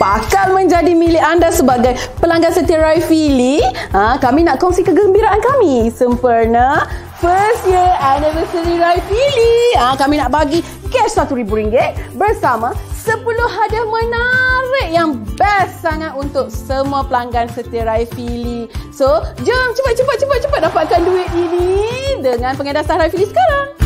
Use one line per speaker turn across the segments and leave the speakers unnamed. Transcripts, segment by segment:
bakal menjadi milik anda sebagai pelanggan setia Raifili. Ha, kami nak kongsi kegembiraan kami. Sempurna. First year anniversary Raifili. Ha, kami nak bagi cash RM1,000 bersama 10 hadiah menarik yang best sangat untuk semua pelanggan setia Raifili. So, jom cepat-cepat-cepat dapatkan duit ini dengan pengedasan Raifili sekarang.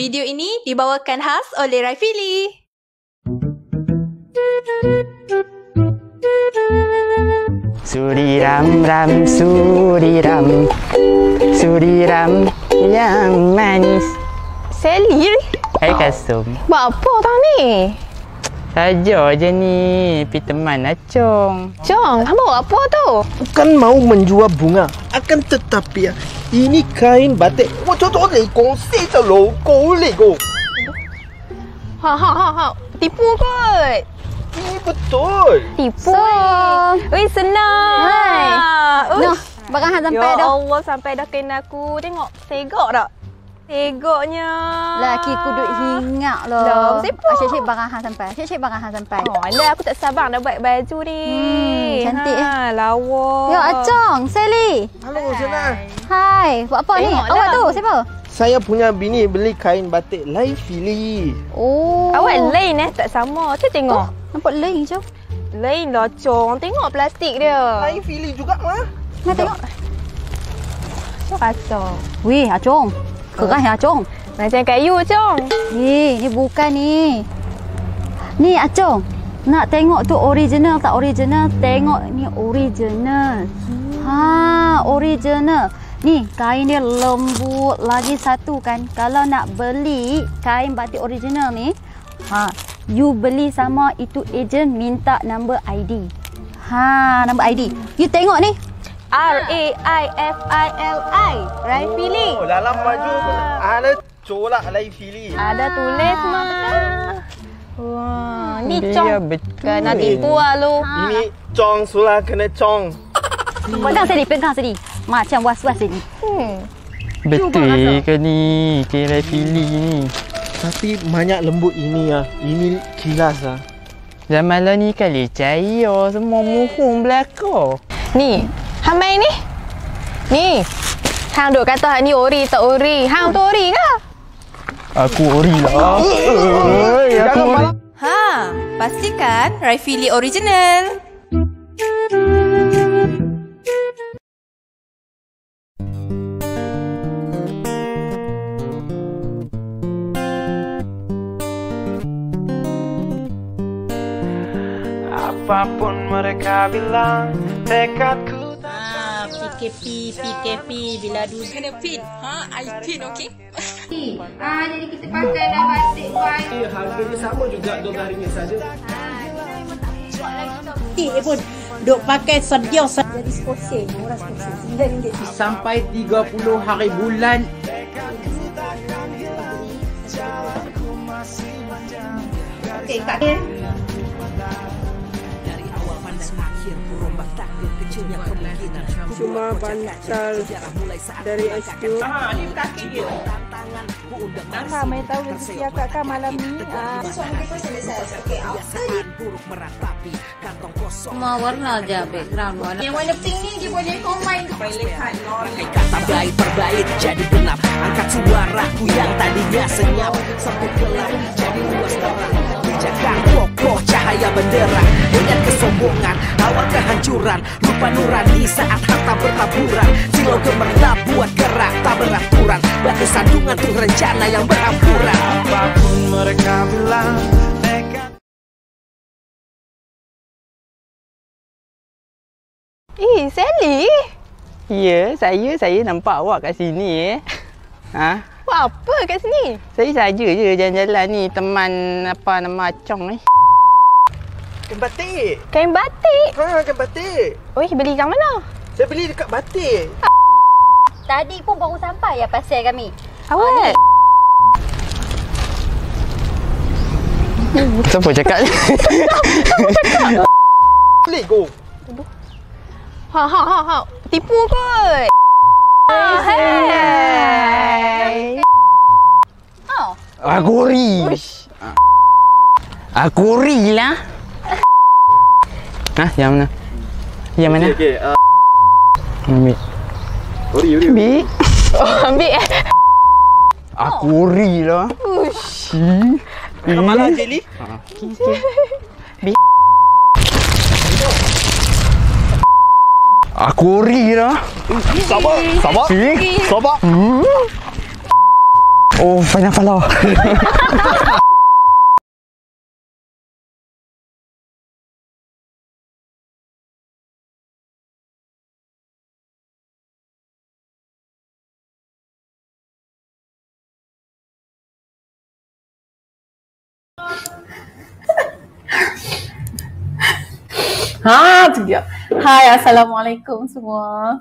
Video ini dibawakan khas oleh Raifili. Suri ram ram suri ram suri ram yang manis. Sally. Hai Kasum. Buat apa tau ni? Saja je ni. Pi teman lah, Chong. Chong, apa tu? Bukan mau menjual bunga. Akan tetapi ya, ini kain batik. Wah, tu ni. Kau sisa kau ni kau. Ha, ha, ha, ha. Tipu kau. Ini betul. Tipu. So, senang. Hai. Ui. No, barang sampai ya dah. Ya Allah, sampai dah kena aku. Tengok, segak tak? Tegoknya. Laki aku duduk hingak lah. Lah, siapa? Asyik-asyik barang Han sampai. Asyik-asyik barang Han sampai. Oh, alah aku tak sabar nak buat baju ni. Hmm, cantik ha, eh. Lawa. Yo, ya, Acong, Sally. Halo, Sena. Hai, buat apa Tengok ni? Lah. tu, siapa? Saya punya bini beli kain batik lain fili. Oh. Awak lain eh, tak sama. Tu tengok. Oh, nampak lain je. Lain lah, Acong. Tengok plastik dia. Lain fili juga mah. Nak tengok. Siapa Acong? Weh, Acong. Keras ya, Acong. Macam kayu, Acong. Ni, eh, ni bukan ni. Ni, Acong. Nak tengok tu original tak original? Tengok ni original. Ha, original. Ni, kain dia lembut lagi satu kan. Kalau nak beli kain batik original ni, ha, you beli sama itu agent minta nombor ID. Ha, nombor ID. You tengok ni, R A I F I L I. Rai oh, Fili. Oh, dalam baju ah. ada colak Rai Fili. Ada tulis semua ah. betul. Wah, ni cong. betul. Kena tipu lah lu. Ah. Ini cong sulah kena cong. Kau Pegang sini, pegang sini. Macam was-was sini. Hmm. Betul ke ni? Kira pilih hmm. ni. Tapi banyak lembut ini ya. Ini kilas ah. Zaman lah ni kali cahaya. Oh, semua muhum belakang. Ni, Hamai ni. Ni. Hang duk kata ni ori tak ori. Hang tu ori ke? Aku ori lah. Jangan malam. Ha, pastikan Raifili original. Apapun mereka bilang, tekadku PKP PKP bila dulu kena pin ha I pin okey ah ha, jadi kita pakai dah batik white eh harga dia sama juga RM12 saja ah, eh, eh pun Dok pakai sedia Jadi sekosin Murah sekosin RM9 Sampai 30 hari bulan Okay kak Dari awal pandang akhir Kurung tak ke kemungkinan cuma bantal dari SQ tantangan kami tahu rezeki kakak malam ini semua warna aja background warna yang warna pink ni dia boleh komain kata baik perbaik jadi genap angkat suaraku yang tadinya senyap sampai jadi luas terang di Jakarta kokoh cahaya benderang Dengan kesombongan awal kehancuran Lupa nurani saat harta bertaburan Silau gemerlap buat gerak tak beraturan Batu sandungan tuh rencana yang berampuran Apapun mereka bilang Eh, Sally? Ya, yeah, saya saya nampak awak kat sini eh. Ha? Buat apa kat sini? Saya saja je jalan-jalan ni teman apa nama Acong Eh. Kain batik. Kain batik? Ha, kain batik. Oi, beli kat mana? Saya beli dekat batik. Tadi pun baru sampai ya pasal kami. Awak? Eh? Siapa cakap ni? Boleh go. Ha ha ha ha. Tipu kot. Oh, hey. hey. Oh. Aguri. Aguri lah. Ha? Yang mana? Yang mana? Okay, okay. Uh... Ambil. Ori, ori, Ambil. Oh, ambil eh. Aku ori lah. Ush. Kamu malah, Jelly? Ha. ha. Okay, okay. Bih. Aku ori lah. Sabar, sabar. Si, sabar. Hmm. Oh, final follow. Ha tu dia. Hai assalamualaikum semua.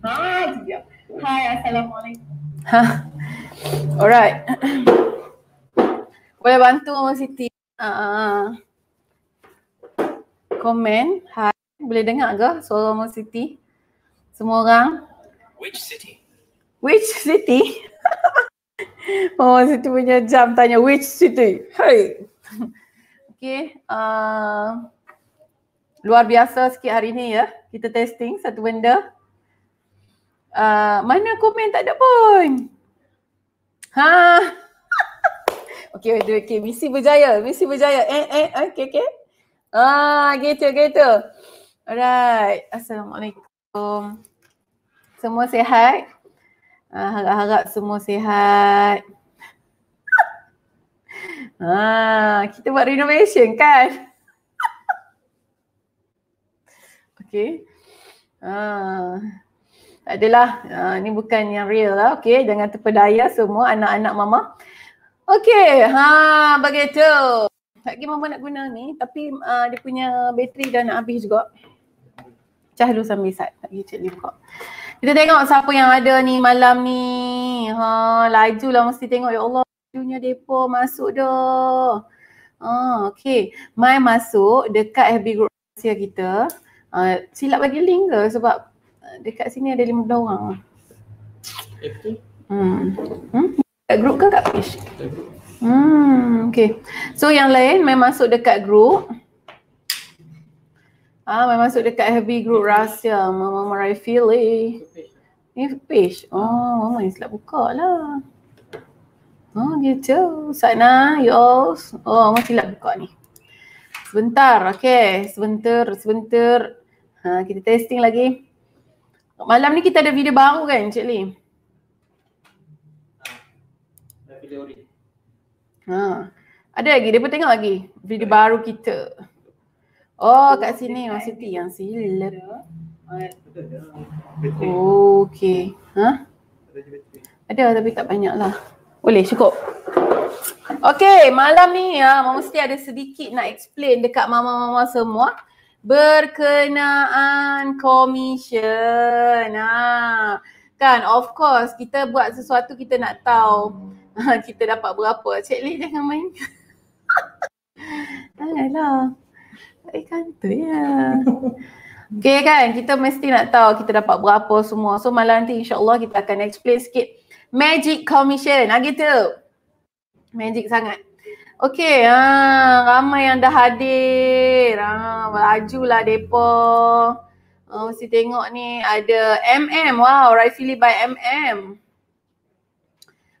Ha tu dia. Hai assalamualaikum. Ha. Alright. Boleh bantu Mama Siti? Ha, ha, ha. Komen. Hai. Boleh dengar ke suara Mama Siti? Semua orang? Which city? Which city? Oh, Siti punya jam tanya which city? Hey. Okay. Uh, luar biasa sikit hari ni ya. Kita testing satu benda. Uh, mana komen tak ada pun. Ha. okay, okay, okay. Misi berjaya. Misi berjaya. Eh, eh, eh, okay, okay. Ah, gitu, gitu. Alright. Assalamualaikum. Semua sihat? Ah, harap-harap semua sihat. Ah, kita buat renovation kan? Okay. Ah, tak adalah. Ah, ni bukan yang real lah. Okay. Jangan terpedaya semua anak-anak mama. Okay. Ha, begitu. Tak kira mama nak guna ni. Tapi ah, dia punya bateri dah nak habis juga. Cah dulu sambil isat. Tak kira cik buka. Kita tengok siapa yang ada ni malam ni. Ha, lajulah mesti tengok. Ya Allah, lajunya depo masuk dah. Ha, okay. Mai masuk dekat FB Group Asia kita. Uh, silap bagi link ke sebab uh, dekat sini ada 15 orang. Okay. Hmm. Hmm? Dekat group ke kat page? Hmm, okay. So yang lain mai masuk dekat group. Ah, memang masuk dekat FB group rahsia Mama Marai Fili. Ni page. Oh, Mama ni selap buka lah. Oh, dia tu. Sana, you Oh, Mama silap buka ni. Sebentar, okay. Sebentar, sebentar. Ha, kita testing lagi. Malam ni kita ada video baru kan, Encik Lim? Ah, ha. Ada lagi? Dia pun tengok lagi video baru kita. Oh, so, kat sini Mak Siti yang sila. Okey. Ha? Ada tapi tak banyak lah. Boleh cukup. Okey, malam ni ya, Mama Siti ada sedikit nak explain dekat mama-mama semua berkenaan komisen. Ha. Kan, of course kita buat sesuatu kita nak tahu ha, kita dapat berapa. Cik Lee jangan main. Alah. Eh, ya Okay kan, kita mesti nak tahu kita dapat berapa semua. So malam nanti insyaAllah kita akan explain sikit magic commission. Ah, gitu. Magic sangat. Okay, ha, ah, ramai yang dah hadir. Ah, lajulah mereka. Oh, ah, mesti tengok ni ada MM. Wow, Raifili by MM.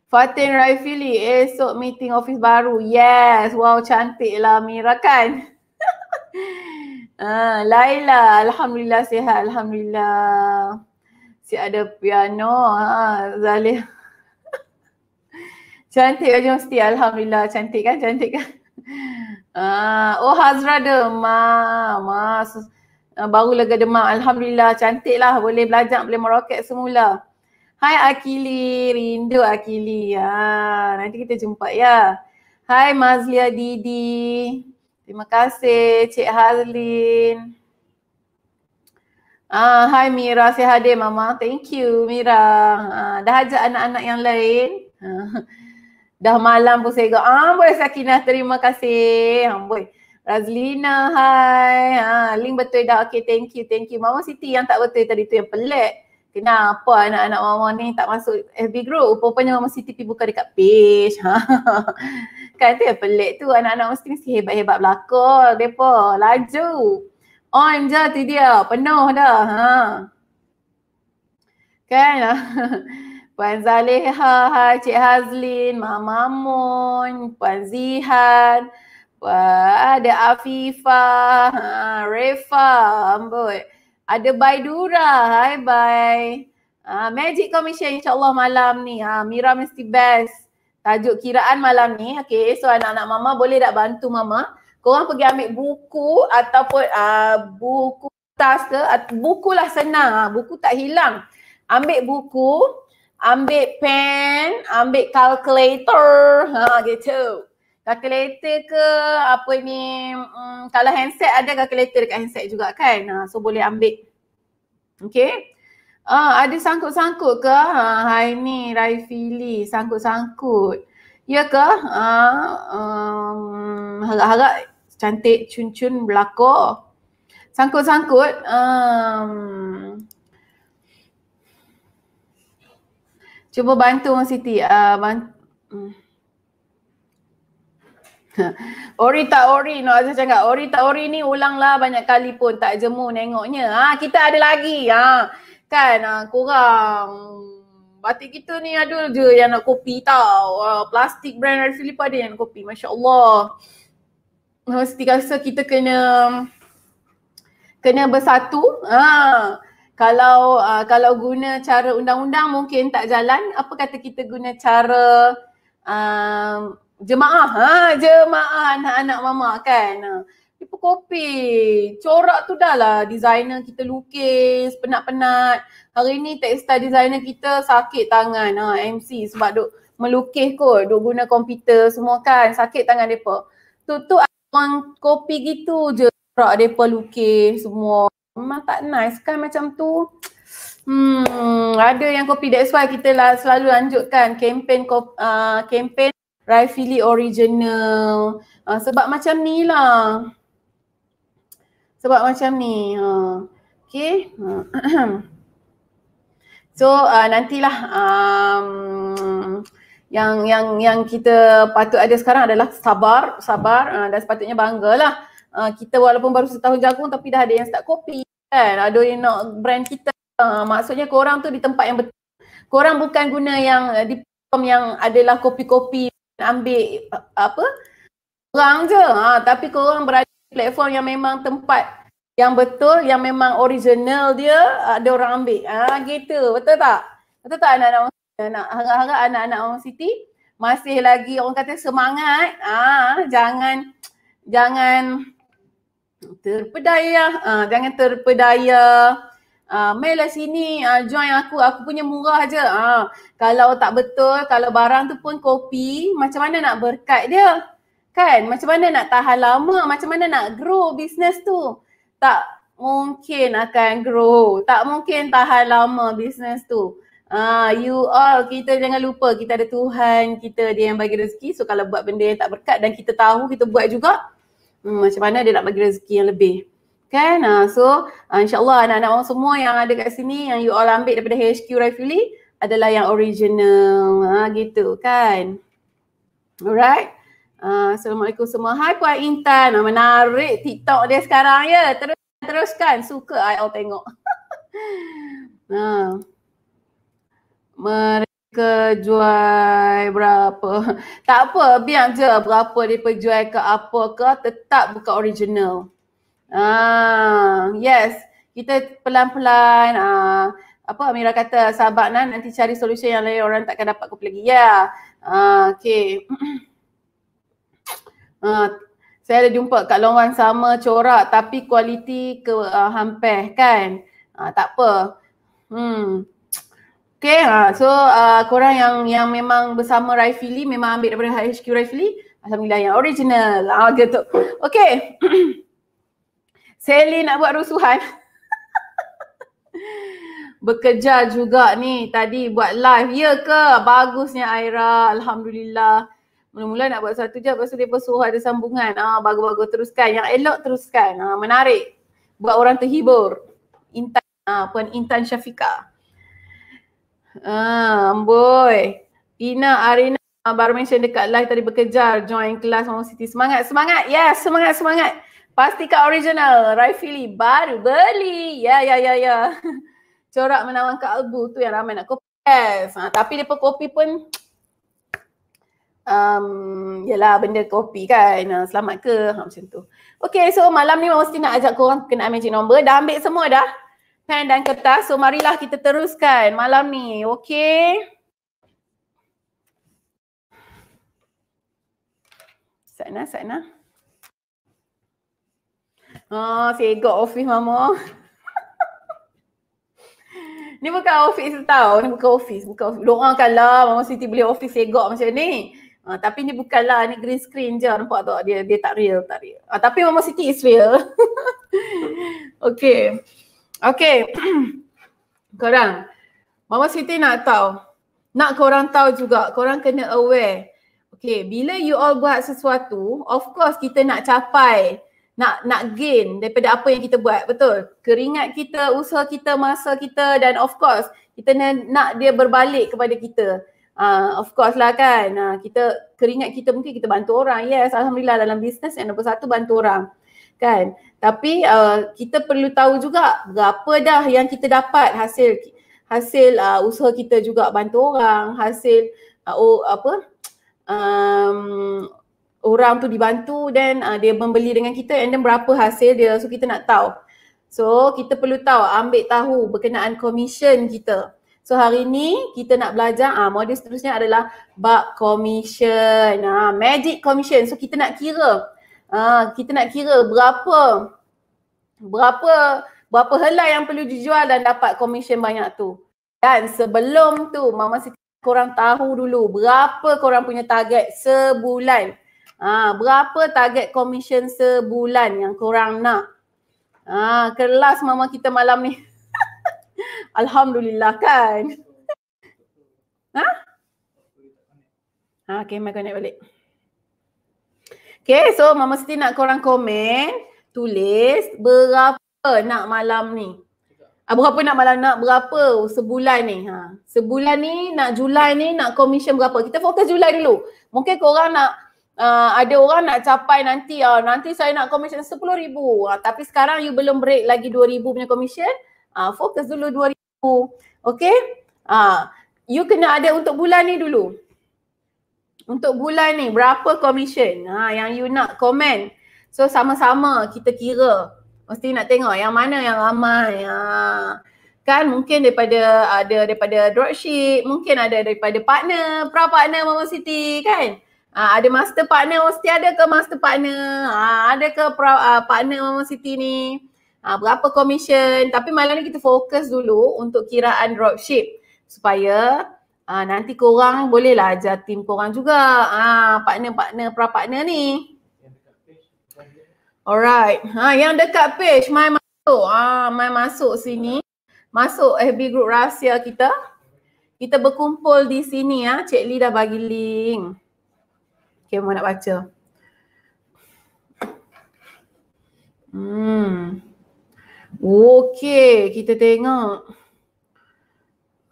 Fatin Raifili, esok meeting office baru. Yes, wow cantiklah Mira kan. Ah, Laila, Alhamdulillah sihat, Alhamdulillah. Si ada piano, ha, ah, Zalia. cantik kan Jumsti, Alhamdulillah. Cantik kan, cantik kan. Ah, oh Hazra ada, ma, ma. Ah, baru lega demam, Alhamdulillah. Cantik lah, boleh belajar, boleh meroket semula. Hai Akili, rindu Akili. Ha, nanti kita jumpa ya. Hai Mazlia Didi. Terima kasih Cik Harlin. Ah, Hi Mira, saya hadir Mama. Thank you Mira. Ah, dah ajak anak-anak yang lain. Ah, dah malam pun saya go. Ah, boleh Sakinah, terima kasih. Ah, boleh. Razlina, Hi. Ah, link betul dah. Okay, thank you, thank you. Mama Siti yang tak betul tadi tu yang pelik kenapa anak-anak mama ni tak masuk FB group rupanya mama Siti pergi buka dekat page kan tu yang pelik tu anak-anak mesti mesti hebat-hebat belakang depa laju on je tu dia penuh dah ha kan Puan Zaleha, ha, ha, Cik Hazlin, Mama Mun, Puan Zihan, Puan ada Afifah, ha, Refah, amboi. Ada Baidura. Hai, Bai. Uh, Magic Commission insyaAllah malam ni. Ha, uh, Mira mesti best. Tajuk kiraan malam ni. Okay, so anak-anak mama boleh tak bantu mama? Korang pergi ambil buku ataupun uh, buku tas ke. Uh, buku lah senang. Uh, buku tak hilang. Ambil buku, ambil pen, ambil calculator. Ha, gitu kalkulator ke apa ni um, kalau handset ada kalkulator dekat handset juga kan ha, so boleh ambil okay? uh, ada sangkut-sangkut ke ha ah, hai ni Raifili sangkut-sangkut ya ke ah uh, um, harap-harap cantik cun-cun berlakor sangkut-sangkut um, cuba bantu Siti uh, bantu um. Mm. ori tak ori no Aziz cakap ori tak ori ni ulanglah banyak kali pun tak jemu nengoknya ha kita ada lagi ha kan ha, kurang batik kita ni ada je yang nak kopi tau ha, plastik brand dari Filipa ada yang nak kopi masya-Allah mesti rasa kita kena kena bersatu ha kalau uh, kalau guna cara undang-undang mungkin tak jalan apa kata kita guna cara uh, jemaah ha jemaah anak-anak mama kan Tipe ha, kopi corak tu dah lah designer kita lukis penat-penat hari ni textile designer kita sakit tangan ha MC sebab duk melukis kot duk guna komputer semua kan sakit tangan depa tu tu orang kopi gitu je corak depa lukis semua memang tak nice kan macam tu hmm ada yang kopi that's why kita lah selalu lanjutkan kempen kopi. uh, ah, kempen Rifili original. Uh, sebab macam ni lah. Sebab macam ni. Uh. Okay. Ha. so uh, nantilah um, yang yang yang kita patut ada sekarang adalah sabar, sabar uh, dan sepatutnya banggalah. Uh, kita walaupun baru setahun jagung tapi dah ada yang start kopi kan. Ada yang nak brand kita. Uh, maksudnya korang tu di tempat yang betul. Korang bukan guna yang uh, di yang adalah kopi-kopi nak ambil apa orang je ha, tapi korang berada di platform yang memang tempat yang betul yang memang original dia ada orang ambil ha, gitu betul tak betul tak anak-anak anak harap-harap anak-anak Orang City masih lagi orang kata semangat ah ha, jangan jangan terpedaya ha, jangan terpedaya Uh, ah, mailah sini uh, join aku aku punya murah aje. uh, ah, kalau tak betul kalau barang tu pun kopi macam mana nak berkat dia? Kan? Macam mana nak tahan lama? Macam mana nak grow bisnes tu? Tak mungkin akan grow. Tak mungkin tahan lama bisnes tu. Ah uh, you all kita jangan lupa kita ada Tuhan, kita dia yang bagi rezeki. So kalau buat benda yang tak berkat dan kita tahu kita buat juga hmm, macam mana dia nak bagi rezeki yang lebih? Kan? Uh, so uh, insyaAllah anak-anak orang semua yang ada kat sini yang you all ambil daripada HQ Rifuli adalah yang original. Ha, uh, gitu kan? Alright. Uh, Assalamualaikum semua. Hai Puan Intan. menarik TikTok dia sekarang ya. Terus teruskan. Suka I all tengok. nah. Mereka jual berapa? Tak apa, biar je berapa dia jual ke apa ke tetap buka original. Ah, yes, kita pelan-pelan uh, apa Amira kata sahabat nan nanti cari solusi yang lain orang takkan dapat kopi lagi. Ya. Yeah. Uh, okay. Uh, saya ada jumpa Kak Longwan sama corak tapi kualiti ke uh, hampir kan. Uh, tak apa. Hmm. Okay, uh, so uh, korang yang yang memang bersama Raifili memang ambil daripada HQ Raifili. Alhamdulillah yang original. Ah, gitu. Okay. Sally nak buat rusuhan. Bekerja juga ni tadi buat live. Ya ke? Bagusnya Aira. Alhamdulillah. Mula-mula nak buat satu je pasal dia suruh ada sambungan. Ah, bagus-bagus teruskan. Yang elok teruskan. Ah, menarik. Buat orang terhibur. Intan, ah, Puan Intan Syafika. Ah, boy. Ina Arina ah, baru mention dekat live tadi bekerja join kelas Mama City. Semangat, semangat. Yes, yeah, semangat, semangat. Pasti Pastikan original, rightfully baru beli. Ya, ya, ya, ya. Corak menawan ke albu tu yang ramai nak copy. Yes. Ha, tapi dia copy pun um, yelah benda copy kan. Ha, selamat ke? Ha, macam tu. Okay, so malam ni mesti nak ajak korang kena magic number. Dah ambil semua dah. Pen dan kertas. So marilah kita teruskan malam ni. Okay. Sana, sana. Sana. Ah, Oh, segok office mama. ni bukan office tau. Ni bukan office Bukan ofis. Diorang kan lah Mama Siti boleh office segok macam ni. Uh, tapi ni bukan lah Ni green screen je. Nampak tak? Dia dia tak real. Tak real. Uh, tapi Mama Siti is real. okay. Okay. korang. Mama Siti nak tahu. Nak korang tahu juga. Korang kena aware. Okay. Bila you all buat sesuatu, of course kita nak capai nak nak gain daripada apa yang kita buat betul keringat kita usaha kita masa kita dan of course kita nak dia berbalik kepada kita uh, of course lah kan uh, kita keringat kita mungkin kita bantu orang yes alhamdulillah dalam bisnes yang nombor satu bantu orang kan tapi uh, kita perlu tahu juga berapa dah yang kita dapat hasil hasil uh, usaha kita juga bantu orang hasil uh, oh apa um, orang tu dibantu dan uh, ah, dia membeli dengan kita and then berapa hasil dia so kita nak tahu. So kita perlu tahu ambil tahu berkenaan commission kita. So hari ni kita nak belajar ah uh, modul seterusnya adalah bab commission. Ah uh, magic commission. So kita nak kira ah uh, kita nak kira berapa berapa berapa helai yang perlu dijual dan dapat commission banyak tu. Dan sebelum tu mama Siti korang tahu dulu berapa korang punya target sebulan. Ha, berapa target komisen sebulan yang korang nak? Ha, kelas mama kita malam ni. Alhamdulillah kan. Ha? ha okay, mai connect balik. Okay, so mama Siti nak korang komen, tulis berapa nak malam ni. Ha, berapa nak malam nak berapa sebulan ni. Ha. Sebulan ni nak Julai ni nak komisen berapa. Kita fokus Julai dulu. Mungkin korang nak Ah, ada orang nak capai nanti uh, nanti saya nak komisen sepuluh ribu. Ah, tapi sekarang you belum break lagi dua ribu punya komisen. uh, fokus dulu dua ribu. Okay? uh, you kena ada untuk bulan ni dulu untuk bulan ni berapa komisen? ha uh, yang you nak komen so sama-sama kita kira mesti nak tengok yang mana yang ramai uh, kan mungkin daripada ada daripada dropship mungkin ada daripada partner pra partner mama city kan Ha, ada master partner mesti ada ke master partner? Ha, ada ke uh, partner Mama Siti ni? Ha, berapa komisen? Tapi malam ni kita fokus dulu untuk kiraan dropship supaya ha, nanti korang bolehlah ajar tim korang juga. Ha, partner-partner, pra-partner ni. Alright. Ha, yang dekat page, mai masuk. Ha, my masuk sini. Masuk FB group rahsia kita. Kita berkumpul di sini. Ha. Cik Lee dah bagi link. Okay, mana nak baca? Hmm. okay. kita tengok.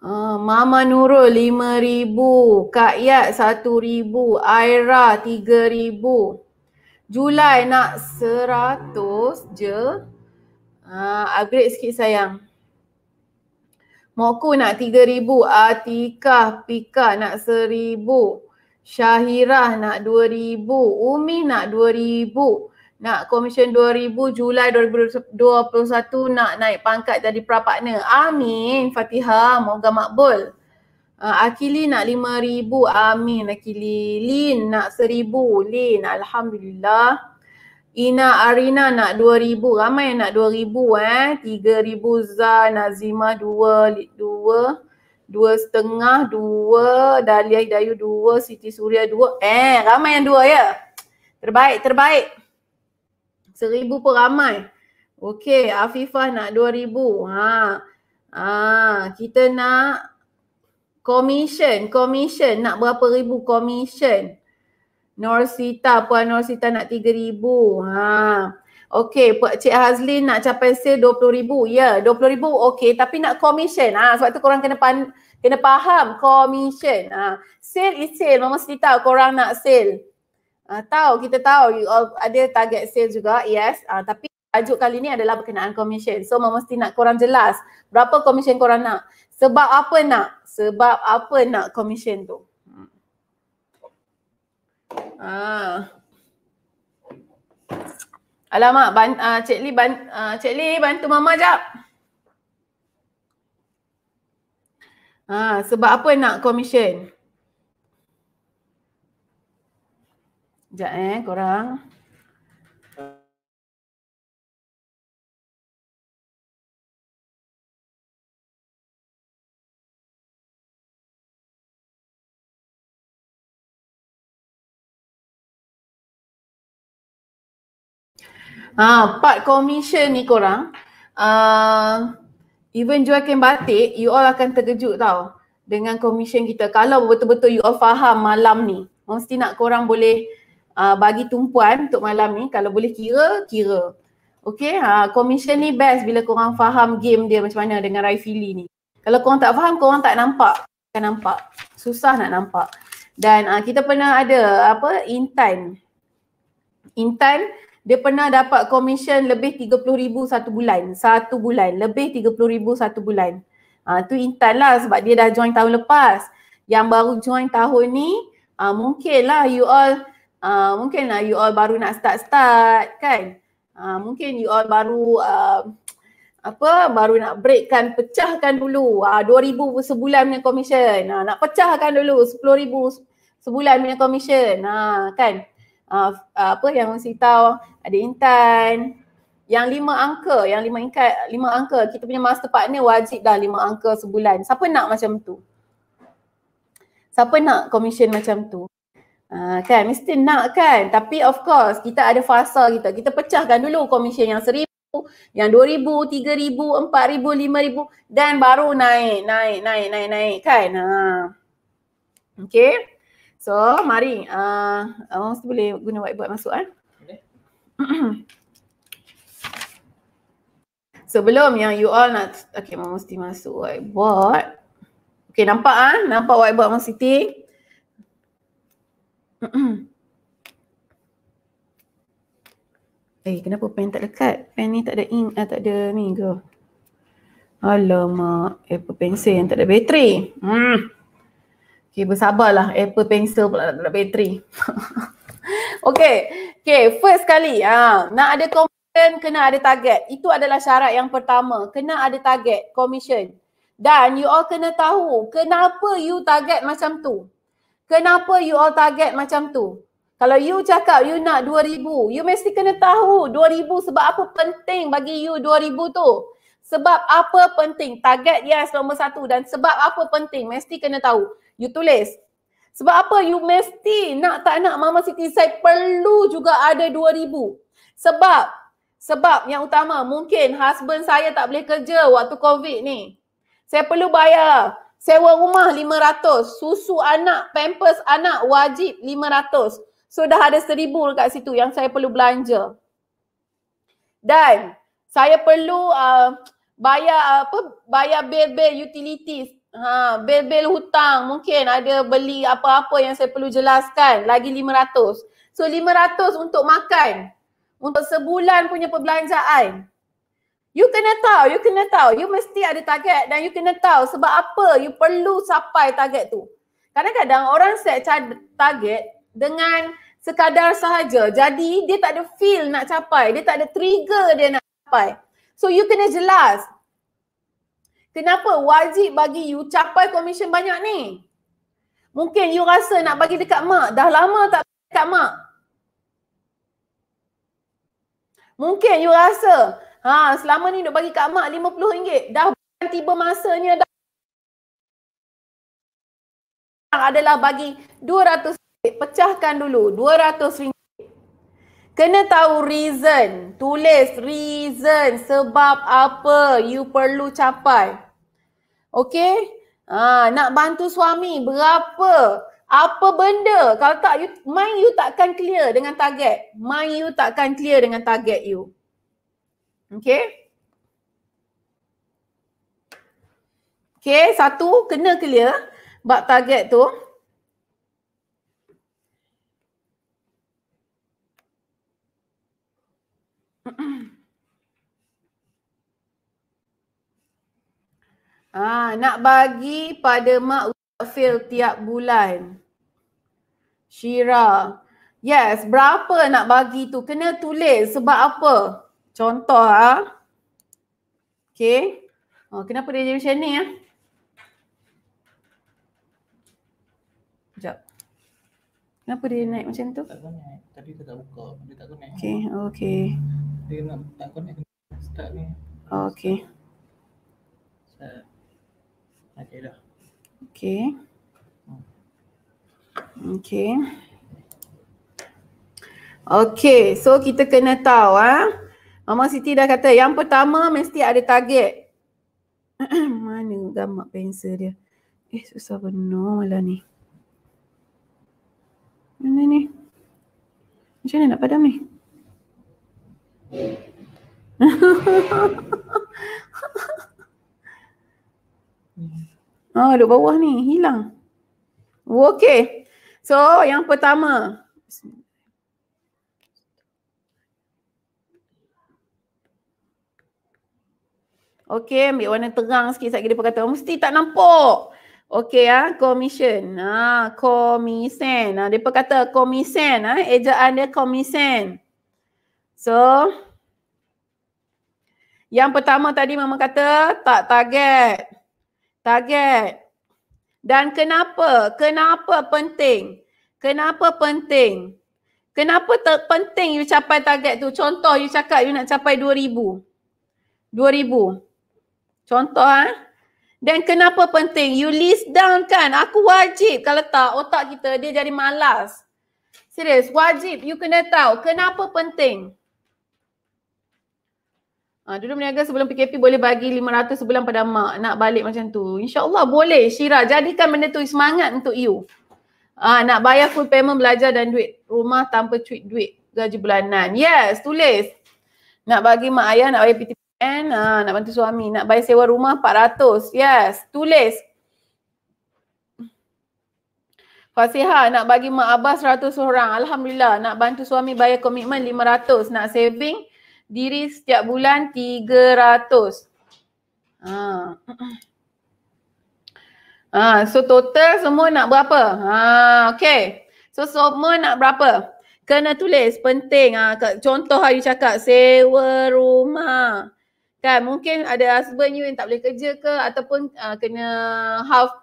Uh, Mama Nurul lima ribu, Kak Yat ribu, Aira tiga ribu, Julai nak seratus je. Uh, upgrade sikit sayang. Moku nak tiga ribu, Atika Pika nak seribu. Syahirah nak 2000, Umi nak 2000, nak komisen 2000 Julai 2021 nak naik pangkat jadi prapakna. Amin. Fatihah, moga makbul. Uh, Akili nak 5000. Amin Akili. Lin nak 1000. Lin, alhamdulillah. Ina Arina nak 2000. Ramai yang nak 2000 eh. 3000 Zah, Nazima 2, 2 dua setengah, dua, Dahlia Hidayu dua, Siti Surya dua. Eh, ramai yang dua ya. Terbaik, terbaik. Seribu pun ramai. Okey, Afifah nak dua ribu. Ha. Ha. Kita nak komisen, komisen. Nak berapa ribu komisen. Norsita, Puan Norsita nak tiga ribu. Ha. Okey, Puan Cik Hazlin nak capai sale RM20,000. Ya, yeah, RM20,000 okey tapi nak komisen, Ha, ah, sebab tu korang kena pan, kena faham commission. Ha, sale is sale. Mama Siti tahu korang nak sale. Ha, tahu, kita tahu you all ada target sale juga. Yes, ha, tapi tajuk kali ni adalah berkenaan komisen. So Mama Siti nak korang jelas berapa komisen korang nak. Sebab apa nak? Sebab apa nak komisen tu? Hmm. Ah. Alamak, ban, uh, Cik Lee, ban, uh, Cik Lee bantu Mama jap. Ha, sebab apa nak komisen? Sekejap eh korang. Ha, part commission ni korang, uh, even jual kain batik, you all akan terkejut tau dengan commission kita. Kalau betul-betul you all faham malam ni, mesti nak korang boleh uh, bagi tumpuan untuk malam ni. Kalau boleh kira, kira. Okay, ha, commission ni best bila korang faham game dia macam mana dengan Raifili ni. Kalau korang tak faham, korang tak nampak. Kan nampak. Susah nak nampak. Dan uh, kita pernah ada apa Intan. Intan, dia pernah dapat komisen lebih 30,000 satu bulan. Satu bulan. Lebih 30,000 satu bulan. Ha, tu intan lah sebab dia dah join tahun lepas. Yang baru join tahun ni, ha, mungkin lah you all, ha, mungkin lah you all baru nak start-start kan. Ha, mungkin you all baru, ha, apa, baru nak breakkan, pecahkan dulu. Ha, 2,000 sebulan punya komisen. Ha, nak pecahkan dulu 10,000 sebulan punya komisen. Ha, kan uh, apa yang mesti tahu ada intan yang lima angka yang lima ingkat lima angka kita punya master partner wajib dah lima angka sebulan siapa nak macam tu siapa nak commission macam tu uh, kan mesti nak kan tapi of course kita ada fasa kita kita pecahkan dulu commission yang seribu yang dua ribu ribu tiga empat ribu lima ribu dan baru naik, naik, naik, naik, naik kan. Ha. Okay. So, mari. Uh, orang mesti boleh guna whiteboard masuk kan? Eh? Okay. Sebelum yang you all nak, okay, orang mesti masuk whiteboard. Okay, nampak kan? Nampak whiteboard orang Siti? eh, hey, kenapa pen tak dekat? Pen ni tak ada ink, ah, tak ada ni ke? Alamak, eh, Apple Pencil yang tak ada bateri. Hmm. Okay, bersabarlah Apple Pencil pula nak bateri. okay. Okay, first sekali ha, nak ada komisen kena ada target. Itu adalah syarat yang pertama. Kena ada target komisen. Dan you all kena tahu kenapa you target macam tu. Kenapa you all target macam tu. Kalau you cakap you nak 2000, you mesti kena tahu 2000 sebab apa penting bagi you 2000 tu. Sebab apa penting? Target dia yes, nombor satu dan sebab apa penting? Mesti kena tahu. You tulis. Sebab apa? You mesti nak tak nak Mama Siti Said perlu juga ada 2000. Sebab sebab yang utama mungkin husband saya tak boleh kerja waktu COVID ni. Saya perlu bayar sewa rumah 500, susu anak, pampers anak wajib 500. So dah ada 1000 kat situ yang saya perlu belanja. Dan saya perlu uh, bayar apa bayar bil-bil utilities Ha, bil-bil hutang mungkin ada beli apa-apa yang saya perlu jelaskan lagi 500. So 500 untuk makan. Untuk sebulan punya perbelanjaan. You kena tahu, you kena tahu. You mesti ada target dan you kena tahu sebab apa you perlu capai target tu. Kadang-kadang orang set target dengan sekadar sahaja. Jadi dia tak ada feel nak capai. Dia tak ada trigger dia nak capai. So you kena jelas Kenapa wajib bagi you capai komisen banyak ni? Mungkin you rasa nak bagi dekat mak, dah lama tak bagi dekat mak. Mungkin you rasa, ha selama ni duk bagi kat mak RM50, dah tiba masanya dah adalah bagi RM200, pecahkan dulu RM200. Kena tahu reason, tulis reason sebab apa you perlu capai. Okay. Ha, nak bantu suami berapa? Apa benda? Kalau tak, you, mind you takkan clear dengan target. Mind you takkan clear dengan target you. Okay. Okay, satu, kena clear bab target tu. Mm-mm. Ah, nak bagi pada Mak Wafil tiap bulan. Shira, Yes, berapa nak bagi tu? Kena tulis sebab apa? Contoh ah. Ha? Okay. Oh, ha, kenapa dia jadi macam ni ah? Sekejap. Kenapa dia naik macam tu? Tak connect. Tadi dia tak
buka. Dia tak connect. Okay. Okay.
Dia nak tak connect. Start ni. Okay. Start. Okay, okay, okay. so kita kena tahu Ha? Mama Siti dah kata yang pertama mesti ada target. Mana gambar pensel dia? Eh susah benar lah ni. Mana ni? Macam mana nak padam ni? Hmm. Ah, duduk bawah ni. Hilang. Oh, okay. So, yang pertama. Okay, ambil warna terang sikit. Sekejap dia kata, mesti tak nampak. Okay, ah, komisen, ha, ha, commission. Ah, komisen. Ah, ha, dia kata komisen. Ah, ha? ejaan dia komisen. So, yang pertama tadi mama kata tak target target. Dan kenapa? Kenapa penting? Kenapa penting? Kenapa ter- penting you capai target tu? Contoh you cakap you nak capai 2000. 2000. Contoh ah. Dan kenapa penting? You list down kan? Aku wajib kalau tak otak kita dia jadi malas. Serius, wajib you kena tahu kenapa penting. Ha, dulu meniaga sebelum PKP boleh bagi 500 sebulan pada mak nak balik macam tu. InsyaAllah boleh Syirah. Jadikan benda tu semangat untuk you. Ha, nak bayar full payment belajar dan duit rumah tanpa cuit duit gaji bulanan. Yes, tulis. Nak bagi mak ayah, nak bayar PTPN, ha, ah, nak bantu suami. Nak bayar sewa rumah 400. Yes, tulis. Fasiha nak bagi mak abah 100 orang. Alhamdulillah nak bantu suami bayar komitmen 500. Nak saving diri setiap bulan tiga ratus ah so total semua nak berapa? Ha, okay. So semua nak berapa? Kena tulis penting. Ha, contoh hari cakap sewa rumah. Kan mungkin ada husband you yang tak boleh kerja ke ataupun uh, kena half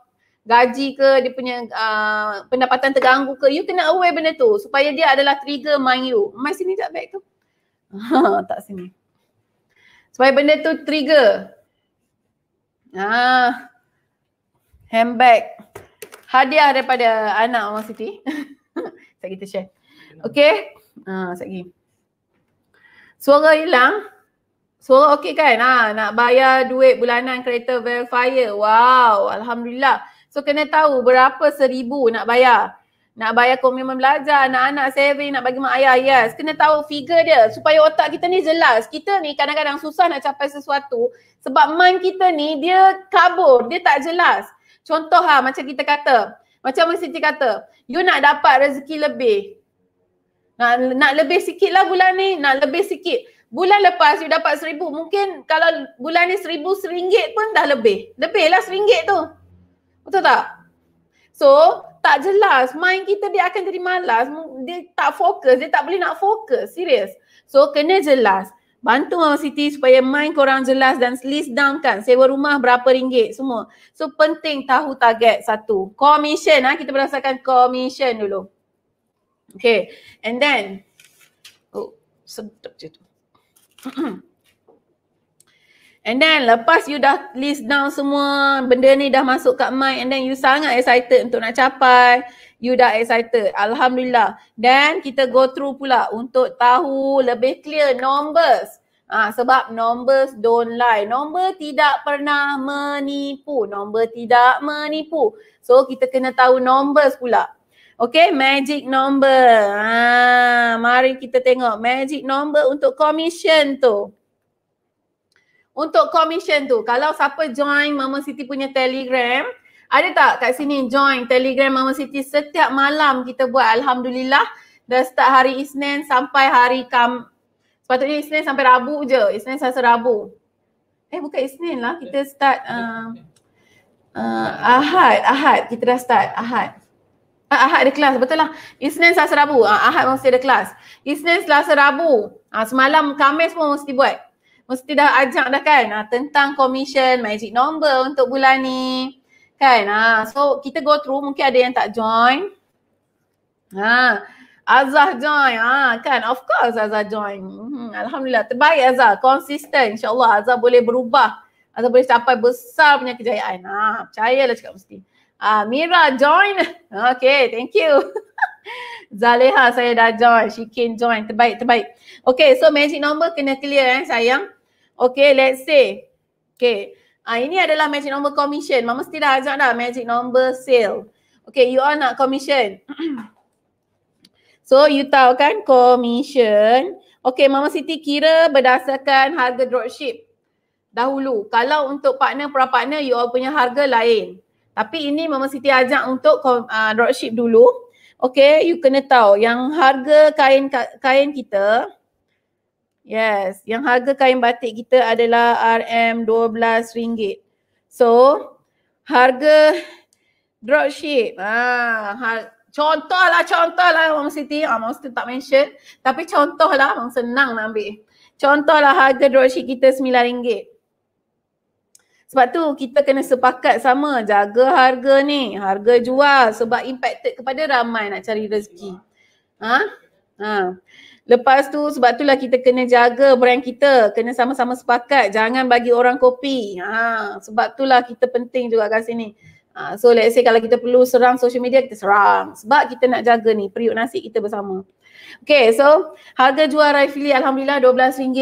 gaji ke dia punya uh, pendapatan terganggu ke. You kena aware benda tu supaya dia adalah trigger mind you. Mind sini tak baik tu. tak sini. Supaya benda tu trigger. Ah. Handbag. Hadiah daripada anak Mama Siti. Tak kita share. Okay. Ah, ha, sat lagi. Suara hilang. Suara okey kan? Ha, nak bayar duit bulanan kereta verifier. Wow. Alhamdulillah. So kena tahu berapa seribu nak bayar nak bayar komitmen belajar, anak-anak saving, nak bagi mak ayah, yes. Kena tahu figure dia supaya otak kita ni jelas. Kita ni kadang-kadang susah nak capai sesuatu sebab mind kita ni dia kabur, dia tak jelas. Contoh ha, macam kita kata, macam Mesti Siti kata, you nak dapat rezeki lebih. Nak, nak lebih sikit lah bulan ni, nak lebih sikit. Bulan lepas you dapat seribu, mungkin kalau bulan ni seribu seringgit pun dah lebih. Lebih lah seringgit tu. Betul tak? So, tak jelas. Mind kita dia akan jadi malas. Dia tak fokus. Dia tak boleh nak fokus. Serius. So kena jelas. Bantu Mama Siti supaya mind korang jelas dan list down kan. Sewa rumah berapa ringgit semua. So penting tahu target satu. Commission. Ha? Kita berdasarkan commission dulu. Okay. And then. Oh, sedap je tu. And then lepas you dah list down semua benda ni dah masuk kat mind and then you sangat excited untuk nak capai. You dah excited. Alhamdulillah. Then kita go through pula untuk tahu lebih clear numbers. Ah ha, sebab numbers don't lie. Number tidak pernah menipu. Number tidak menipu. So kita kena tahu numbers pula. Okay, magic number. Ah, ha, mari kita tengok magic number untuk commission tu untuk commission tu. Kalau siapa join Mama Siti punya Telegram, ada tak kat sini join Telegram Mama Siti setiap malam kita buat alhamdulillah dah start hari Isnin sampai hari Kam sepatutnya Isnin sampai Rabu je. Isnin sampai Rabu. Eh bukan Isnin lah kita start uh, uh, Ahad, Ahad kita dah start Ahad. Ah, ahad ada kelas betul lah. Isnin Selasa Rabu. Ah, ahad mesti ada kelas. Isnin Selasa Rabu. Ah, semalam Kamis pun mesti buat mesti dah ajak dah kan ha, tentang commission magic number untuk bulan ni. Kan? Ha, so kita go through mungkin ada yang tak join. Ha, Azah join. Ha, kan? Of course Azah join. Hmm, Alhamdulillah. Terbaik Azah. Konsisten. InsyaAllah Azah boleh berubah. Azah boleh capai besar punya kejayaan. Ha, percayalah cakap mesti. Ha, Mira join. Okay. Thank you. Zaleha saya dah join. She can join. Terbaik. Terbaik. Okay. So magic number kena clear eh sayang. Okay, let's say. Okay. Ah, ini adalah magic number commission. Mama mesti dah ajak dah magic number sale. Okay, you all nak commission. so, you tahu kan commission. Okay, Mama Siti kira berdasarkan harga dropship dahulu. Kalau untuk partner, pra partner, you all punya harga lain. Tapi ini Mama Siti ajak untuk uh, dropship dulu. Okay, you kena tahu yang harga kain kain kita, Yes, yang harga kain batik kita adalah RM12. So, harga dropship. Ah, har- contohlah contohlah Mama Siti, ah Mama Siti tak mention, tapi contohlah memang senang nak ambil. Contohlah harga dropship kita RM9. Sebab tu kita kena sepakat sama jaga harga ni, harga jual sebab impacted kepada ramai nak cari rezeki. Ha? Ha. Lepas tu sebab tu lah kita kena jaga brand kita, kena sama-sama sepakat, jangan bagi orang kopi. Ha, sebab lah kita penting juga kat sini. Ha, so let's say kalau kita perlu serang social media, kita serang. Sebab kita nak jaga ni periuk nasi kita bersama. Okay, so harga jual Raifili Alhamdulillah RM12.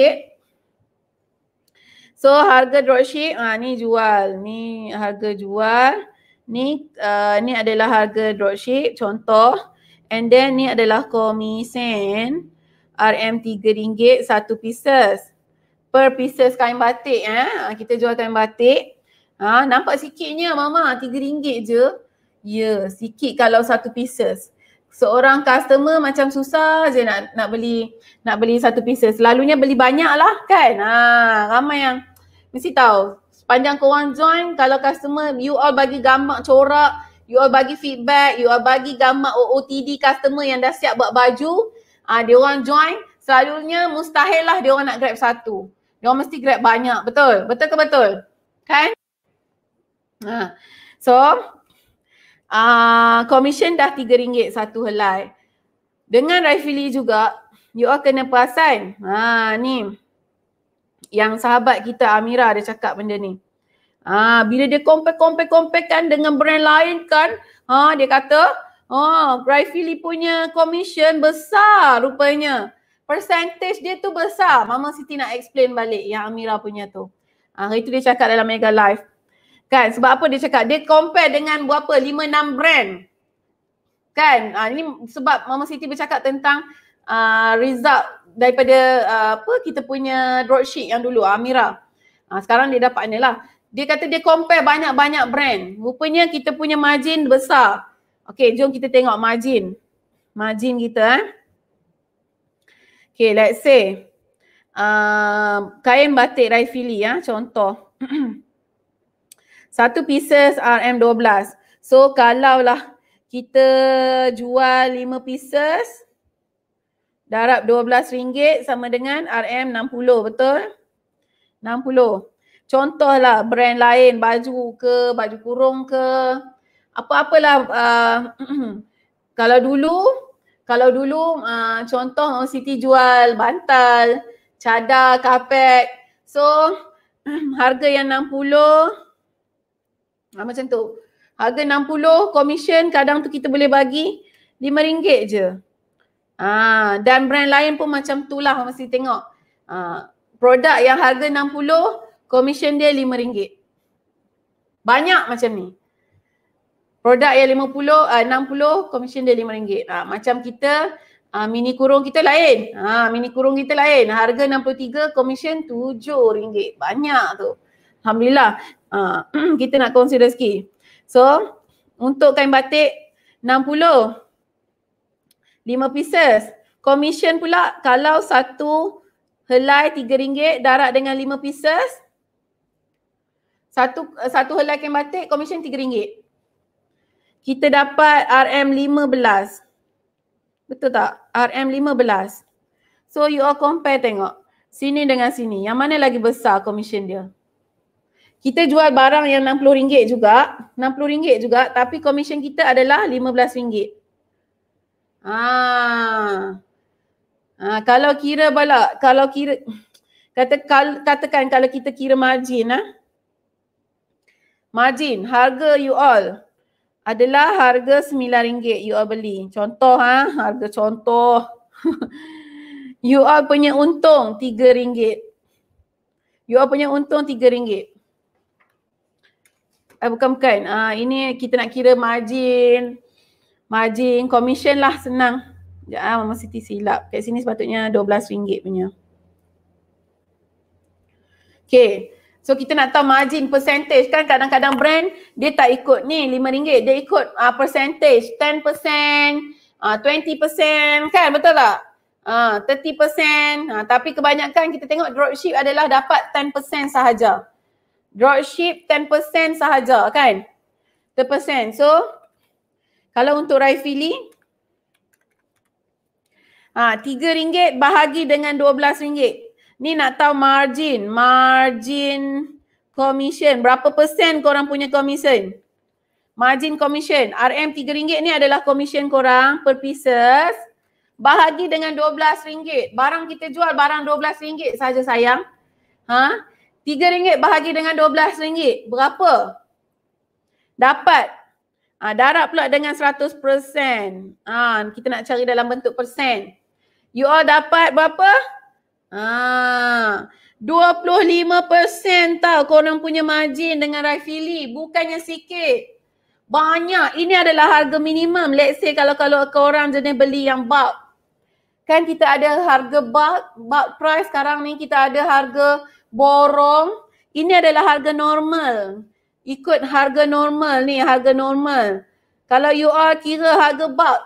So harga dropship, ha, ni jual. Ni harga jual. Ni, uh, ni adalah harga dropship, contoh. And then ni adalah komisen. RM3 satu pieces. Per pieces kain batik eh. Kita jual kain batik. Ha, nampak sikitnya mama RM3 je. Ya yeah, sikit kalau satu pieces. Seorang customer macam susah je nak nak beli nak beli satu pieces. Selalunya beli banyak lah kan. Ha, ramai yang mesti tahu. Sepanjang korang join kalau customer you all bagi gambar corak. You all bagi feedback, you all bagi gambar OOTD customer yang dah siap buat baju, ah uh, dia orang join selalunya mustahil lah dia orang nak grab satu. Dia orang mesti grab banyak. Betul? Betul ke betul? Kan? Ha. Uh, so ah uh, commission dah RM3 satu helai. Dengan Rafili juga you all kena perasan. Ha uh, ni yang sahabat kita Amira ada cakap benda ni. Ha, bila dia compare compare compare kan dengan brand lain kan, ha dia kata Oh, ah, Bright Philly punya commission besar rupanya. Percentage dia tu besar. Mama Siti nak explain balik yang Amira punya tu. Ah, itu dia cakap dalam Mega Live. Kan? Sebab apa dia cakap? Dia compare dengan berapa? 5 6 brand. Kan? Ah, ini sebab Mama Siti bercakap tentang uh, result daripada uh, apa kita punya dropship yang dulu Amira. Ha, sekarang dia dapat ni lah. Dia kata dia compare banyak-banyak brand. Rupanya kita punya margin besar. Okay, jom kita tengok margin. Margin kita eh. Okay, let's say. Uh, kain batik Raifili ya, contoh. Satu pieces RM12. So, kalaulah kita jual lima pieces, darab RM12 sama dengan RM60, betul? RM60. Contohlah brand lain, baju ke, baju kurung ke, apa-apalah uh, kalau dulu kalau dulu uh, contoh uh, Siti jual bantal, cadar, kapet. So mm, harga yang 60 uh, ah, macam tu. Harga 60 komisen kadang tu kita boleh bagi rm ringgit je. Ah dan brand lain pun macam tu lah mesti tengok. Uh, produk yang harga 60 komisen dia rm ringgit Banyak macam ni produk yang 50 uh, enam puluh komisen dia lima ringgit uh, macam kita uh, mini kurung kita lain ha mini kurung kita lain harga enam puluh tiga, komisen tujuh ringgit banyak tu alhamdulillah uh, kita nak consider sikit so untuk kain batik puluh lima pieces komisen pula kalau satu helai tiga ringgit darat dengan lima pieces satu satu helai kain batik komisen tiga ringgit kita dapat RM15. Betul tak? RM15. So you all compare tengok. Sini dengan sini. Yang mana lagi besar komisen dia? Kita jual barang yang RM60 juga. RM60 juga tapi komisen kita adalah RM15. Ah. ah. kalau kira bala, kalau kira kata kal, katakan kalau kita kira margin ah. Margin harga you all adalah harga RM9 you all beli. Contoh ha, harga contoh. you all punya untung RM3. You all punya untung RM3. Eh, ah, bukan bukan. Ah, uh, ini kita nak kira margin. Margin commission lah senang. Ya, ah, Mama Siti silap. Kat sini sepatutnya RM12 punya. Okay. So kita nak tahu margin percentage kan kadang-kadang brand dia tak ikut ni lima ringgit dia ikut uh, percentage ten 10%, uh, 20% kan betul tak? Uh, 30% uh, tapi kebanyakan kita tengok dropship adalah dapat ten 10% sahaja. Dropship 10% sahaja kan? 10%. So kalau untuk Raifili ah uh, ringgit bahagi dengan dua belas ringgit. Ni nak tahu margin, margin commission. Berapa persen korang punya commission? Margin commission. RM3 ni adalah commission korang per pieces. Bahagi dengan RM12. Barang kita jual barang RM12 saja sayang. Ha? RM3 bahagi dengan RM12. Berapa? Dapat. Ha, darab pula dengan 100%. Ha, kita nak cari dalam bentuk persen. You all dapat berapa? Berapa? Ah, 25% tau korang punya margin dengan Rafili. Bukannya sikit. Banyak. Ini adalah harga minimum. Let's say kalau kalau korang jenis beli yang bulk. Kan kita ada harga bulk, bulk price sekarang ni kita ada harga borong. Ini adalah harga normal. Ikut harga normal ni, harga normal. Kalau you all kira harga bulk,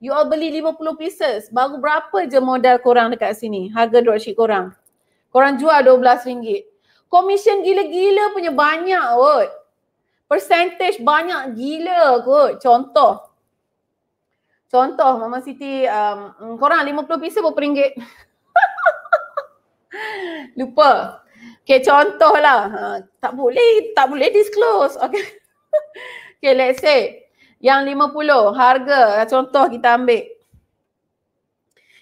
You all beli 50 pieces. Baru berapa je modal korang dekat sini? Harga dropship korang. Korang jual RM12. Komisen gila-gila punya banyak kot. Percentage banyak gila kot. Contoh. Contoh Mama Siti, um, mm, korang 50 pieces berapa ringgit? Lupa. Okay, contohlah. Uh, tak boleh, tak boleh disclose. Okay. okay, let's say. Yang lima puluh harga contoh kita ambil.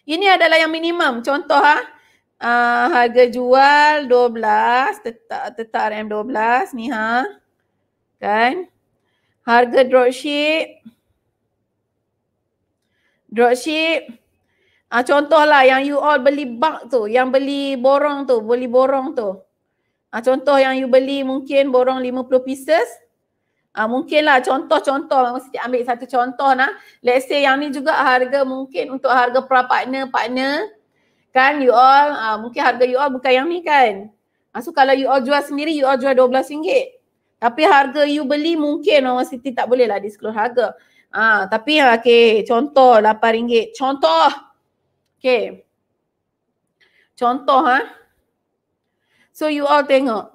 Ini adalah yang minimum contoh Ha? Uh, harga jual dua belas tetap tetap rm belas ni ha. Kan? Harga dropship dropship ah uh, contohlah yang you all beli bak tu, yang beli borong tu, beli borong tu. Ah contoh yang you beli mungkin borong 50 pieces Uh, mungkinlah contoh-contoh Mesti ambil satu contoh nah. Let's say yang ni juga harga mungkin untuk harga pra partner, partner kan you all uh, mungkin harga you all bukan yang ni kan. Uh, so kalau you all jual sendiri you all jual RM12. Tapi harga you beli mungkin orang Siti tak boleh lah disclose harga. Ah uh, tapi okey contoh RM8. Contoh. Okey. Contoh ha. So you all tengok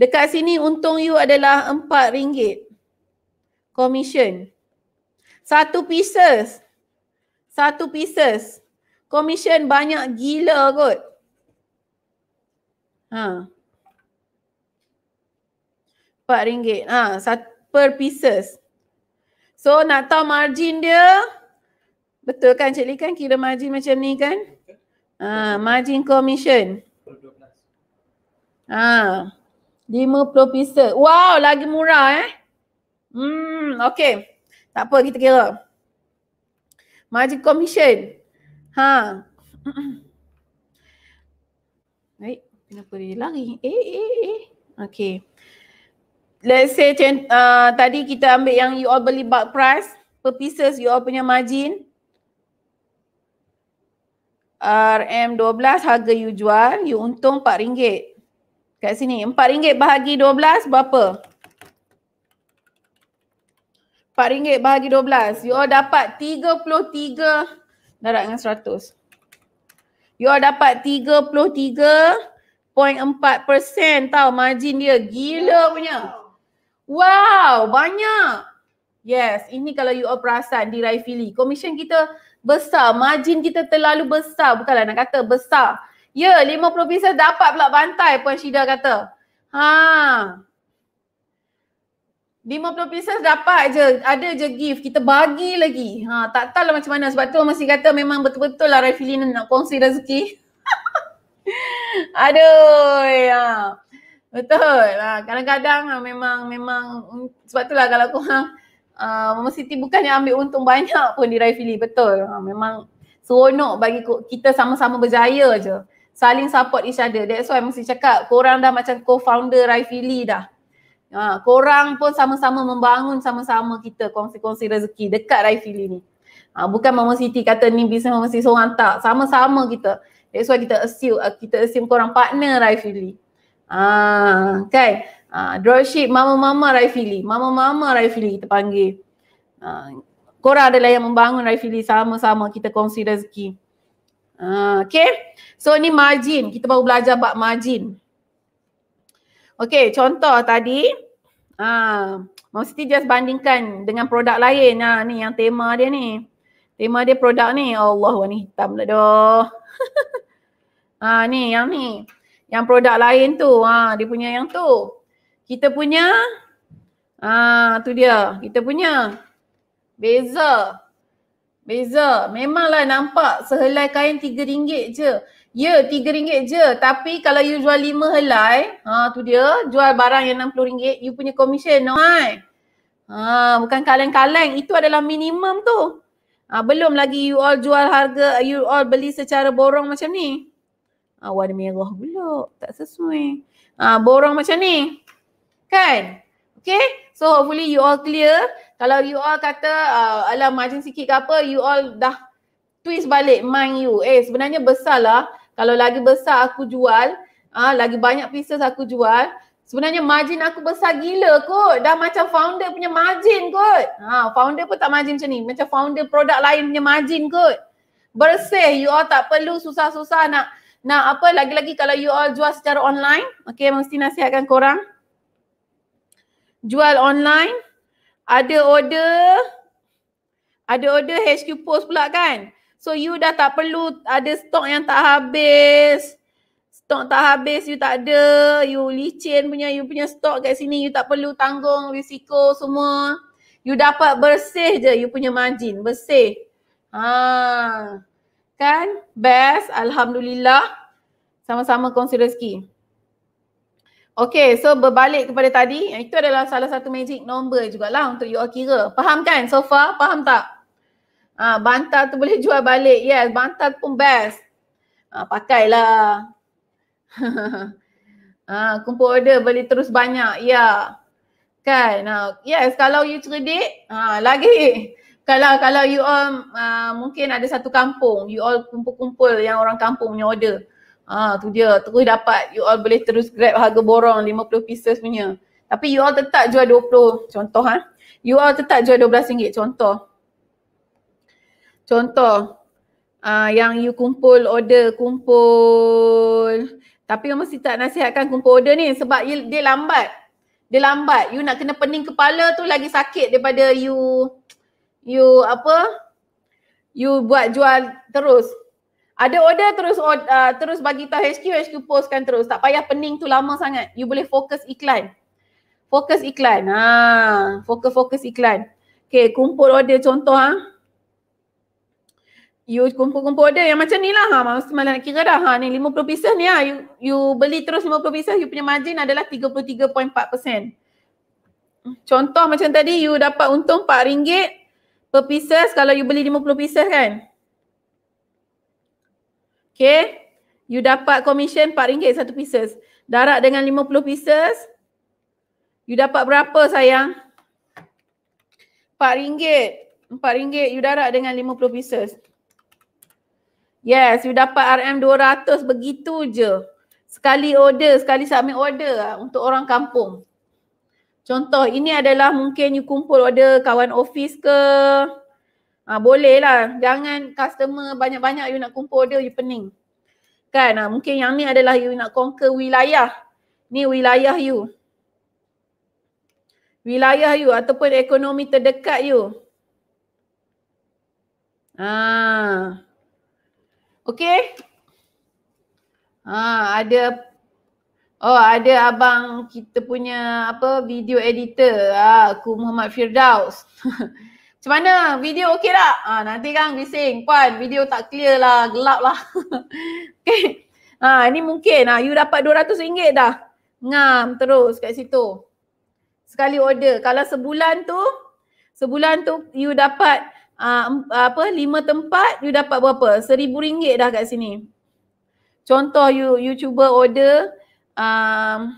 Dekat sini untung you adalah RM4 commission Satu pieces. Satu pieces. commission banyak gila kot. Ha. RM4. Ha, satu per pieces. So nak tahu margin dia? Betul kan Cik Lee kan kira margin macam ni kan? Ha, margin commission Ha puluh pisa. Wow, lagi murah eh. Hmm, okay. Tak apa, kita kira. Margin commission. Ha. Baik, kenapa dia lari? Eh, eh, eh. Okay. Let's say uh, tadi kita ambil yang you all beli bulk price. Per pieces you all punya margin. RM12 harga you jual, you untung RM4. Kat sini RM4 bahagi 12 berapa? RM4 bahagi belas. You all dapat 33 darat dengan seratus. You all dapat 33.4% tau margin dia. Gila punya. Wow, banyak. Yes, ini kalau you all perasan di Raifili. komisen kita besar, margin kita terlalu besar. Bukanlah nak kata besar. Ya, lima provinsi dapat pula bantai Puan Syida kata. Ha. Lima provinsi dapat je, ada je gift, kita bagi lagi. Ha, tak tahulah macam mana sebab tu masih kata memang betul-betul lah Rafilina nak kongsi rezeki. Aduh, ya. Betul. Ha, kadang-kadang ha, memang memang mm, sebab tu lah kalau aku ha, uh, Mama Siti bukannya ambil untung banyak pun di Rai Fili. Betul. Ha, memang seronok bagi kita sama-sama berjaya je saling support each other. That's why mesti cakap korang dah macam co-founder Raifili dah. Ha, korang pun sama-sama membangun sama-sama kita kongsi-kongsi rezeki dekat Raifili ni. Ha, bukan Mama Siti kata ni bisnes Mama Siti seorang tak. Sama-sama kita. That's why kita assume, uh, kita assume korang partner Raifili. Ha, okay. Ha, dropship Mama-Mama Raifili. Mama-Mama Raifili kita panggil. Ha, korang adalah yang membangun Raifili sama-sama kita kongsi rezeki. Uh, ah, okay. So ni margin. Kita baru belajar bab margin. Okay. Contoh tadi. Uh, ah, mesti just bandingkan dengan produk lain. Ha, ni yang tema dia ni. Tema dia produk ni. Allah warna hitam lah dah. ha, ni yang ni. Yang produk lain tu. Ha, dia punya yang tu. Kita punya. Ha, tu dia. Kita punya. Beza. Beza. Beza. Memanglah nampak sehelai kain tiga ringgit je. Ya, tiga ringgit je. Tapi kalau you jual lima helai, ha, tu dia, jual barang yang enam puluh ringgit. you punya komisen, No, hai. Ha, bukan kaleng-kaleng. Itu adalah minimum tu. Ha, belum lagi you all jual harga, you all beli secara borong macam ni. Ha, warna merah pula. Tak sesuai. Ha, borong macam ni. Kan? Okay? So hopefully you all clear kalau you all kata uh, ala margin sikit ke apa you all dah twist balik mind you eh sebenarnya besar lah. kalau lagi besar aku jual uh, lagi banyak pieces aku jual sebenarnya margin aku besar gila kot dah macam founder punya margin kot ha founder pun tak margin macam ni macam founder produk lain punya margin kot bersih you all tak perlu susah-susah nak nak apa lagi-lagi kalau you all jual secara online Okay mesti nasihatkan korang jual online ada order ada order HQ post pula kan so you dah tak perlu ada stok yang tak habis stok tak habis you tak ada you licin punya you punya stok kat sini you tak perlu tanggung risiko semua you dapat bersih je you punya margin bersih ha kan best alhamdulillah sama-sama consider scheme Okay, so berbalik kepada tadi, eh, itu adalah salah satu magic number jugalah untuk you all kira. Faham kan so far? Faham tak? Ha, bantal tu boleh jual balik. Yes, bantal pun best. Ha, pakailah. ha, kumpul order beli terus banyak. Ya. Yeah. Kan? Ha, yes, kalau you cerdik, ha, lagi. Kalau kalau you all uh, mungkin ada satu kampung, you all kumpul-kumpul yang orang kampung punya order. Ah tu dia terus dapat you all boleh terus grab harga borong 50 pieces punya. Tapi you all tetap jual 20 contoh ha. You all tetap jual RM12 contoh. Contoh ah yang you kumpul order kumpul tapi you mesti tak nasihatkan kumpul order ni sebab you, dia lambat. Dia lambat. You nak kena pening kepala tu lagi sakit daripada you you apa? You buat jual terus. Ada order terus uh, terus bagi tahu HQ HQ postkan terus. Tak payah pening tu lama sangat. You boleh fokus iklan. Fokus iklan. Ha, fokus fokus iklan. Okay, kumpul order contoh ha. You kumpul-kumpul order yang macam ni lah. Ha, malam nak kira dah. Ha, ni 50 pieces ni ha. You, you beli terus 50 pieces, you punya margin adalah 33.4%. Contoh macam tadi, you dapat untung RM4 per pieces kalau you beli 50 pieces kan. Okay. You dapat komisen RM4 satu pieces. Darat dengan 50 pieces. You dapat berapa sayang? RM4. RM4 you darat dengan 50 pieces. Yes, you dapat RM200 begitu je. Sekali order, sekali submit order lah untuk orang kampung. Contoh ini adalah mungkin you kumpul order kawan office ke, Ha, boleh lah. Jangan customer banyak-banyak you nak kumpul dia, you pening. Kan? Ha, mungkin yang ni adalah you nak conquer wilayah. Ni wilayah you. Wilayah you ataupun ekonomi terdekat you. Ha. Ah. Okay. Ha, ada Oh ada abang kita punya apa video editor ah aku Muhammad Firdaus. Macam mana? Video okey tak? Ha, nanti kan bising. Puan, video tak clear lah. Gelap lah. okay. Ha, ah, ini mungkin. Ha, you dapat RM200 dah. Ngam terus kat situ. Sekali order. Kalau sebulan tu, sebulan tu you dapat uh, apa lima tempat, you dapat berapa? Seribu ringgit dah kat sini. Contoh you, you cuba order um,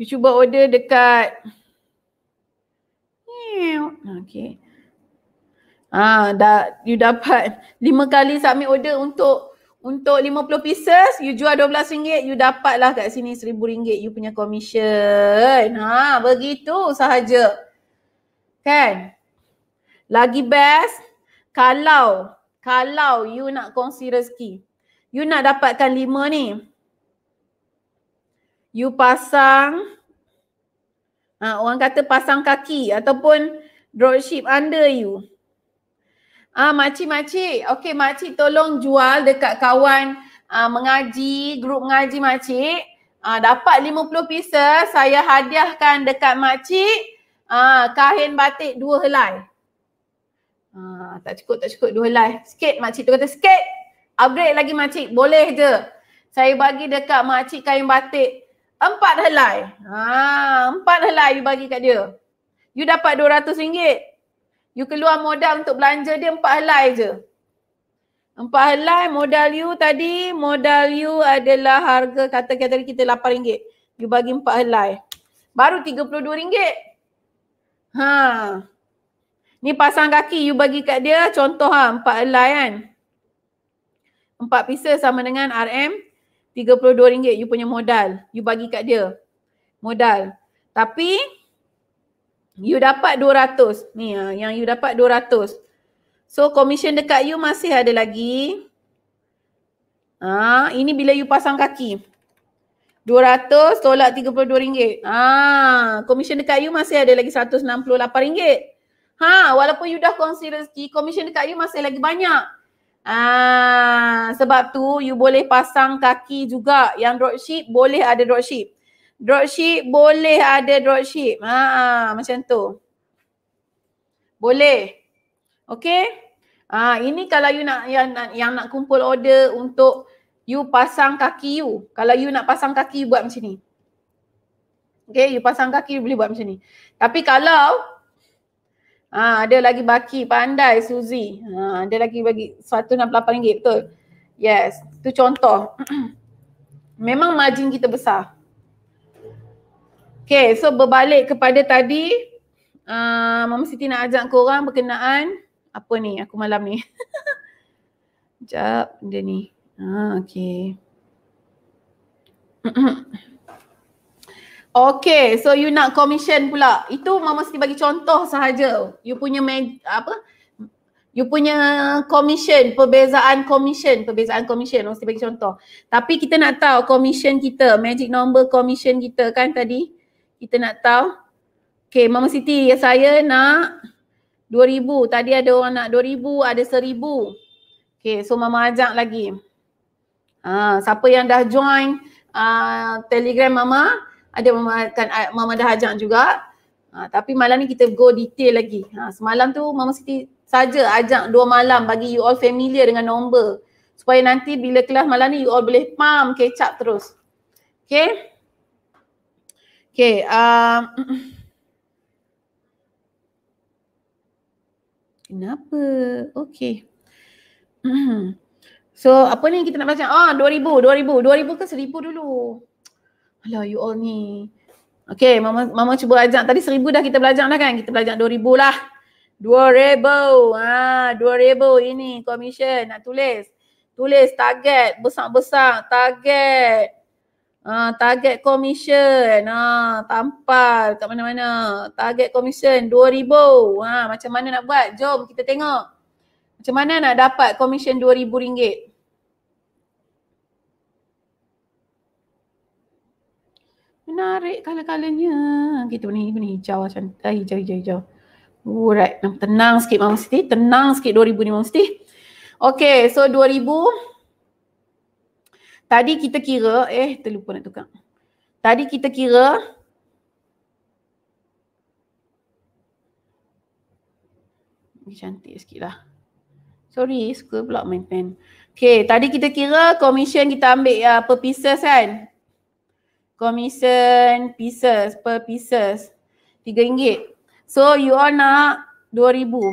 you cuba order dekat Okay. Ah, dah you dapat lima kali submit order untuk untuk 50 pieces, you jual RM12, you dapatlah kat sini RM1,000, you punya commission. Ha, begitu sahaja. Kan? Lagi best, kalau, kalau you nak kongsi rezeki, you nak dapatkan lima ni, you pasang Ha, orang kata pasang kaki ataupun dropship under you. Ah, ha, makcik-makcik, okey makcik tolong jual dekat kawan ha, mengaji, grup mengaji makcik. Ah, ha, dapat 50 pisa, saya hadiahkan dekat makcik ah, ha, kain batik dua helai. Ha, tak cukup, tak cukup dua helai. Sikit makcik tu kata sikit. Upgrade lagi makcik, boleh je. Saya bagi dekat makcik kain batik empat helai. Ha, empat helai you bagi kat dia. You dapat dua ratus ringgit. You keluar modal untuk belanja dia empat helai je. Empat helai modal you tadi, modal you adalah harga kata kata tadi kita rm ringgit. You bagi empat helai. Baru tiga puluh dua ringgit. Ha. Ni pasang kaki you bagi kat dia contoh ha empat helai kan. Empat pieces sama dengan RM RM32 you punya modal. You bagi kat dia modal. Tapi you dapat 200. Ni ya, yang you dapat 200. So komisen dekat you masih ada lagi. Ha, ini bila you pasang kaki. 200 tolak RM32. Ha, komisen dekat you masih ada lagi RM168. Ha, walaupun you dah consider rezeki, commission dekat you masih lagi banyak. Ah, sebab tu you boleh pasang kaki juga yang dropship boleh ada dropship. Dropship boleh ada dropship. Ha, ah, macam tu. Boleh. Okay. Ah, ini kalau you nak yang, nak yang nak kumpul order untuk you pasang kaki you. Kalau you nak pasang kaki you buat macam ni. Okay, you pasang kaki you boleh buat macam ni. Tapi kalau Ha, ada lagi baki pandai Suzy. Ha, ada lagi bagi RM168 betul. Yes, itu contoh. Memang margin kita besar. Okay, so berbalik kepada tadi uh, Mama Siti nak ajak korang berkenaan apa ni aku malam ni. Sekejap dia ni. Ha, okay. Okay, so you nak commission pula. Itu Mama mesti bagi contoh sahaja. You punya med, apa? You punya commission, perbezaan commission, perbezaan commission. Mesti bagi contoh. Tapi kita nak tahu commission kita, magic number commission kita kan tadi. Kita nak tahu. Okay, Mama Siti, saya nak 2000. Tadi ada orang nak 2000, ada 1000. Okay, so Mama ajak lagi. Ah, siapa yang dah join uh, Telegram Mama, ada mama kan ah, mama dah ajak juga. Ha, tapi malam ni kita go detail lagi. Ha, semalam tu Mama Siti saja ajak dua malam bagi you all familiar dengan nombor. Supaya nanti bila kelas malam ni you all boleh pam catch terus. Okay. Okay. Um, kenapa? Okay. so apa ni kita nak baca? Oh 2000, 2000, 2000 ke 1000 dulu? Alah, you all ni. Okay, Mama, Mama cuba ajak. Tadi seribu dah kita belajar dah kan? Kita belajar dua ribu lah. Dua ribu. Ha, dua ribu ini komisen. nak tulis. Tulis target besar-besar. Target. Ha, target komisen. Ha, tampal kat mana-mana. Target komisen dua ribu. Ha, macam mana nak buat? Jom kita tengok. Macam mana nak dapat komisen RM2,000? menarik kala-kalanya. Gitu ni, ni hijau macam ah, hijau, hijau, hijau. Alright, tenang sikit Mama Siti. Tenang sikit 2000 ni Mama Siti. Okay, so 2000. Tadi kita kira, eh terlupa nak tukar. Tadi kita kira, cantik sikit lah. Sorry, suka pula main pen. Okay, tadi kita kira komisen kita ambil uh, per pieces kan commission pieces per pieces RM3. So you all nak RM2000.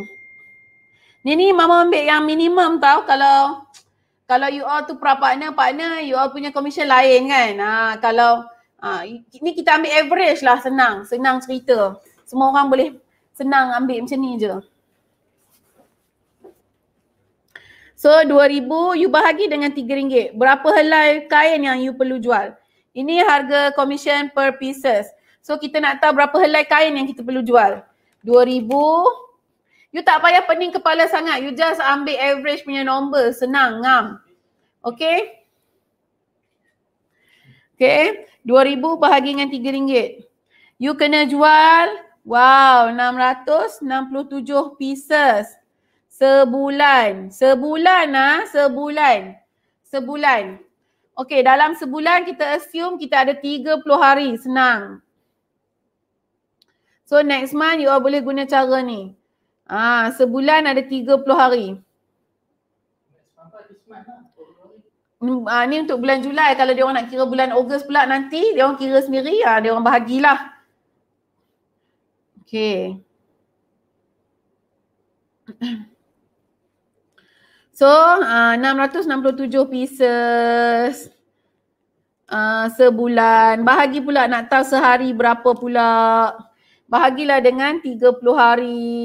Ni ni mama ambil yang minimum tau kalau kalau you all tu pra partner, partner you all punya commission lain kan. Ha, kalau ha, ni kita ambil average lah senang. Senang cerita. Semua orang boleh senang ambil macam ni je. So 2000 you bahagi dengan RM3. Berapa helai kain yang you perlu jual? Ini harga komisen per pieces. So kita nak tahu berapa helai kain yang kita perlu jual. Dua ribu. You tak payah pening kepala sangat. You just ambil average punya nombor Senang, ngam. Okay. Okay. Dua ribu bahagi dengan tiga ringgit. You kena jual. Wow. enam enam ratus puluh tujuh pieces. Sebulan. Sebulan ah, Sebulan. Sebulan. Okay, dalam sebulan kita assume kita ada 30 hari. Senang. So next month you all boleh guna cara ni. Ah, ha, sebulan ada 30 hari. Ha, ni untuk bulan Julai. Kalau dia orang nak kira bulan Ogos pula nanti, dia orang kira sendiri, ha, dia orang bahagilah. Okay. So uh, 667 pieces uh, sebulan. Bahagi pula nak tahu sehari berapa pula. Bahagilah dengan 30 hari.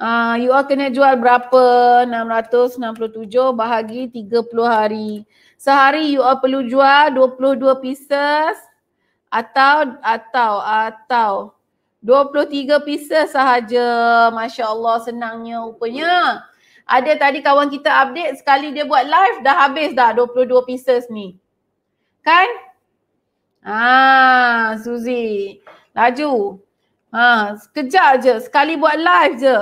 Uh, you all kena jual berapa? 667 bahagi 30 hari. Sehari you all perlu jual 22 pieces atau atau atau 23 pieces sahaja. Masya Allah senangnya rupanya. Hmm. Ada tadi kawan kita update sekali dia buat live dah habis dah 22 pieces ni. Kan? Ah, Suzy. Laju. Ha, ah, sekejap je. Sekali buat live je.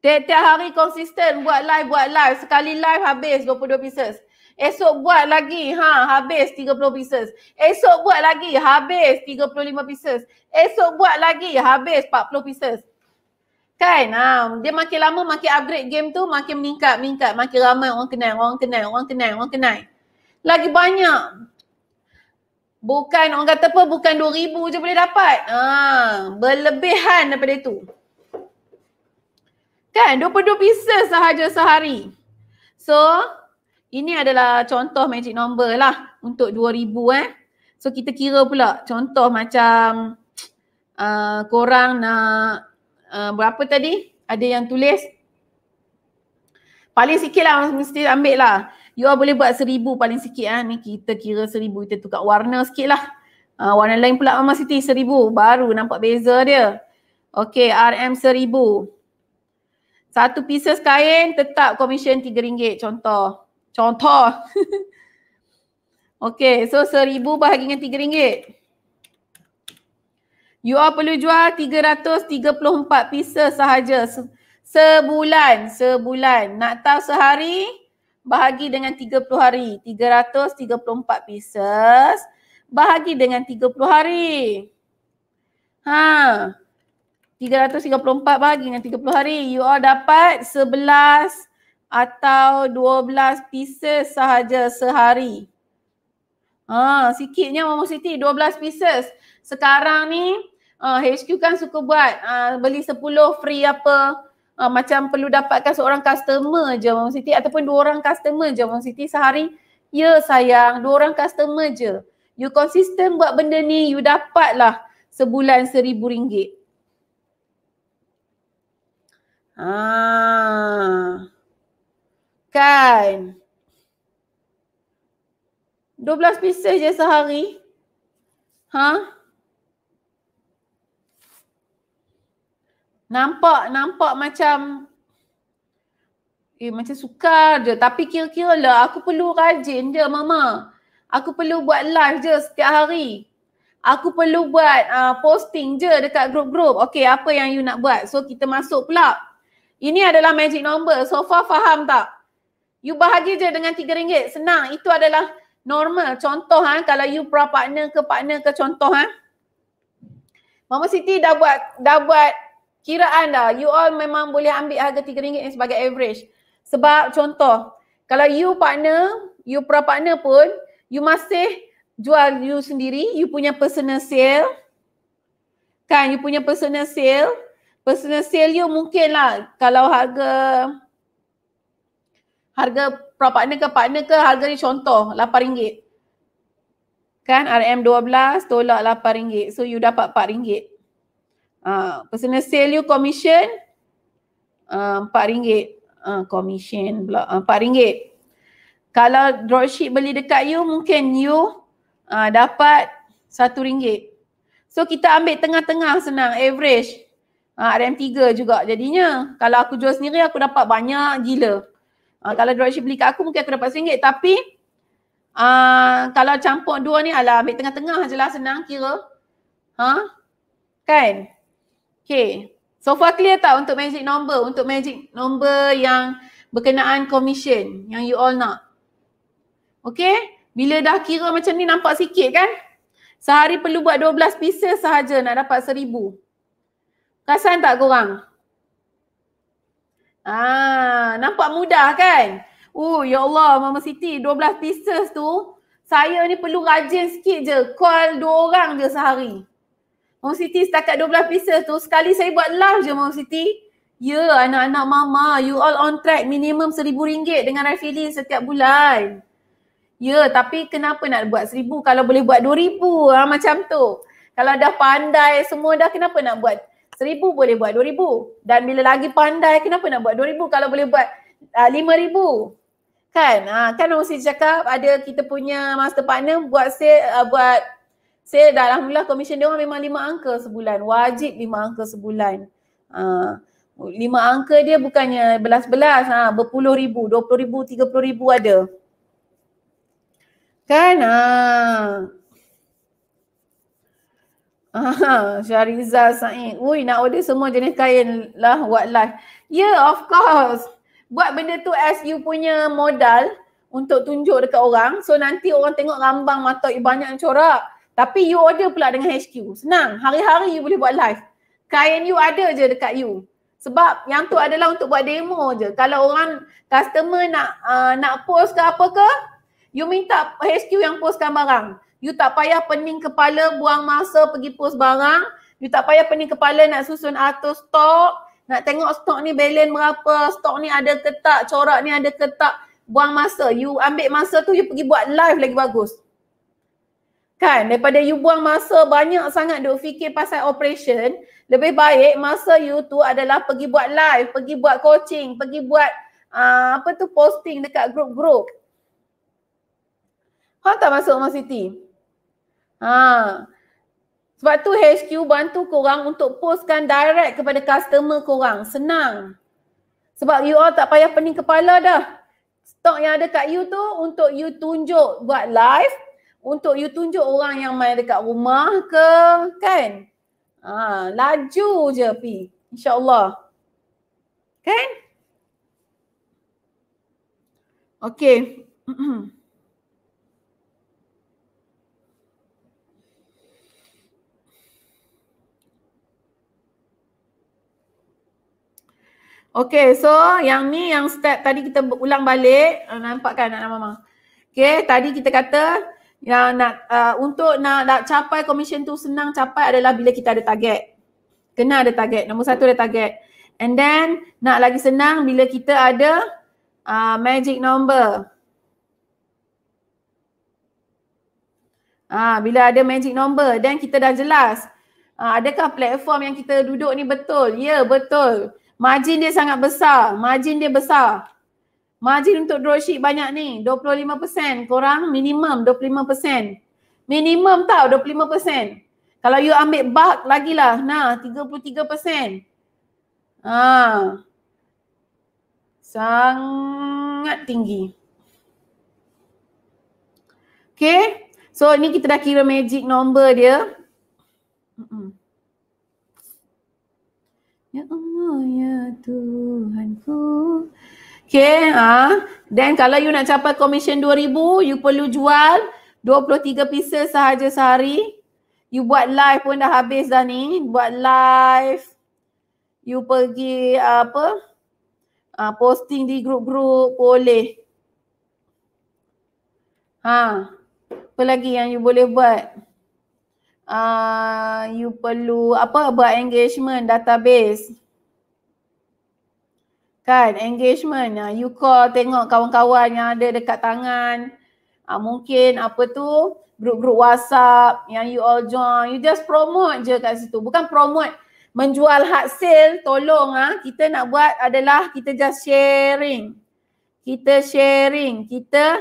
Tiap-tiap hari konsisten buat live, buat live. Sekali live habis 22 pieces. Esok buat lagi, ha, habis 30 pieces. Esok buat lagi, habis 35 pieces. Esok buat lagi, habis 40 pieces. Kan? Ha, dia makin lama makin upgrade game tu makin meningkat, meningkat. Makin ramai orang kenal, orang kenal, orang kenal, orang kenal. Lagi banyak. Bukan orang kata apa, bukan 2000 je boleh dapat. Ha, berlebihan daripada itu. Kan? 22 pieces sahaja sehari. So, ini adalah contoh magic number lah untuk 2000 eh. So, kita kira pula contoh macam uh, korang nak Eh, berapa tadi? Ada yang tulis? Paling sikit lah mesti ambil lah. You all boleh buat seribu paling sikit lah. Ni kita kira seribu, kita tukar warna sikit lah. Uh, warna lain pula Mama Siti seribu. Baru nampak beza dia. Okay, RM seribu. Satu pieces kain tetap komisen tiga ringgit contoh. Contoh. okay, so seribu bahagi tiga ringgit. You all perlu jual 334 pieces sahaja se- sebulan, sebulan. Nak tahu sehari bahagi dengan 30 hari, 334 pieces bahagi dengan 30 hari. Ha. 334 bahagi dengan 30 hari, you all dapat 11 atau 12 pieces sahaja sehari. Ha, sikitnya Mama Siti 12 pieces. Sekarang ni Uh, ah, HQ kan suka buat uh, beli 10 free apa uh, macam perlu dapatkan seorang customer je Mama Siti ataupun dua orang customer je Mama Siti sehari. Ya sayang, dua orang customer je. You konsisten buat benda ni, you dapatlah sebulan seribu ringgit. Ah. Kan. 12 pieces je sehari. Ha? Huh? nampak nampak macam eh macam sukar je tapi kira-kira lah aku perlu rajin je mama. Aku perlu buat live je setiap hari. Aku perlu buat uh, posting je dekat grup-grup. Okay apa yang you nak buat? So kita masuk pula. Ini adalah magic number. So far faham tak? You bahagia je dengan RM3. Senang. Itu adalah normal. Contoh ha, kalau you pra partner ke partner ke contoh ha. Mama Siti dah buat dah buat Kira anda, you all memang boleh ambil harga RM3 sebagai average. Sebab contoh, kalau you partner, you pra partner pun, you masih jual you sendiri, you punya personal sale. Kan, you punya personal sale. Personal sale you mungkinlah kalau harga harga pra partner ke partner ke harga ni contoh RM8. Kan RM12 tolak RM8. So you dapat RM4. Uh, ah, personal sale you commission RM4. Uh, uh, commission pula RM4. Uh, ah, Kalau dropship beli dekat you mungkin you uh, dapat RM1. So kita ambil tengah-tengah senang average. Uh, RM3 juga jadinya. Kalau aku jual sendiri aku dapat banyak gila. Uh, kalau dropship beli kat aku mungkin aku dapat RM1 tapi uh, kalau campur dua ni alah ambil tengah-tengah je lah senang kira. Ha? Huh? Kan? Okay. So far clear tak untuk magic number? Untuk magic number yang berkenaan commission yang you all nak. Okay. Bila dah kira macam ni nampak sikit kan? Sehari perlu buat 12 pieces sahaja nak dapat 1000. Perasan tak korang? Ah, nampak mudah kan? Oh, ya Allah, Mama Siti, 12 pieces tu saya ni perlu rajin sikit je. Call dua orang je sehari. Mom Siti setakat 12 pieces tu sekali saya buat live je Mom Siti. Ya yeah, anak-anak mama you all on track minimum seribu ringgit dengan Rafili setiap bulan. Ya yeah, tapi kenapa nak buat seribu? kalau boleh buat dua ribu, ha, macam tu. Kalau dah pandai semua dah kenapa nak buat seribu? boleh buat dua ribu. Dan bila lagi pandai kenapa nak buat dua ribu? kalau boleh buat ah, lima 5000 Uh, kan ha, kan Mom Siti cakap ada kita punya master partner buat sale, uh, ah, buat saya dah alhamdulillah komisen dia orang memang lima angka sebulan. Wajib lima angka sebulan. Uh, lima angka dia bukannya belas-belas, ha, berpuluh ribu, dua puluh ribu, tiga puluh ribu ada. Kan? Ha. Aha, Syariza Said. Ui, nak order semua jenis kain lah, what life. Yeah, of course. Buat benda tu as you punya modal untuk tunjuk dekat orang. So, nanti orang tengok rambang mata you banyak yang corak. Tapi you order pula dengan HQ. Senang. Hari-hari you boleh buat live. Klien you ada je dekat you. Sebab yang tu adalah untuk buat demo je. Kalau orang customer nak uh, nak post ke apa ke, you minta HQ yang postkan barang. You tak payah pening kepala buang masa pergi post barang. You tak payah pening kepala nak susun atau stok. Nak tengok stok ni balance berapa, stok ni ada ketak, corak ni ada ketak. Buang masa. You ambil masa tu, you pergi buat live lagi bagus. Kan daripada you buang masa banyak sangat duk fikir pasal operation, lebih baik masa you tu adalah pergi buat live, pergi buat coaching, pergi buat uh, apa tu posting dekat group-group. Faham tak masuk Mas Siti? Ha. Sebab tu HQ bantu korang untuk postkan direct kepada customer korang. Senang. Sebab you all tak payah pening kepala dah. Stok yang ada kat you tu untuk you tunjuk buat live, untuk you tunjuk orang yang main dekat rumah ke kan ha, laju je pi insyaallah kan okey Okay, so yang ni yang step tadi kita ulang balik. Nampak kan anak mama? Okay, tadi kita kata Ya nak uh, untuk nak nak capai commission tu senang capai adalah bila kita ada target. Kena ada target. Nombor satu ada target. And then nak lagi senang bila kita ada uh, magic number. Ah uh, bila ada magic number then kita dah jelas. Uh, adakah platform yang kita duduk ni betul? Ya, yeah, betul. Margin dia sangat besar. Margin dia besar. Margin untuk dropship banyak ni 25% korang minimum 25% Minimum tau 25% Kalau you ambil bulk lagilah nah 33% ha. Sangat tinggi Okay so ni kita dah kira magic number dia Ya Allah ya Tuhanku Okay, ha. Then kalau you nak capai komisen commission 2000, you perlu jual 23 pieces sahaja sehari. You buat live pun dah habis dah ni. Buat live. You pergi ah, apa? Ha, posting di grup-grup boleh. Ha. Apa lagi yang you boleh buat? Uh, you perlu apa buat engagement database. Kan engagement, ah, you call tengok kawan-kawan yang ada dekat tangan uh, Mungkin apa tu grup-grup whatsapp yang you all join You just promote je kat situ bukan promote menjual hard sale tolong ah kita nak buat adalah kita just sharing kita sharing kita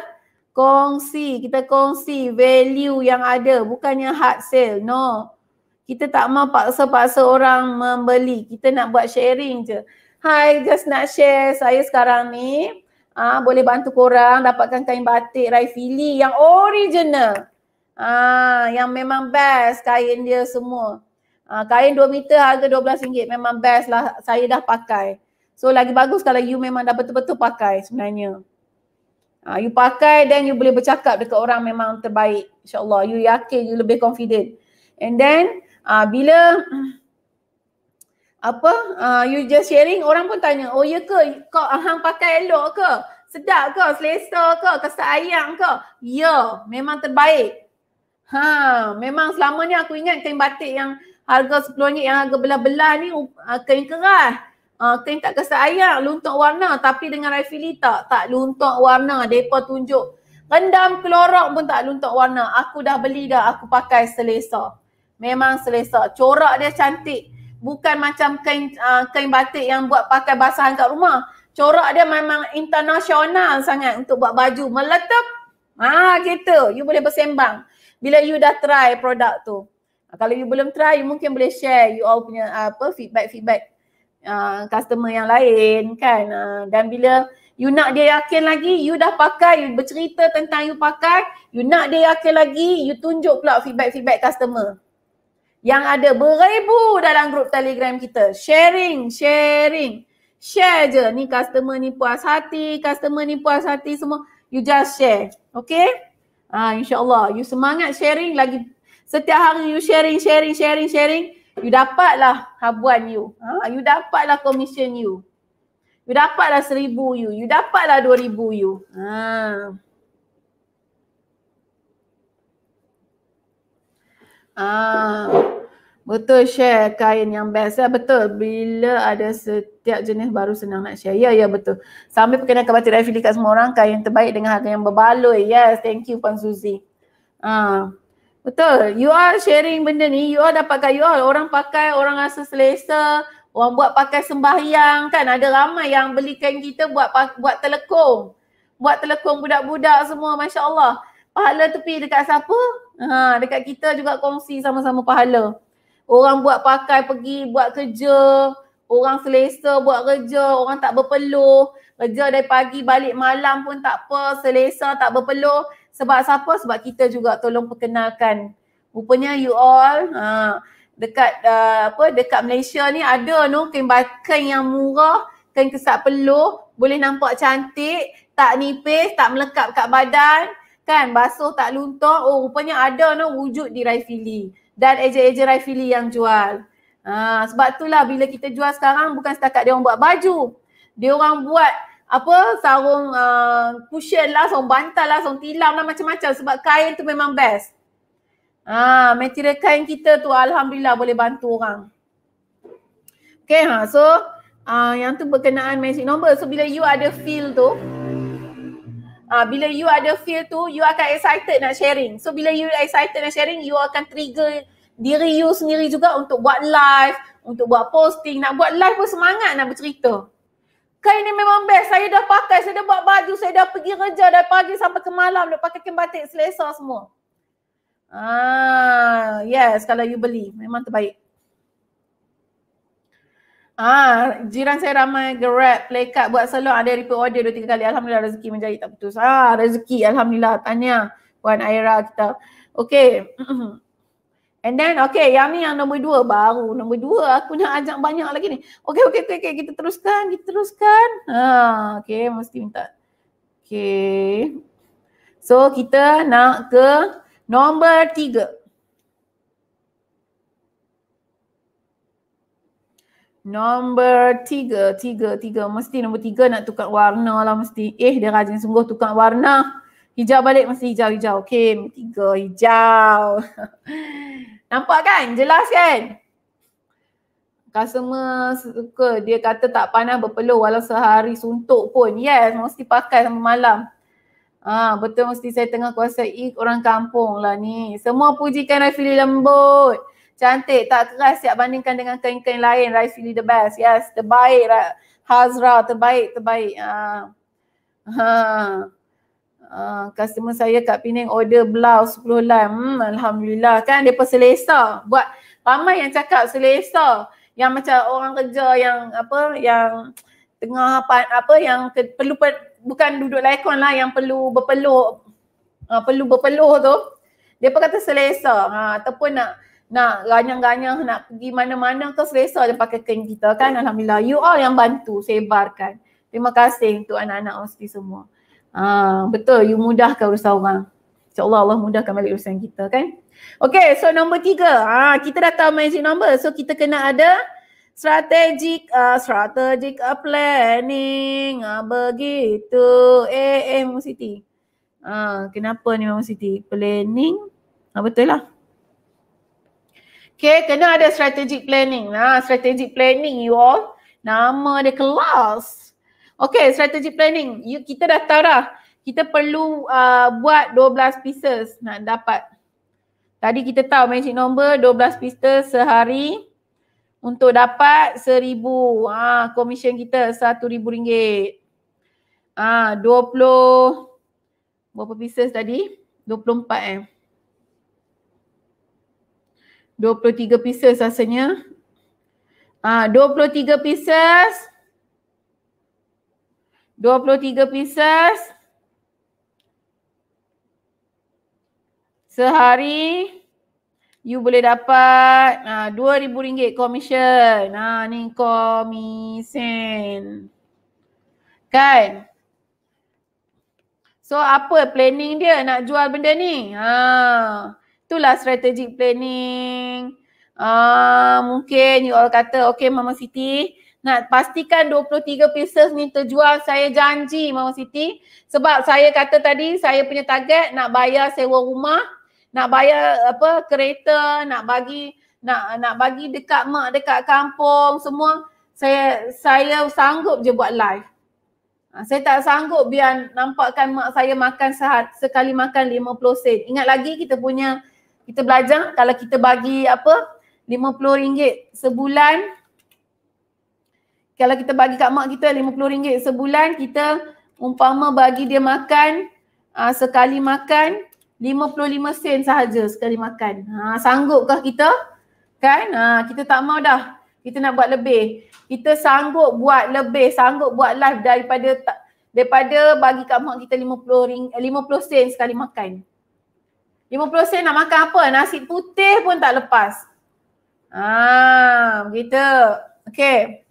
kongsi kita kongsi value yang ada bukannya hard sale no kita tak mau paksa-paksa orang membeli kita nak buat sharing je Hi, just nak share saya sekarang ni ah ha, boleh bantu korang dapatkan kain batik Raifili yang original. Ah ha, yang memang best kain dia semua. Ha, kain 2 meter harga RM12 memang best lah saya dah pakai. So lagi bagus kalau you memang dah betul-betul pakai sebenarnya. Ha, you pakai dan you boleh bercakap dekat orang memang terbaik. InsyaAllah you yakin you lebih confident. And then uh, bila uh, apa uh, you just sharing orang pun tanya oh ya ke kau hang pakai elok ke sedap ke selesa ke kasut ayam ke ya yeah, memang terbaik ha memang selama ni aku ingat kain batik yang harga RM10 yang harga belah-belah ni uh, kain kerah ah, uh, kain tak kasut ayam luntuk warna tapi dengan Rafili tak tak luntuk warna depa tunjuk rendam klorok pun tak luntuk warna aku dah beli dah aku pakai selesa memang selesa corak dia cantik bukan macam kain uh, kain batik yang buat pakai basahan kat rumah. Corak dia memang internasional sangat untuk buat baju meletup. Ah gitu. You boleh bersembang bila you dah try produk tu. Ha, kalau you belum try, you mungkin boleh share you all punya uh, apa feedback-feedback uh, customer yang lain kan. Uh, dan bila you nak dia yakin lagi, you dah pakai, you bercerita tentang you pakai, you nak dia yakin lagi, you tunjuk pula feedback-feedback customer yang ada beribu dalam grup telegram kita. Sharing, sharing. Share je. Ni customer ni puas hati, customer ni puas hati semua. You just share. Okay? Ah, InsyaAllah. You semangat sharing lagi. Setiap hari you sharing, sharing, sharing, sharing. You dapatlah habuan you. Ha? You dapatlah commission you. You dapatlah seribu you. You dapatlah dua ribu you. Ha. Ah, betul share kain yang best lah. Betul. Bila ada setiap jenis baru senang nak share. Ya, ya betul. Sambil perkenalkan batik fili kat semua orang, kain yang terbaik dengan harga yang berbaloi. Yes, thank you Puan Suzy. Ah, betul. You are sharing benda ni. You all dapatkan. You all orang pakai, orang rasa selesa. Orang buat pakai sembahyang kan. Ada ramai yang beli kain kita buat buat telekong. Buat telekong budak-budak semua. Masya Allah. Pahala tepi dekat siapa? Ha, dekat kita juga kongsi sama-sama pahala. Orang buat pakai pergi buat kerja, orang selesa buat kerja, orang tak berpeluh. Kerja dari pagi balik malam pun tak apa, selesa tak berpeluh. Sebab siapa? Sebab kita juga tolong perkenalkan. Rupanya you all ha, dekat uh, apa dekat Malaysia ni ada no kain bakan yang murah, kain kesat peluh, boleh nampak cantik, tak nipis, tak melekap kat badan kan basuh tak luntur oh rupanya ada no wujud di Raifili dan ejen-ejen Raifili yang jual. Ha, sebab itulah bila kita jual sekarang bukan setakat dia orang buat baju. Dia orang buat apa sarung uh, cushion lah, sarung bantal lah, sarung tilam lah macam-macam sebab kain tu memang best. Ha, material kain kita tu Alhamdulillah boleh bantu orang. Okay, ha, so uh, yang tu berkenaan magic number. So bila you ada feel tu, uh, bila you ada feel tu you akan excited nak sharing so bila you excited nak sharing you akan trigger diri you sendiri juga untuk buat live untuk buat posting nak buat live pun semangat nak bercerita Kali ni memang best. Saya dah pakai, saya dah buat baju, saya dah pergi kerja dari pagi sampai ke malam. Dah pakai kain batik selesa semua. Ah, yes, kalau you beli. Memang terbaik. Ah, jiran saya ramai gerak, play card, buat salon, ada repeat order dua tiga kali. Alhamdulillah rezeki menjadi tak putus. Ah, rezeki. Alhamdulillah. Tanya Puan Aira kita. Okay. And then, okay, yang ni yang nombor dua. Baru nombor dua. Aku nak ajak banyak lagi ni. Okay, okay, okay. okay. Kita teruskan. Kita teruskan. Ha, ah, okay. Mesti minta. Okay. So, kita nak ke nombor tiga. Nombor tiga, tiga, tiga. Mesti nombor tiga nak tukar warna lah mesti. Eh dia rajin sungguh tukar warna. Hijau balik mesti hijau, hijau. Okay, nombor tiga, hijau. Nampak kan? Jelas kan? Customer suka dia kata tak panas berpeluh walau sehari suntuk pun. Yes, mesti pakai sama malam. Ah ha, betul mesti saya tengah kuasai orang kampung lah ni. Semua pujikan Rafili lembut. Cantik, tak keras siap bandingkan dengan kain-kain lain. Rice really the best. Yes, terbaik. Ra- Hazra, terbaik, terbaik. Ah. Ha. Ha. Uh, customer saya kat Penang order blouse 10 lain. Hmm, Alhamdulillah kan dia depa selesa. Buat ramai yang cakap selesa. Yang macam orang kerja yang apa yang tengah apa, apa yang ke, perlu per, bukan duduk lekon lah yang perlu berpeluh uh, perlu berpeluh tu. Depa kata selesa. Ha ataupun nak uh, nak ganyang-ganyang nak pergi mana-mana ke selesa dia pakai kain kita kan Alhamdulillah you all yang bantu sebarkan terima kasih untuk anak-anak hosti semua ha, betul you mudahkan urusan orang InsyaAllah Allah mudahkan balik urusan kita kan Okay so nombor tiga ha, kita dah tahu magic number so kita kena ada strategic uh, strategic uh, planning uh, begitu eh eh Mama Siti uh, kenapa ni Mama Siti planning uh, betul lah Okay, kena ada strategic planning. Nah, strategic planning you all. Nama dia kelas. Okay, strategic planning. You, kita dah tahu dah. Kita perlu uh, buat 12 pieces nak dapat. Tadi kita tahu magic number 12 pieces sehari untuk dapat seribu. ah komisen kita satu ribu ringgit. Ah, dua puluh berapa pieces tadi? Dua puluh empat eh. 23 pieces rasanya. Ah uh, 23 pieces. 23 pieces. Sehari you boleh dapat uh, RM2,000 komisen. Nah, uh, ni komisen. Kan? So apa planning dia nak jual benda ni? Ha. Uh itulah strategic planning. Uh, mungkin you all kata, okay Mama Siti, nak pastikan 23 pieces ni terjual, saya janji Mama Siti. Sebab saya kata tadi, saya punya target nak bayar sewa rumah, nak bayar apa kereta, nak bagi nak nak bagi dekat mak dekat kampung semua saya saya sanggup je buat live. Ah, saya tak sanggup biar nampakkan mak saya makan sehat, sekali makan 50 sen. Ingat lagi kita punya kita belajar kalau kita bagi apa RM50 sebulan kalau kita bagi kat mak kita RM50 sebulan kita umpama bagi dia makan uh, sekali makan 55 sen sahaja sekali makan. Ha, sanggupkah kita? Kan? Ha, kita tak mau dah. Kita nak buat lebih. Kita sanggup buat lebih, sanggup buat live daripada daripada bagi kat mak kita 50 eh, ring, 50 sen sekali makan. 50 sen nak makan apa? Nasi putih pun tak lepas. Ah, begitu. Okey.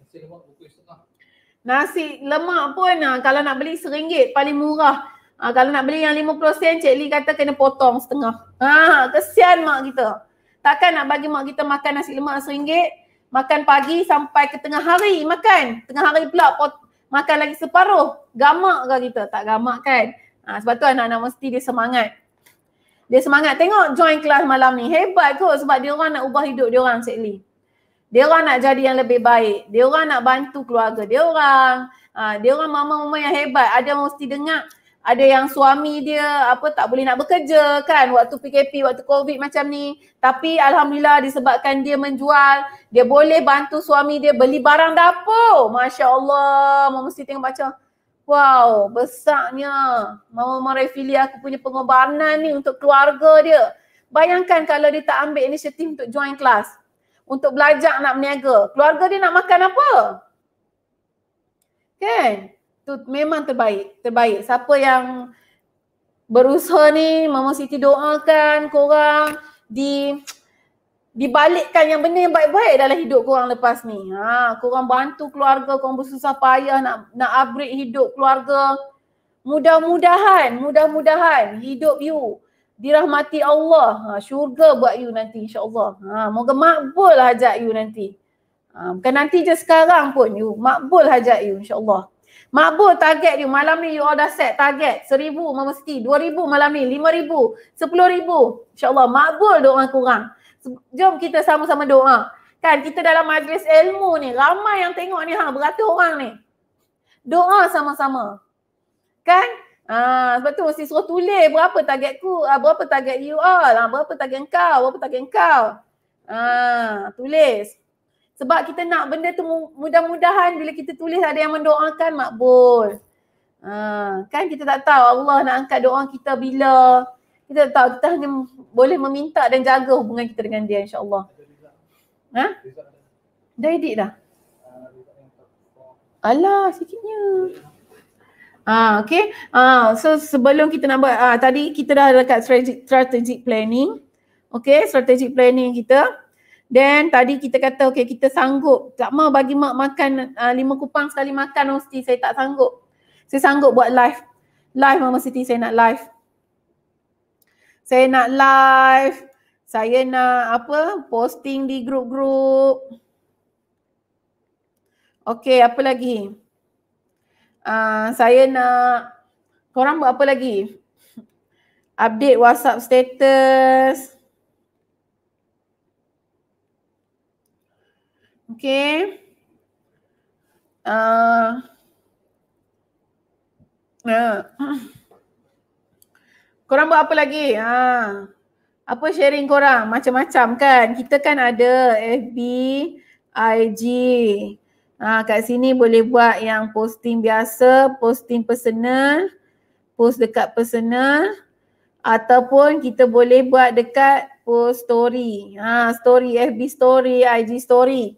Nasi lemak pun ha, kalau nak beli seringgit paling murah. Ah, kalau nak beli yang 50 sen Cik Lee kata kena potong setengah. Ah, kesian mak kita. Takkan nak bagi mak kita makan nasi lemak seringgit? Makan pagi sampai ke tengah hari makan. Tengah hari pula pot- makan lagi separuh. Gamak ke kita? Tak gamak kan? Ah, sebab tu anak-anak mesti dia semangat. Dia semangat tengok join kelas malam ni. Hebat kot sebab dia orang nak ubah hidup dia orang sekali. Dia orang nak jadi yang lebih baik. Dia orang nak bantu keluarga dia orang. Ha, dia orang mama-mama yang hebat. Ada yang mesti dengar. Ada yang suami dia apa tak boleh nak bekerja kan waktu PKP, waktu COVID macam ni. Tapi Alhamdulillah disebabkan dia menjual, dia boleh bantu suami dia beli barang dapur. Masya Allah. Mama mesti tengok macam, Wow, besarnya Mama Marifili aku punya pengorbanan ni untuk keluarga dia. Bayangkan kalau dia tak ambil inisiatif untuk join kelas. Untuk belajar nak berniaga. Keluarga dia nak makan apa? Kan? Tu memang terbaik. Terbaik. Siapa yang berusaha ni, Mama Siti doakan korang di dibalikkan yang benda yang baik-baik dalam hidup korang lepas ni. Ha, korang bantu keluarga, korang bersusah payah nak nak upgrade hidup keluarga. Mudah-mudahan, mudah-mudahan hidup you dirahmati Allah. Ha, syurga buat you nanti insya-Allah. Ha, moga makbul hajat you nanti. Ha, bukan nanti je sekarang pun you makbul hajat you insya-Allah. Makbul target you malam ni you all dah set target 1000 mesti ribu malam ni lima 5000 10000 insya-Allah makbul doang kurang. orang jom kita sama-sama doa. Kan kita dalam majlis ilmu ni, ramai yang tengok ni, ha, beratus orang ni. Doa sama-sama. Kan? Ha, sebab tu mesti suruh tulis berapa target ku, ha, berapa target you all, ha, berapa target kau, berapa target kau. Ha, tulis. Sebab kita nak benda tu mudah-mudahan bila kita tulis ada yang mendoakan makbul. Ha, kan kita tak tahu Allah nak angkat doa kita bila kita tahu kita hanya boleh meminta dan jaga hubungan kita dengan dia insyaallah. Ha? Dah edit dah. Alah sikitnya. Ha, okay. Ha, so sebelum kita nak buat, ha, tadi kita dah dekat strategic, strategic planning. Okay, strategic planning kita. Then tadi kita kata, okay kita sanggup. Tak mau bagi mak makan ha, lima kupang sekali makan, Mama Siti. Saya tak sanggup. Saya sanggup buat live. Live Mama Siti, saya nak live saya nak live, saya nak apa posting di grup-grup. Okey, apa lagi? Uh, saya nak, korang buat apa lagi? Update WhatsApp status. Okay. Uh, ah. uh. Ah. Korang buat apa lagi? Ha. Apa sharing korang? Macam-macam kan? Kita kan ada FB, IG. Ha, kat sini boleh buat yang posting biasa, posting personal, post dekat personal ataupun kita boleh buat dekat post story. Ha, story, FB story, IG story.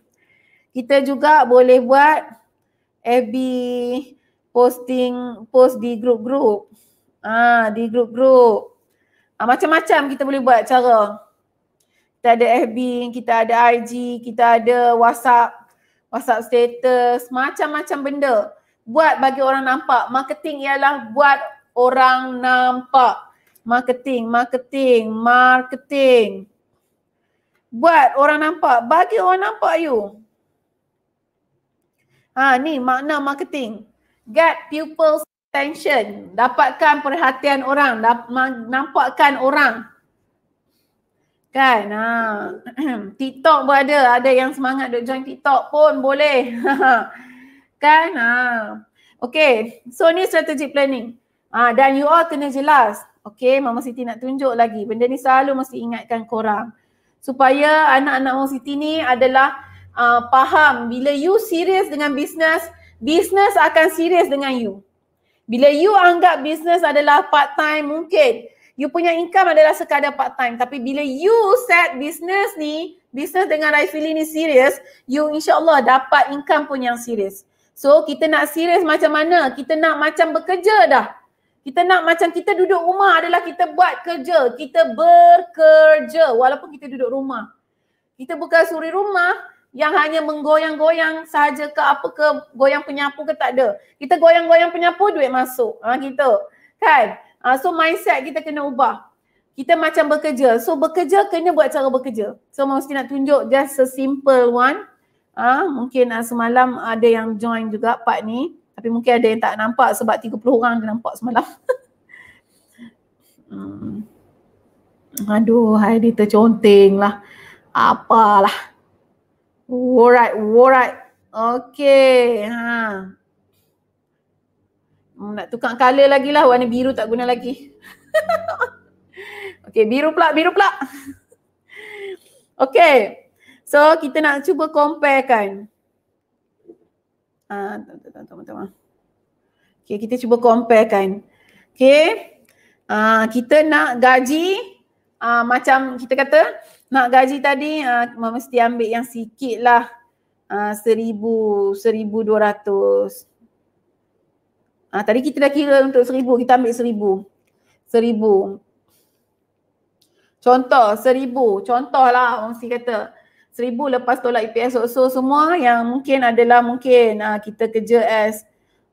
Kita juga boleh buat FB posting post di grup-grup. Ah, di grup-grup. Ah, macam-macam kita boleh buat cara. Kita ada FB, kita ada IG, kita ada WhatsApp, WhatsApp status, macam-macam benda. Buat bagi orang nampak. Marketing ialah buat orang nampak. Marketing, marketing, marketing. Buat orang nampak. Bagi orang nampak you. Ha, ni makna marketing. Get pupils attention, dapatkan perhatian orang, dap- nampakkan orang. Kan? Ha. TikTok pun ada, ada yang semangat duk join TikTok pun boleh. kan? Ha. Okay, so ni strategic planning. Ha. dan you all kena jelas. Okay, Mama Siti nak tunjuk lagi. Benda ni selalu mesti ingatkan korang. Supaya anak-anak Mama Siti ni adalah uh, faham bila you serious dengan bisnes, bisnes akan serious dengan you. Bila you anggap business adalah part time mungkin you punya income adalah sekadar part time tapi bila you set business ni business dengan Raifili ni serious you insyaAllah dapat income pun yang serious. So kita nak serious macam mana? Kita nak macam bekerja dah. Kita nak macam kita duduk rumah adalah kita buat kerja. Kita berkerja walaupun kita duduk rumah. Kita bukan suri rumah, yang hanya menggoyang-goyang saja ke apa ke goyang penyapu ke tak ada. Kita goyang-goyang penyapu duit masuk. Ha, gitu. Kan? Ha, so mindset kita kena ubah. Kita macam bekerja. So bekerja kena buat cara bekerja. So mesti nak tunjuk just a simple one. Ha, mungkin ha, semalam ada yang join juga part ni. Tapi mungkin ada yang tak nampak sebab 30 orang dia nampak semalam. hmm. Aduh, hari dia terconteng lah. Apalah. Warat, warat. Okay. Ha. Nak tukar colour lagi lah. Warna biru tak guna lagi. okay, biru pula, biru pula. okay. So, kita nak cuba compare kan. Ah, okay, kita cuba compare kan. Okay. Uh, ah, kita nak gaji uh, macam kita kata Mak gaji tadi uh, mesti ambil yang sikit lah. Ah, seribu, seribu dua ratus. Ah, tadi kita dah kira untuk seribu, kita ambil seribu. Seribu. Contoh, seribu. contoh lah, orang mesti kata. Seribu lepas tolak EPS so semua yang mungkin adalah mungkin uh, kita kerja as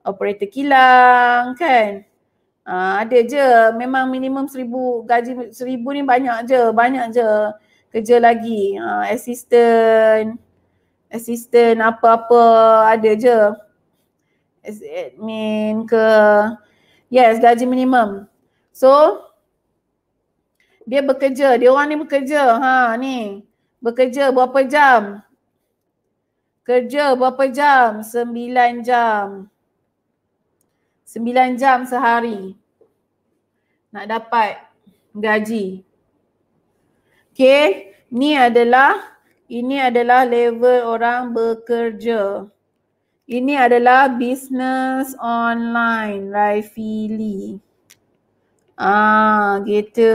operator kilang kan. Uh, ada je memang minimum seribu gaji seribu ni banyak je banyak je kerja lagi uh, assistant assistant apa-apa ada je admin ke yes gaji minimum so dia bekerja dia orang ni bekerja ha ni bekerja berapa jam kerja berapa jam 9 jam 9 jam sehari nak dapat gaji Okay, ni adalah ini adalah level orang bekerja. Ini adalah business online, Raifili. Ah, gitu.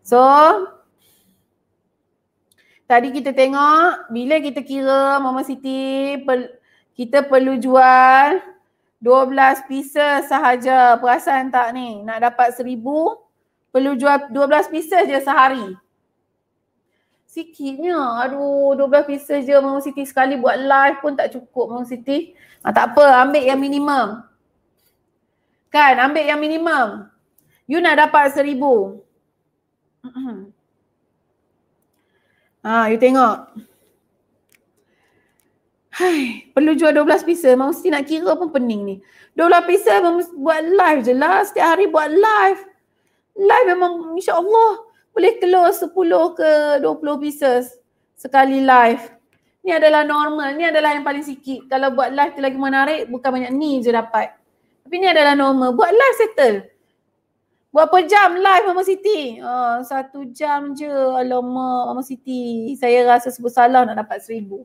So, tadi kita tengok bila kita kira Mama Siti per, kita perlu jual 12 pieces sahaja. Perasan tak ni? Nak dapat seribu, perlu jual 12 pieces je sehari sikitnya. Aduh, 12 pieces je Mama Siti sekali buat live pun tak cukup Mama Siti. Ah, tak apa, ambil yang minimum. Kan, ambil yang minimum. You nak dapat seribu. ah, you tengok. Hai, perlu jual 12 pieces. Mama Siti nak kira pun pening ni. 12 pieces buat live je lah. Setiap hari buat live. Live memang insyaAllah. Allah boleh close 10 ke 20 pieces sekali live. Ni adalah normal, ni adalah yang paling sikit. Kalau buat live tu lagi menarik, bukan banyak ni je dapat. Tapi ni adalah normal. Buat live settle. Buat apa jam live Mama Siti? Oh, satu jam je. Alamak Mama Siti. Saya rasa sebut salah nak dapat seribu.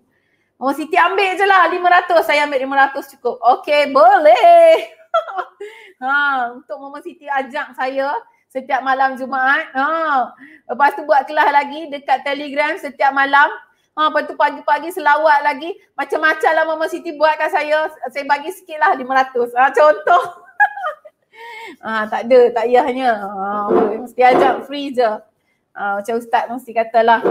Mama Siti ambil je lah. Lima ratus. Saya ambil lima ratus cukup. Okay boleh. ha, untuk Mama Siti ajak saya setiap malam Jumaat. Ha. Lepas tu buat kelas lagi dekat Telegram setiap malam. Ha, lepas tu pagi-pagi selawat lagi. Macam-macam lah Mama Siti buatkan saya. Saya bagi sikit lah 500. Ha, contoh. ha, tak ada, tak yahnya. Ha, mesti ajak free je. Ha, macam Ustaz mesti katalah.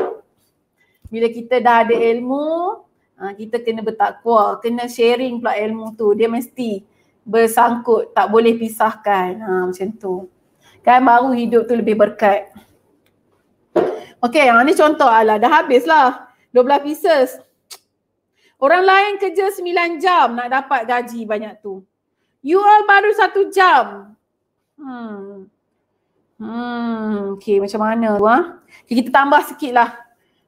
Bila kita dah ada ilmu, ha, kita kena bertakwa. Kena sharing pula ilmu tu. Dia mesti bersangkut. Tak boleh pisahkan. Ha, macam tu kan baru hidup tu lebih berkat. Okay, yang ni contoh alah dah habis lah. 12 pieces. Orang lain kerja 9 jam nak dapat gaji banyak tu. You all baru 1 jam. Hmm. Hmm, okay macam mana tu ha? Ah? Okay, kita tambah sikit lah.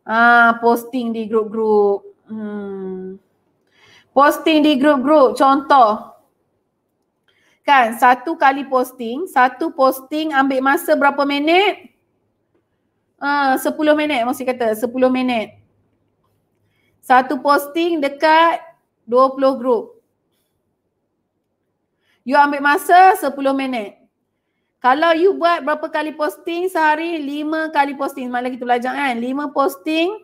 Ah, posting di grup-grup. Hmm. Posting di grup-grup, contoh. Kan satu kali posting, satu posting ambil masa berapa minit? Ha, sepuluh minit mesti kata, sepuluh minit. Satu posting dekat dua puluh grup. You ambil masa sepuluh minit. Kalau you buat berapa kali posting sehari? lima kali posting. Malah kita belajar kan? lima posting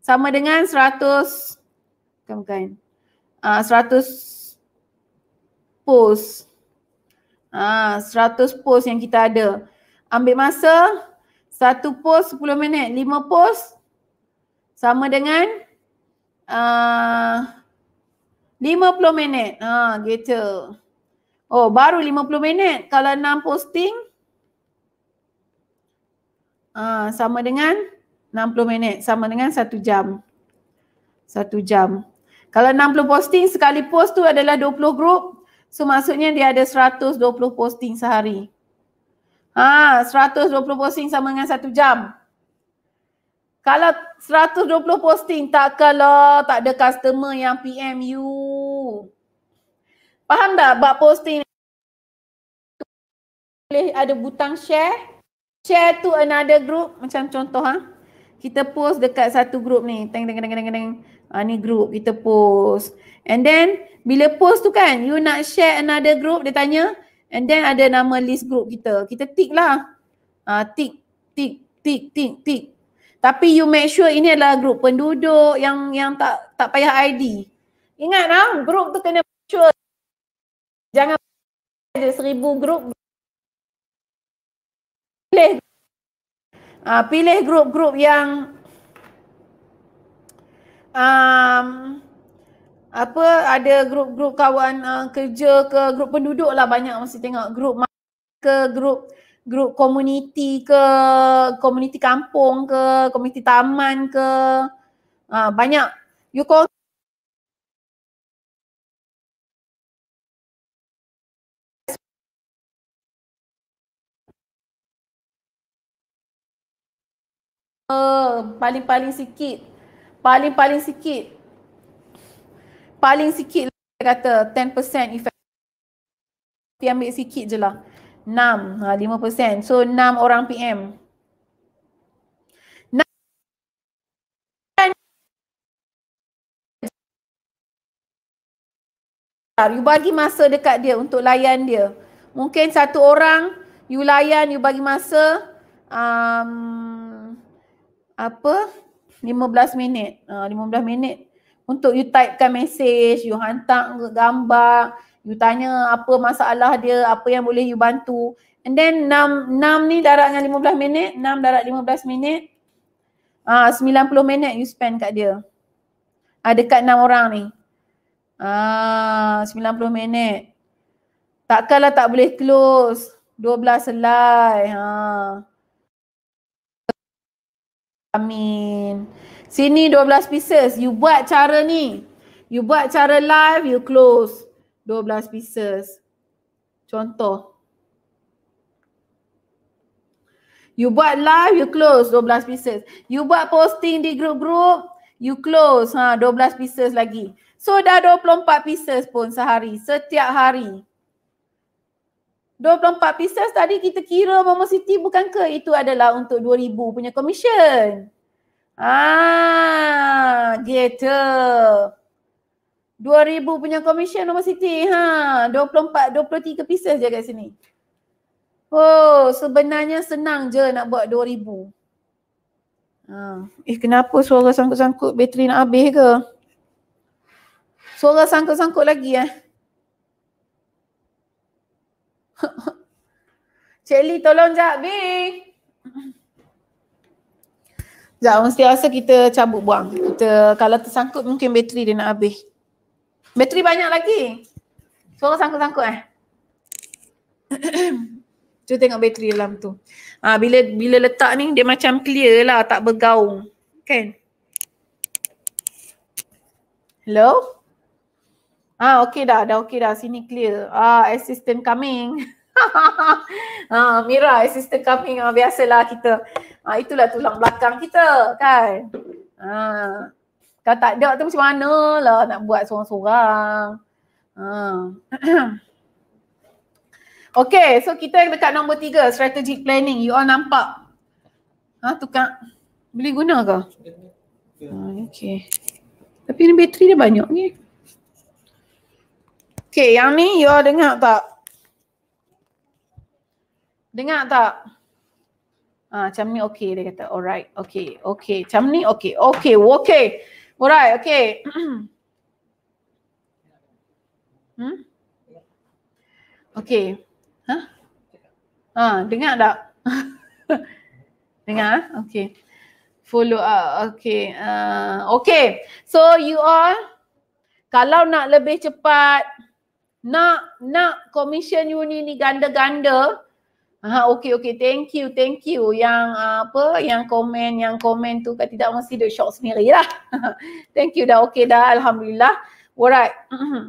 sama dengan seratus bukan, bukan. Uh, post Ha, 100 post yang kita ada. Ambil masa, satu post 10 minit, lima post sama dengan ha, uh, 50 minit. Ha, gitu. Oh, baru 50 minit. Kalau 6 posting, ha, sama dengan 60 minit. Sama dengan 1 jam. 1 jam. Kalau 60 posting, sekali post tu adalah 20 grup, So maksudnya dia ada 120 posting sehari. Ha, 120 posting sama dengan satu jam. Kalau 120 posting tak kalau tak ada customer yang PM you. Faham tak bab posting boleh ada butang share. Share to another group macam contoh ha. Kita post dekat satu group ni. Teng teng teng teng teng. Ha, ni group kita post. And then bila post tu kan you nak share another group dia tanya and then ada nama list group kita. Kita tick lah. Ah uh, tick tick tick tick tick. Tapi you make sure ini adalah group penduduk yang yang tak tak payah ID. Ingat lah, group tu kena make sure. Jangan ada seribu group. Pilih. Ah uh, pilih group-group yang um, apa ada grup-grup kawan uh, kerja ke grup penduduk lah banyak masih tengok grup ke grup grup komuniti ke komuniti kampung ke komuniti taman ke uh, banyak you call eh, paling-paling sikit paling-paling sikit paling sikit saya kata 10% efek tapi ambil sikit je lah 6, 5% ha, so 6 orang PM You bagi masa dekat dia untuk layan dia. Mungkin satu orang you layan, you bagi masa um, apa? 15 minit. Uh, ha, 15 minit untuk you typekan message, you hantar gambar, you tanya apa masalah dia, apa yang boleh you bantu. And then 6, 6 ni darat dengan 15 minit, 6 darat 15 minit. Ah uh, 90 minit you spend kat dia. Ada uh, dekat 6 orang ni. Ah uh, 90 minit. Takkanlah tak boleh close 12 selai. Ha. Uh. Amin. Sini 12 pieces. You buat cara ni. You buat cara live, you close. 12 pieces. Contoh. You buat live, you close 12 pieces. You buat posting di group-group, you close ha, 12 pieces lagi. So dah 24 pieces pun sehari, setiap hari. 24 pieces tadi kita kira Mama Siti bukan ke itu adalah untuk 2000 punya commission. Ah, dia tu. 2000 punya commission nombor Siti. Ha, 24 23 pieces je kat sini. Oh, sebenarnya senang je nak buat 2000. Ha, eh kenapa suara sangkut-sangkut bateri nak habis ke? Suara sangkut-sangkut lagi eh. Cik tolong jap, bi. Sekejap, setiap rasa kita cabut buang. Kita, kalau tersangkut mungkin bateri dia nak habis. Bateri banyak lagi. Suara sangkut-sangkut eh. Cuma tengok bateri dalam tu. Ha, bila bila letak ni dia macam clear lah tak bergaung. Kan? Hello? Ah, ha, okey dah. Dah okey dah. Sini clear. Ah, assistant coming. ha, Mira, assistant eh, yang Ha, ah, biasalah kita. ah itulah tulang belakang kita, kan? Ha. Kalau tak ada tu macam mana lah nak buat seorang-seorang. Ha. okay, so kita yang dekat nombor tiga, strategic planning. You all nampak? Ha, tukar. beli guna ke? okay. Tapi ni bateri dia banyak ni. Okay, yang ni you all dengar tak? Dengar tak? Ha, macam ni okay dia kata. Alright, okay, okay. Macam ni okay. Okay, okay. Alright, okay. hmm? Okay. Huh? Ha? Ah, dengar tak? dengar? Okay. Follow up. Okay. Uh, ah, okay. So you all, kalau nak lebih cepat, nak nak commission uni ni ganda-ganda, Ha okay, okey thank you thank you yang uh, apa yang komen yang komen tu kan tidak mesti dia shock sendiri lah. thank you dah okay, dah alhamdulillah. Alright.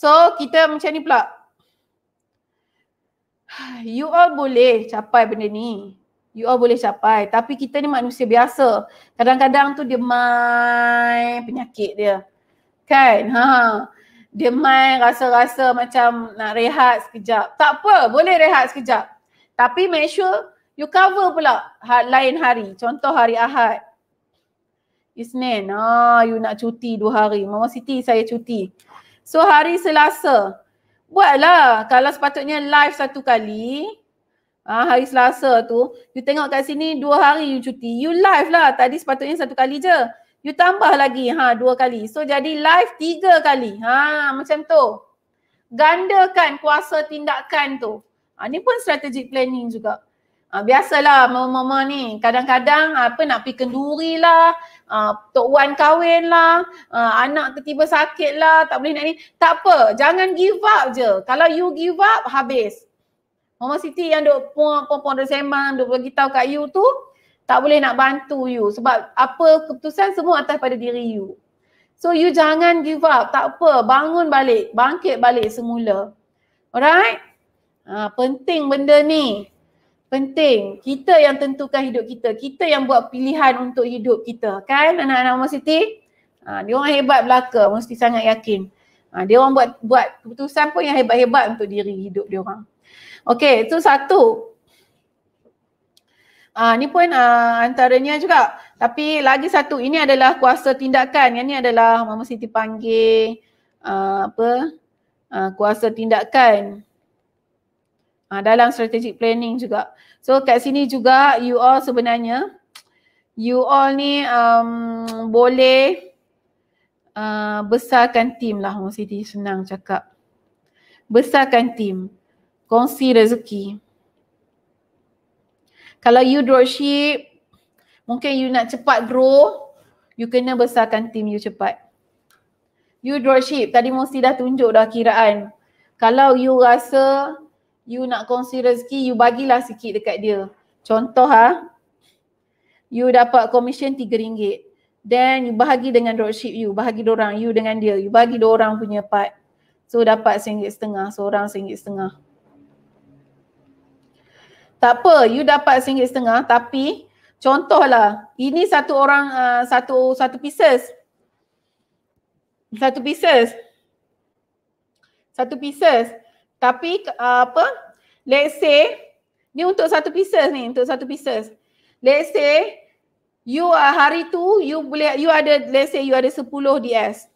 so kita macam ni pula. You all boleh capai benda ni. You all boleh capai tapi kita ni manusia biasa. Kadang-kadang tu dia mai penyakit dia. Kan? Ha. ha dia main rasa-rasa macam nak rehat sekejap. Tak apa, boleh rehat sekejap. Tapi make sure you cover pula ha-, lain hari. Contoh hari Ahad. Isnin. Ah, you nak cuti dua hari. Mama Siti saya cuti. So hari Selasa. Buatlah. Kalau sepatutnya live satu kali. Ah, hari Selasa tu. You tengok kat sini dua hari you cuti. You live lah. Tadi sepatutnya satu kali je you tambah lagi ha dua kali. So jadi live tiga kali. Ha macam tu. Gandakan kuasa tindakan tu. Ha, ni pun strategi planning juga. Ha, biasalah mama-mama ni kadang-kadang ha, apa nak pergi kenduri lah, ha, Tok Wan kahwin lah, ha, anak tiba sakit lah, tak boleh nak ni. Tak apa, jangan give up je. Kalau you give up, habis. Mama Siti yang duk puan-puan-puan semang, duk beritahu kat you tu, tak boleh nak bantu you sebab apa keputusan semua atas pada diri you. So you jangan give up. Tak apa, bangun balik, bangkit balik semula. Alright? Ha, penting benda ni. Penting. Kita yang tentukan hidup kita. Kita yang buat pilihan untuk hidup kita. Kan anak-anak Umar Siti? Ha, dia orang hebat belaka. Mesti sangat yakin. Ha, dia orang buat buat keputusan pun yang hebat-hebat untuk diri hidup dia orang. Okay, itu satu. Ah uh, ni pun uh, antaranya juga. Tapi lagi satu ini adalah kuasa tindakan. Yang ni adalah Mama Siti panggil uh, apa? Uh, kuasa tindakan. Uh, dalam strategic planning juga. So kat sini juga you all sebenarnya you all ni um, boleh uh, besarkan tim lah Mama Siti senang cakap. Besarkan tim. Kongsi Rezeki. Kalau you dropship, mungkin you nak cepat grow, you kena besarkan team you cepat. You dropship, tadi mesti dah tunjuk dah kiraan. Kalau you rasa you nak kongsi rezeki, you bagilah sikit dekat dia. Contoh ha, you dapat komisen RM3. Then you bahagi dengan dropship you, bahagi orang you dengan dia, you bagi orang punya part. So dapat RM1.5, seorang RM1.5. Tak apa, you dapat RM1.50 tapi contohlah ini satu orang uh, satu satu pieces. Satu pieces. Satu pieces. Tapi uh, apa? Let's say ni untuk satu pieces ni, untuk satu pieces. Let's say you uh, hari tu you boleh you ada let's say you ada 10 DS.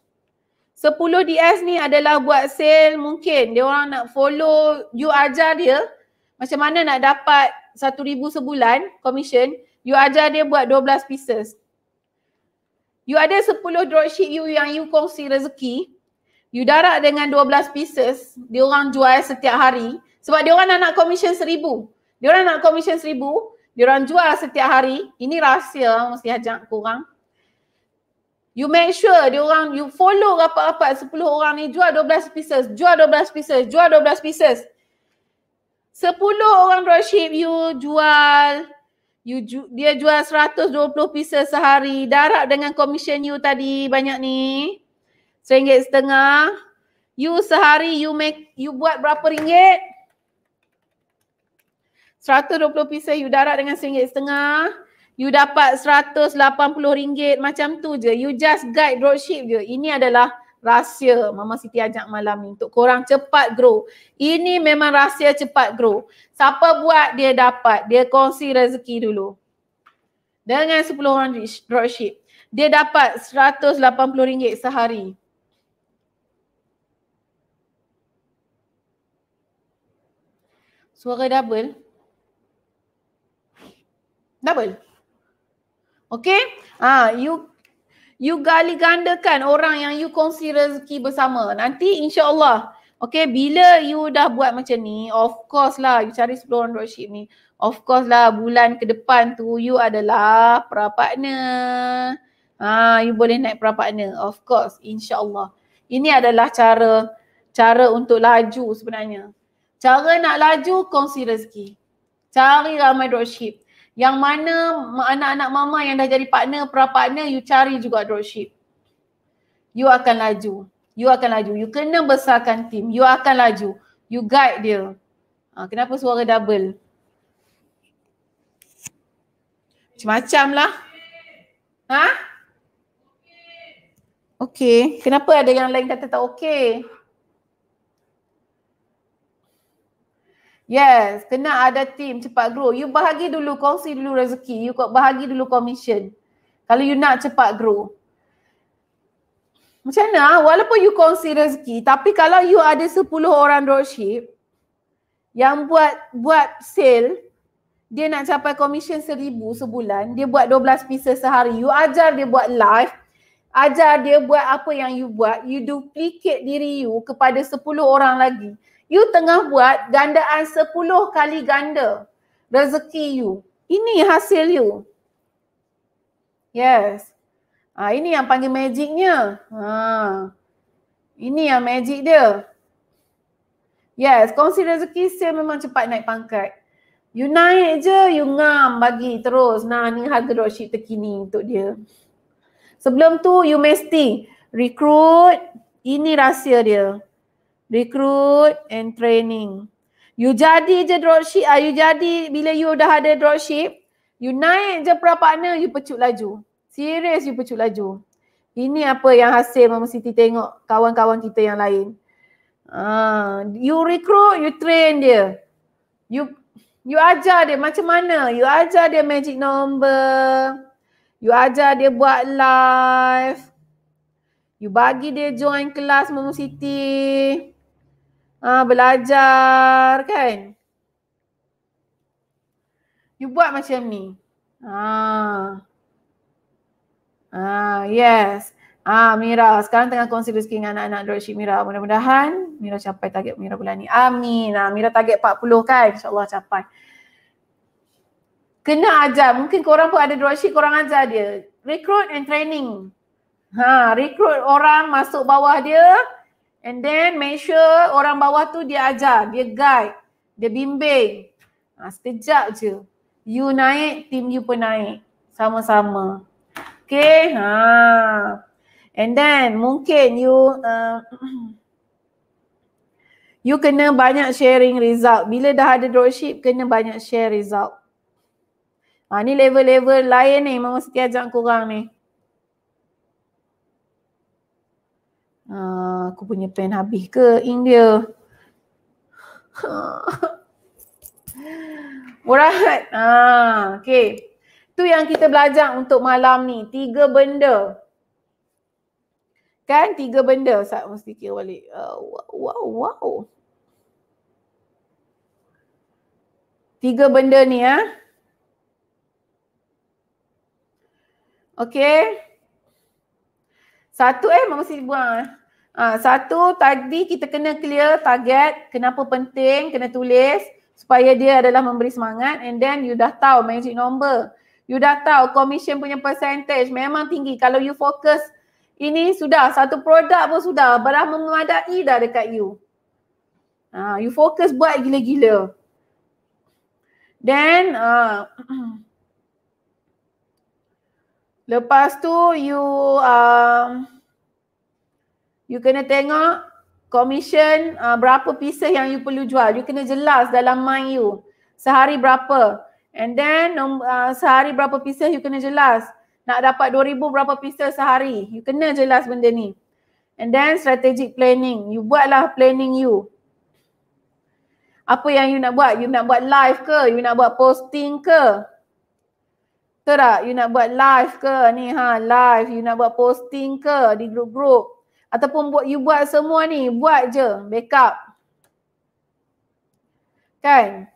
10 DS ni adalah buat sale mungkin. Dia orang nak follow you ajar dia macam mana nak dapat satu ribu sebulan commission, you ajar dia buat dua belas pieces. You ada 10 dropship you yang you kongsi rezeki, you darat dengan dua belas pieces, dia orang jual setiap hari sebab dia orang nak, nak commission seribu. Dia orang nak commission seribu, dia orang jual setiap hari. Ini rahsia mesti ajak kurang. You make sure dia orang you follow rapat-rapat 10 orang ni jual dua belas pieces, jual dua belas pieces, jual dua belas pieces. Sepuluh orang dropship you jual you ju- dia jual puluh pieces sehari darab dengan commission you tadi banyak ni seringgit setengah you sehari you make you buat berapa ringgit seratus dua puluh pieces you darab dengan seringgit setengah you dapat seratus lapan puluh ringgit macam tu je you just guide dropship je ini adalah rahsia Mama Siti ajak malam ni untuk korang cepat grow. Ini memang rahsia cepat grow. Siapa buat dia dapat, dia kongsi rezeki dulu. Dengan sepuluh orang dropship, dia dapat seratus lapan puluh ringgit sehari. Suara double. Double. Okay. Ah, ha, you you gali gandakan orang yang you kongsi rezeki bersama. Nanti insya Allah, okay, bila you dah buat macam ni, of course lah, you cari 10 orang dropship ni, of course lah, bulan ke depan tu, you adalah pra-partner. Ha, you boleh naik pra-partner. Of course, insya Allah. Ini adalah cara cara untuk laju sebenarnya. Cara nak laju, kongsi rezeki. Cari ramai dropship. Yang mana anak-anak mama yang dah jadi partner, pra-partner, you cari juga dropship. You akan laju. You akan laju. You kena besarkan tim. You akan laju. You guide dia. Ha, kenapa suara double? Macam-macam lah. Ha? Okay. Kenapa ada yang lain kata tak okay? Yes, kena ada team cepat grow. You bahagi dulu, kongsi dulu rezeki. You kau bahagi dulu commission. Kalau you nak cepat grow. Macam mana? Ah? Walaupun you kongsi rezeki, tapi kalau you ada 10 orang dropship yang buat buat sale, dia nak capai commission seribu sebulan, dia buat 12 pieces sehari. You ajar dia buat live, ajar dia buat apa yang you buat, you duplicate diri you kepada 10 orang lagi you tengah buat gandaan 10 kali ganda rezeki you. Ini hasil you. Yes. Ha, ini yang panggil magicnya. Ha. Ini yang magic dia. Yes, kongsi rezeki saya memang cepat naik pangkat. You naik je, you ngam bagi terus. Nah, ni harga dropship terkini untuk dia. Sebelum tu, you mesti recruit. Ini rahsia dia recruit and training. You jadi je dropship, uh, you jadi bila you dah ada dropship, you naik je perapakna, you pecut laju. Serius you pecut laju. Ini apa yang hasil Mama Siti tengok kawan-kawan kita yang lain. Ah, you recruit, you train dia. You you ajar dia macam mana? You ajar dia magic number. You ajar dia buat live. You bagi dia join kelas Mama Siti. Ha, belajar kan. You buat macam ni. Ha. Ha, yes. Ha, Mira sekarang tengah kongsi rezeki dengan anak-anak dropship Mira. Mudah-mudahan Mira capai target Mira bulan ni. Amin. Ha, Mira target 40 kan. InsyaAllah capai. Kena ajar. Mungkin korang pun ada dropship korang ajar dia. Recruit and training. Ha, recruit orang masuk bawah dia. And then make sure orang bawah tu dia ajar, dia guide, dia bimbing. Ha, sekejap je. You naik, team you pun naik. Sama-sama. Okay. Ha. And then mungkin you uh, you kena banyak sharing result. Bila dah ada dropship, kena banyak share result. Ha, ni level-level lain ni. Mama setia ajak korang ni. Uh, aku punya pen habis ke India. dia? Murah kan? Ah, okay. Tu yang kita belajar untuk malam ni. Tiga benda. Kan? Tiga benda. Saya mesti kira balik. Uh, ah, wow, wow, wow. Tiga benda ni ya. Eh? Okay. Satu eh, mesti buang eh. Ha, satu tadi kita kena clear target kenapa penting kena tulis supaya dia adalah memberi semangat and then you dah tahu magic number. You dah tahu commission punya percentage memang tinggi kalau you fokus ini sudah satu produk pun sudah barang memadai dah dekat you. Ha, you fokus buat gila-gila. Then uh, lepas tu you uh, you kena tengok commission uh, berapa pieces yang you perlu jual. You kena jelas dalam mind you sehari berapa. And then um, uh, sehari berapa pieces you kena jelas. Nak dapat 2000 berapa pieces sehari. You kena jelas benda ni. And then strategic planning. You buatlah planning you. Apa yang you nak buat? You nak buat live ke? You nak buat posting ke? Betul tak? You nak buat live ke? Ni ha, live. You nak buat posting ke di group-group? ataupun buat you buat semua ni buat je backup kan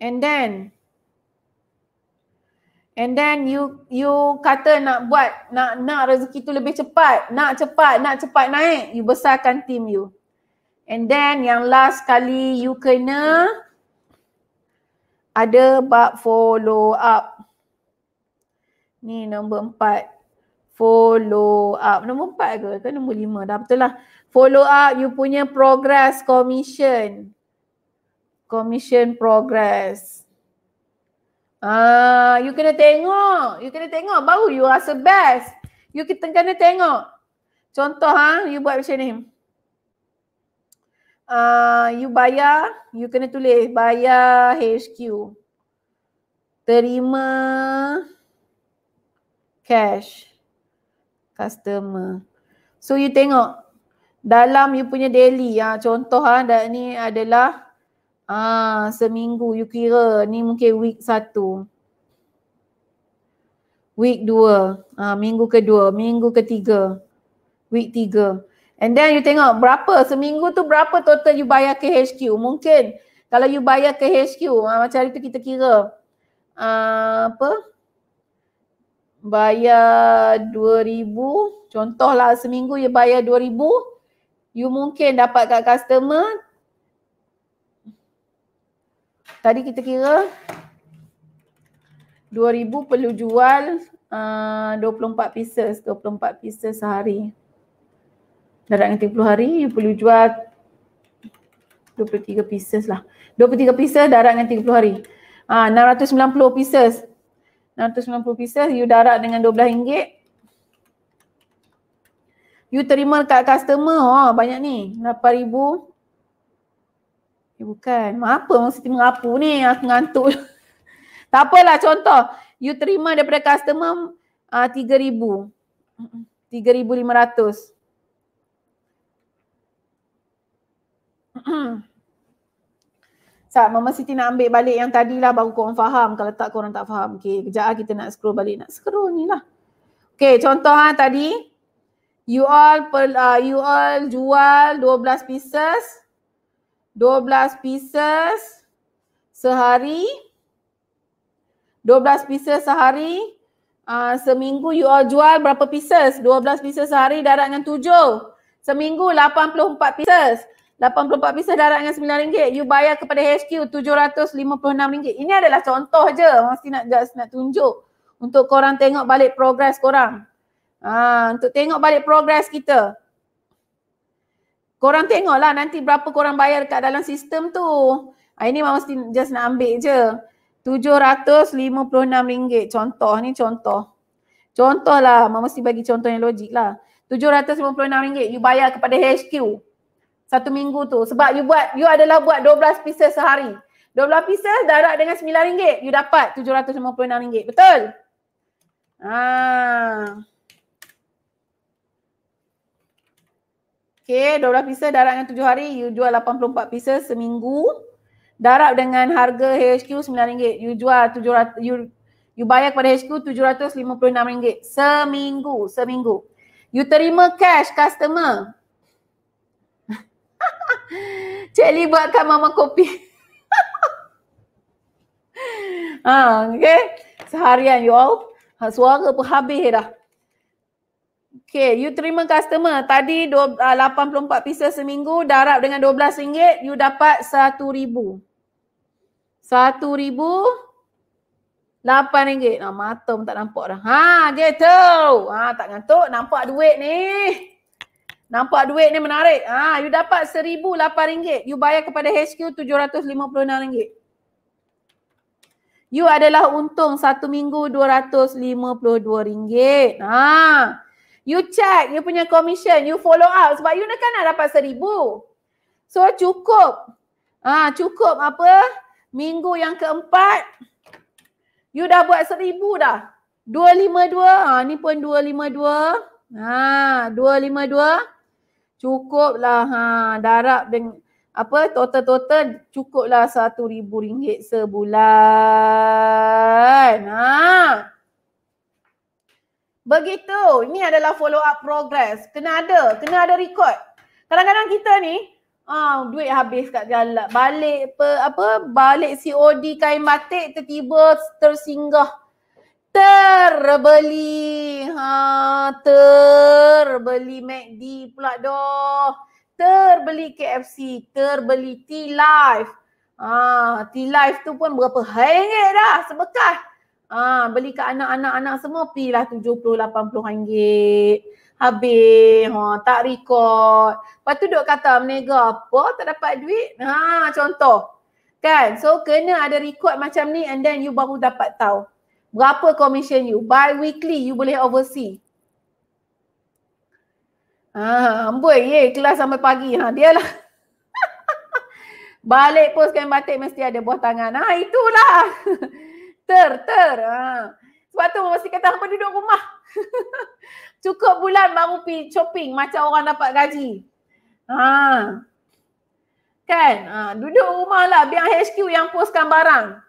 and then and then you you kata nak buat nak nak rezeki tu lebih cepat nak cepat nak cepat naik you besarkan team you and then yang last kali you kena ada bab follow up ni nombor empat follow up. Nombor empat ke? Ke kan nombor lima? Dah betul lah. Follow up you punya progress commission. Commission progress. Ah, you kena tengok. You kena tengok baru you rasa best. You kita kena tengok. Contoh ha, you buat macam ni. Ah, uh, you bayar, you kena tulis bayar HQ. Terima cash customer. So you tengok dalam you punya daily ya ha, contoh ha, ah, dan ni adalah ha, seminggu you kira ni mungkin week satu, Week dua, ha, minggu kedua, minggu ketiga, week tiga, And then you tengok berapa seminggu tu berapa total you bayar ke HQ. Mungkin kalau you bayar ke HQ ha, macam tu kita kira ha, apa bayar 2000 contohlah seminggu you bayar 2000 you mungkin dapat kat customer tadi kita kira 2000 perlu jual uh, 24 pieces 24 pieces sehari dalam 30 hari you perlu jual 23 pieces lah 23 pieces darat dengan 30 hari ha, ah, 690 pieces 690 pieces, you darat dengan RM12. You terima kat customer, oh, banyak ni, RM8,000. Eh, bukan, apa mesti terima apa ni, aku ngantuk. tak apalah contoh, you terima daripada customer RM3,000. Uh, RM3,500. Sat, Mama Siti nak ambil balik yang tadi lah, baru korang faham. Kalau tak korang tak faham. Okay, kejap lah kita nak scroll balik. Nak scroll ni lah. Okay, contoh ha, tadi. You all per, uh, you all jual 12 pieces. 12 pieces sehari. 12 pieces sehari. Uh, seminggu you all jual berapa pieces? 12 pieces sehari darat dengan 7. Seminggu 84 pieces. 84% darat dengan RM9. You bayar kepada HQ RM756. Ini adalah contoh je. Mesti nak, just nak tunjuk. Untuk korang tengok balik progres korang. Ha, untuk tengok balik progres kita. Korang tengoklah nanti berapa korang bayar kat dalam sistem tu. Ha, ini mesti just nak ambil je. RM756. Contoh ni contoh. Contoh lah. Mesti bagi contoh yang logik lah. RM756. You bayar kepada HQ satu minggu tu sebab you buat you adalah buat 12 pieces sehari. 12 pieces darab dengan RM9 you dapat RM756. Betul? Ha. Okay, 12 pieces darab dengan 7 hari, you jual 84 pieces seminggu. darab dengan harga HQ RM9, you jual 700, you, you bayar kepada HQ RM756 seminggu, seminggu. You terima cash customer Cik Lee buatkan mama kopi. ha, okay. Seharian you all. Ha, suara pun habis dah. Okay, you terima customer. Tadi 84 ah, pieces seminggu, darab dengan RM12, you dapat RM1,000. RM1,000, RM8. Ha, mata pun tak nampak dah. Ha, gitu. Ha, tak ngantuk, nampak duit ni. Nampak duit ni menarik. Ha, you dapat RM1,008. You bayar kepada HQ RM756. You adalah untung satu minggu RM252. Ha. You check, you punya commission, you follow up sebab you kan nak dapat seribu. So cukup. Ha, cukup apa? Minggu yang keempat, you dah buat seribu dah. Dua lima dua, ha, ni pun dua lima dua. Ha, dua lima dua. Cukup lah ha darab dengan apa total-total cukup lah satu ribu ringgit sebulan. Ha. Begitu. Ini adalah follow up progress. Kena ada, kena ada record. Kadang-kadang kita ni ah duit habis kat jalan. Balik apa apa balik COD kain batik tiba-tiba tersinggah terbeli. Ha, terbeli MACD pula doh. Terbeli KFC, terbeli T-Life. Ha, T-Life tu pun berapa ringgit dah sebekas. Ha, beli ke anak-anak-anak semua pilah 70-80 ringgit. Habis, ha, tak record. Lepas tu duk kata menega apa tak dapat duit. Ha, contoh. Kan? So kena ada record macam ni and then you baru dapat tahu. Berapa commission you? Bi-weekly you boleh oversee. Ah, amboi ye kelas sampai pagi. Ha, dia lah. Balik pos kain batik mesti ada buah tangan. Ha, itulah. ter, ter. Ha. Sebab tu mesti kata apa duduk rumah. Cukup bulan baru pergi shopping macam orang dapat gaji. Ha. Kan? Ha, duduk rumah lah. Biar HQ yang postkan barang.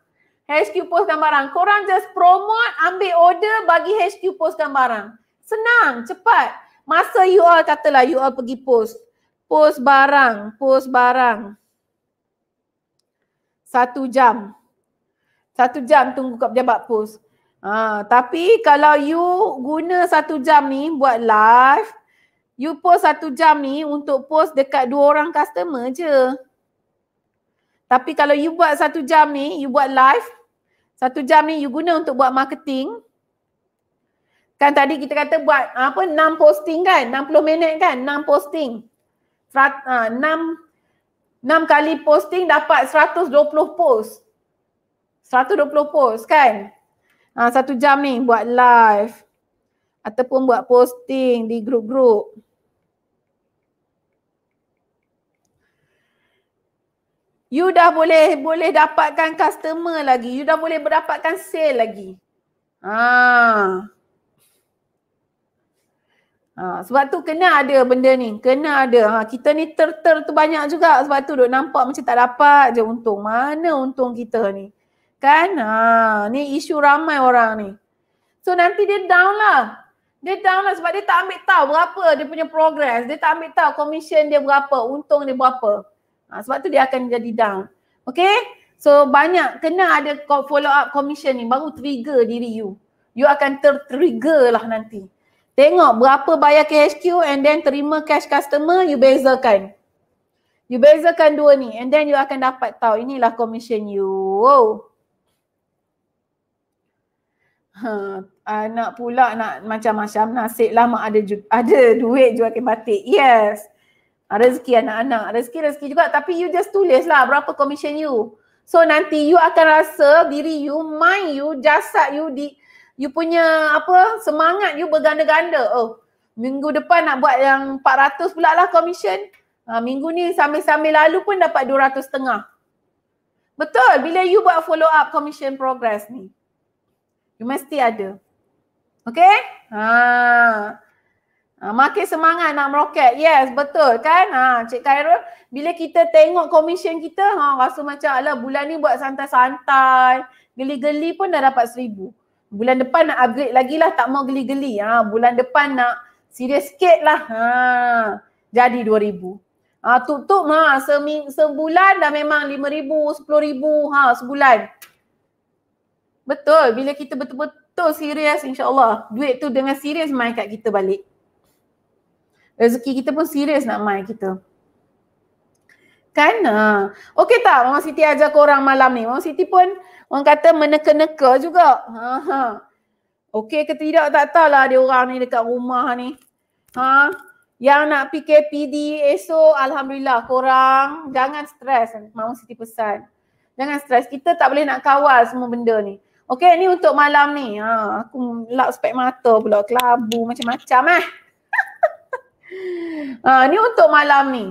HQ postkan barang. Korang just promote, ambil order, bagi HQ postkan barang. Senang, cepat. Masa you all katalah you all pergi post. Post barang, post barang. Satu jam. Satu jam tunggu kat pejabat post. Ha, tapi kalau you guna satu jam ni buat live, you post satu jam ni untuk post dekat dua orang customer je. Tapi kalau you buat satu jam ni, you buat live, satu jam ni you guna untuk buat marketing, kan tadi kita kata buat ah, apa, 6 posting kan, 60 minit kan, 6 posting. 6, 6 ah, kali posting dapat 120 post. 120 post kan. Ha, satu jam ni buat live ataupun buat posting di grup-grup. you dah boleh boleh dapatkan customer lagi. You dah boleh mendapatkan sale lagi. Ha. Ha, sebab tu kena ada benda ni. Kena ada. Ha, kita ni ter-ter tu banyak juga. Sebab tu duk nampak macam tak dapat je untung. Mana untung kita ni? Kan? Ha, ni isu ramai orang ni. So nanti dia down lah. Dia down lah sebab dia tak ambil tahu berapa dia punya progress. Dia tak ambil tahu komisen dia berapa, untung dia berapa. Ha, sebab tu dia akan jadi down. Okay? So banyak kena ada follow up commission ni baru trigger diri you. You akan tertrigger lah nanti. Tengok berapa bayar KHQ and then terima cash customer, you bezakan. You bezakan dua ni and then you akan dapat tahu inilah commission you. Wow. Ha, anak pula nak macam macam nasib lama ada ada duit jual kain batik. Yes. Ah, rezeki anak-anak. Rezeki-rezeki juga tapi you just tulis lah berapa commission you. So nanti you akan rasa diri you, mind you, jasad you di you punya apa semangat you berganda-ganda. Oh, minggu depan nak buat yang 400 pula lah commission. Ha, minggu ni sambil-sambil lalu pun dapat 200 setengah. Betul, bila you buat follow up commission progress ni. You mesti ada. Okay? Haa. Ah. Ha, makin semangat nak meroket. Yes, betul kan? Ha, Cik Khairul, bila kita tengok komisen kita, ha, rasa macam ala bulan ni buat santai-santai. Geli-geli pun dah dapat seribu. Bulan depan nak upgrade lagi lah, tak mau geli-geli. Ha, bulan depan nak serius sikit lah. Ha, jadi dua ribu. Ha, tutup ha, seming, sebulan dah memang lima ribu, sepuluh ribu ha, sebulan. Betul, bila kita betul-betul serius insyaAllah duit tu dengan serius main kat kita balik rezeki kita pun serius nak main kita. Kan? Ha. Okey tak? Mama Siti ajar korang malam ni. Mama Siti pun orang kata meneka-neka juga. Ha, ha. Okey ke tidak tak tahulah dia orang ni dekat rumah ni. Ha? Yang nak PD, esok, Alhamdulillah korang jangan stres. Mama Siti pesan. Jangan stres. Kita tak boleh nak kawal semua benda ni. Okey, ni untuk malam ni. Ha, aku lap spek mata pula, kelabu macam-macam eh. Ah, uh, ni untuk malam ni.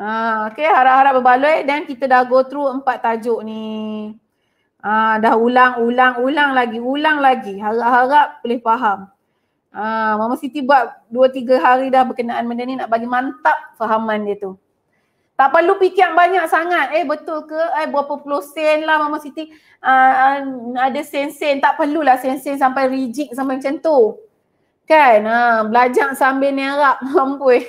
Ah, uh, okey, harap-harap berbaloi dan kita dah go through empat tajuk ni. Ah, uh, dah ulang-ulang-ulang lagi, ulang lagi. Harap-harap boleh faham. Ah, uh, Mama Siti buat dua tiga hari dah berkenaan benda ni nak bagi mantap fahaman dia tu. Tak perlu fikir banyak sangat. Eh betul ke? Eh berapa puluh sen lah Mama Siti. Uh, uh, ada sen-sen. Tak perlulah sen-sen sampai rigid sampai macam tu. Kan? Ha, belajar sambil ni harap. Mampui.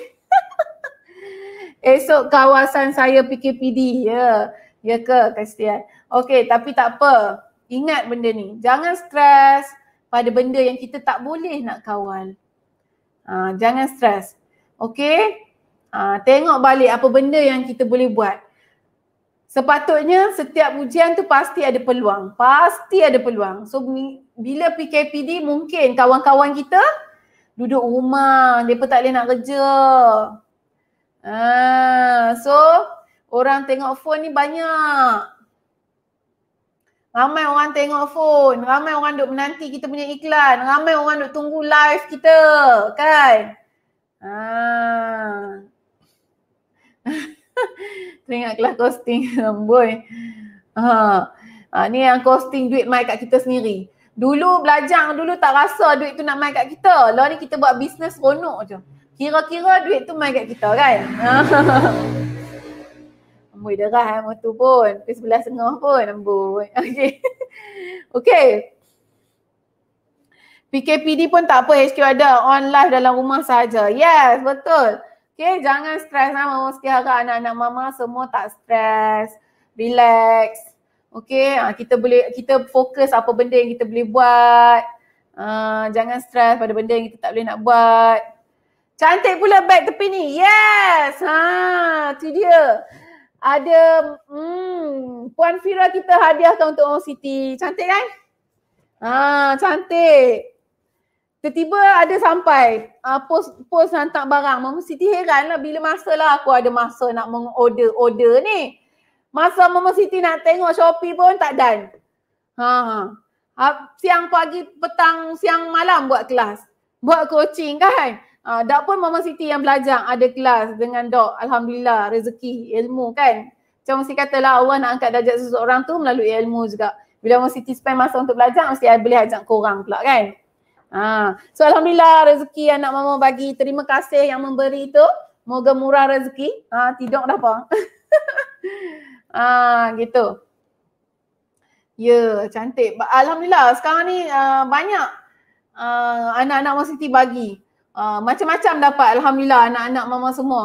Esok kawasan saya PKPD. Ya. Ya ke, Kastian? Okey, tapi tak apa. Ingat benda ni. Jangan stres pada benda yang kita tak boleh nak kawal. Ha, jangan stres. Okey? Ha, tengok balik apa benda yang kita boleh buat. Sepatutnya setiap ujian tu pasti ada peluang. Pasti ada peluang. So bila PKPD mungkin kawan-kawan kita duduk rumah, mereka tak boleh nak kerja. Ah, so orang tengok phone ni banyak. Ramai orang tengok phone, ramai orang duk menanti kita punya iklan, ramai orang duk tunggu live kita, kan? Ah. Teringatlah costing, boy. Ah. ah. ni yang costing duit mai kat kita sendiri. Dulu belajar dulu tak rasa duit tu nak main kat kita. Lah ni kita buat bisnes seronok je. Kira-kira duit tu main kat kita kan? Amboi derah eh motor pun. Ke sebelah sengah pun amboi. Okay. okay. PKPD pun tak apa HQ ada. On live dalam rumah saja. Yes betul. Okay jangan stres lah. Eh, mama sekiharap anak-anak mama semua tak stres. Relax. Okay, ha, ah, kita boleh kita fokus apa benda yang kita boleh buat. Uh, jangan stres pada benda yang kita tak boleh nak buat. Cantik pula bag tepi ni. Yes. Ha, tu dia. Ada hmm, Puan Fira kita hadiahkan untuk Orang Siti. Cantik kan? Ha, cantik. Tiba-tiba ada sampai uh, post post hantar barang. Mama Siti heranlah bila masalah aku ada masa nak mengorder order ni. Masa Mama Siti nak tengok Shopee pun tak dan. Ha, ha. Siang pagi, petang, siang malam buat kelas. Buat coaching kan. Ha, dah pun Mama Siti yang belajar ada kelas dengan dok. Alhamdulillah rezeki ilmu kan. Macam mesti katalah Allah nak angkat darjat seseorang tu melalui ilmu juga. Bila Mama Siti spend masa untuk belajar mesti boleh ajak korang pula kan. Ha. So Alhamdulillah rezeki anak Mama bagi. Terima kasih yang memberi tu. Moga murah rezeki. Ha, tidak dah apa. Ah gitu. Ya, yeah, cantik. Alhamdulillah sekarang ni uh, banyak uh, anak-anak Mama Siti bagi. Uh, macam-macam dapat alhamdulillah anak-anak mama semua.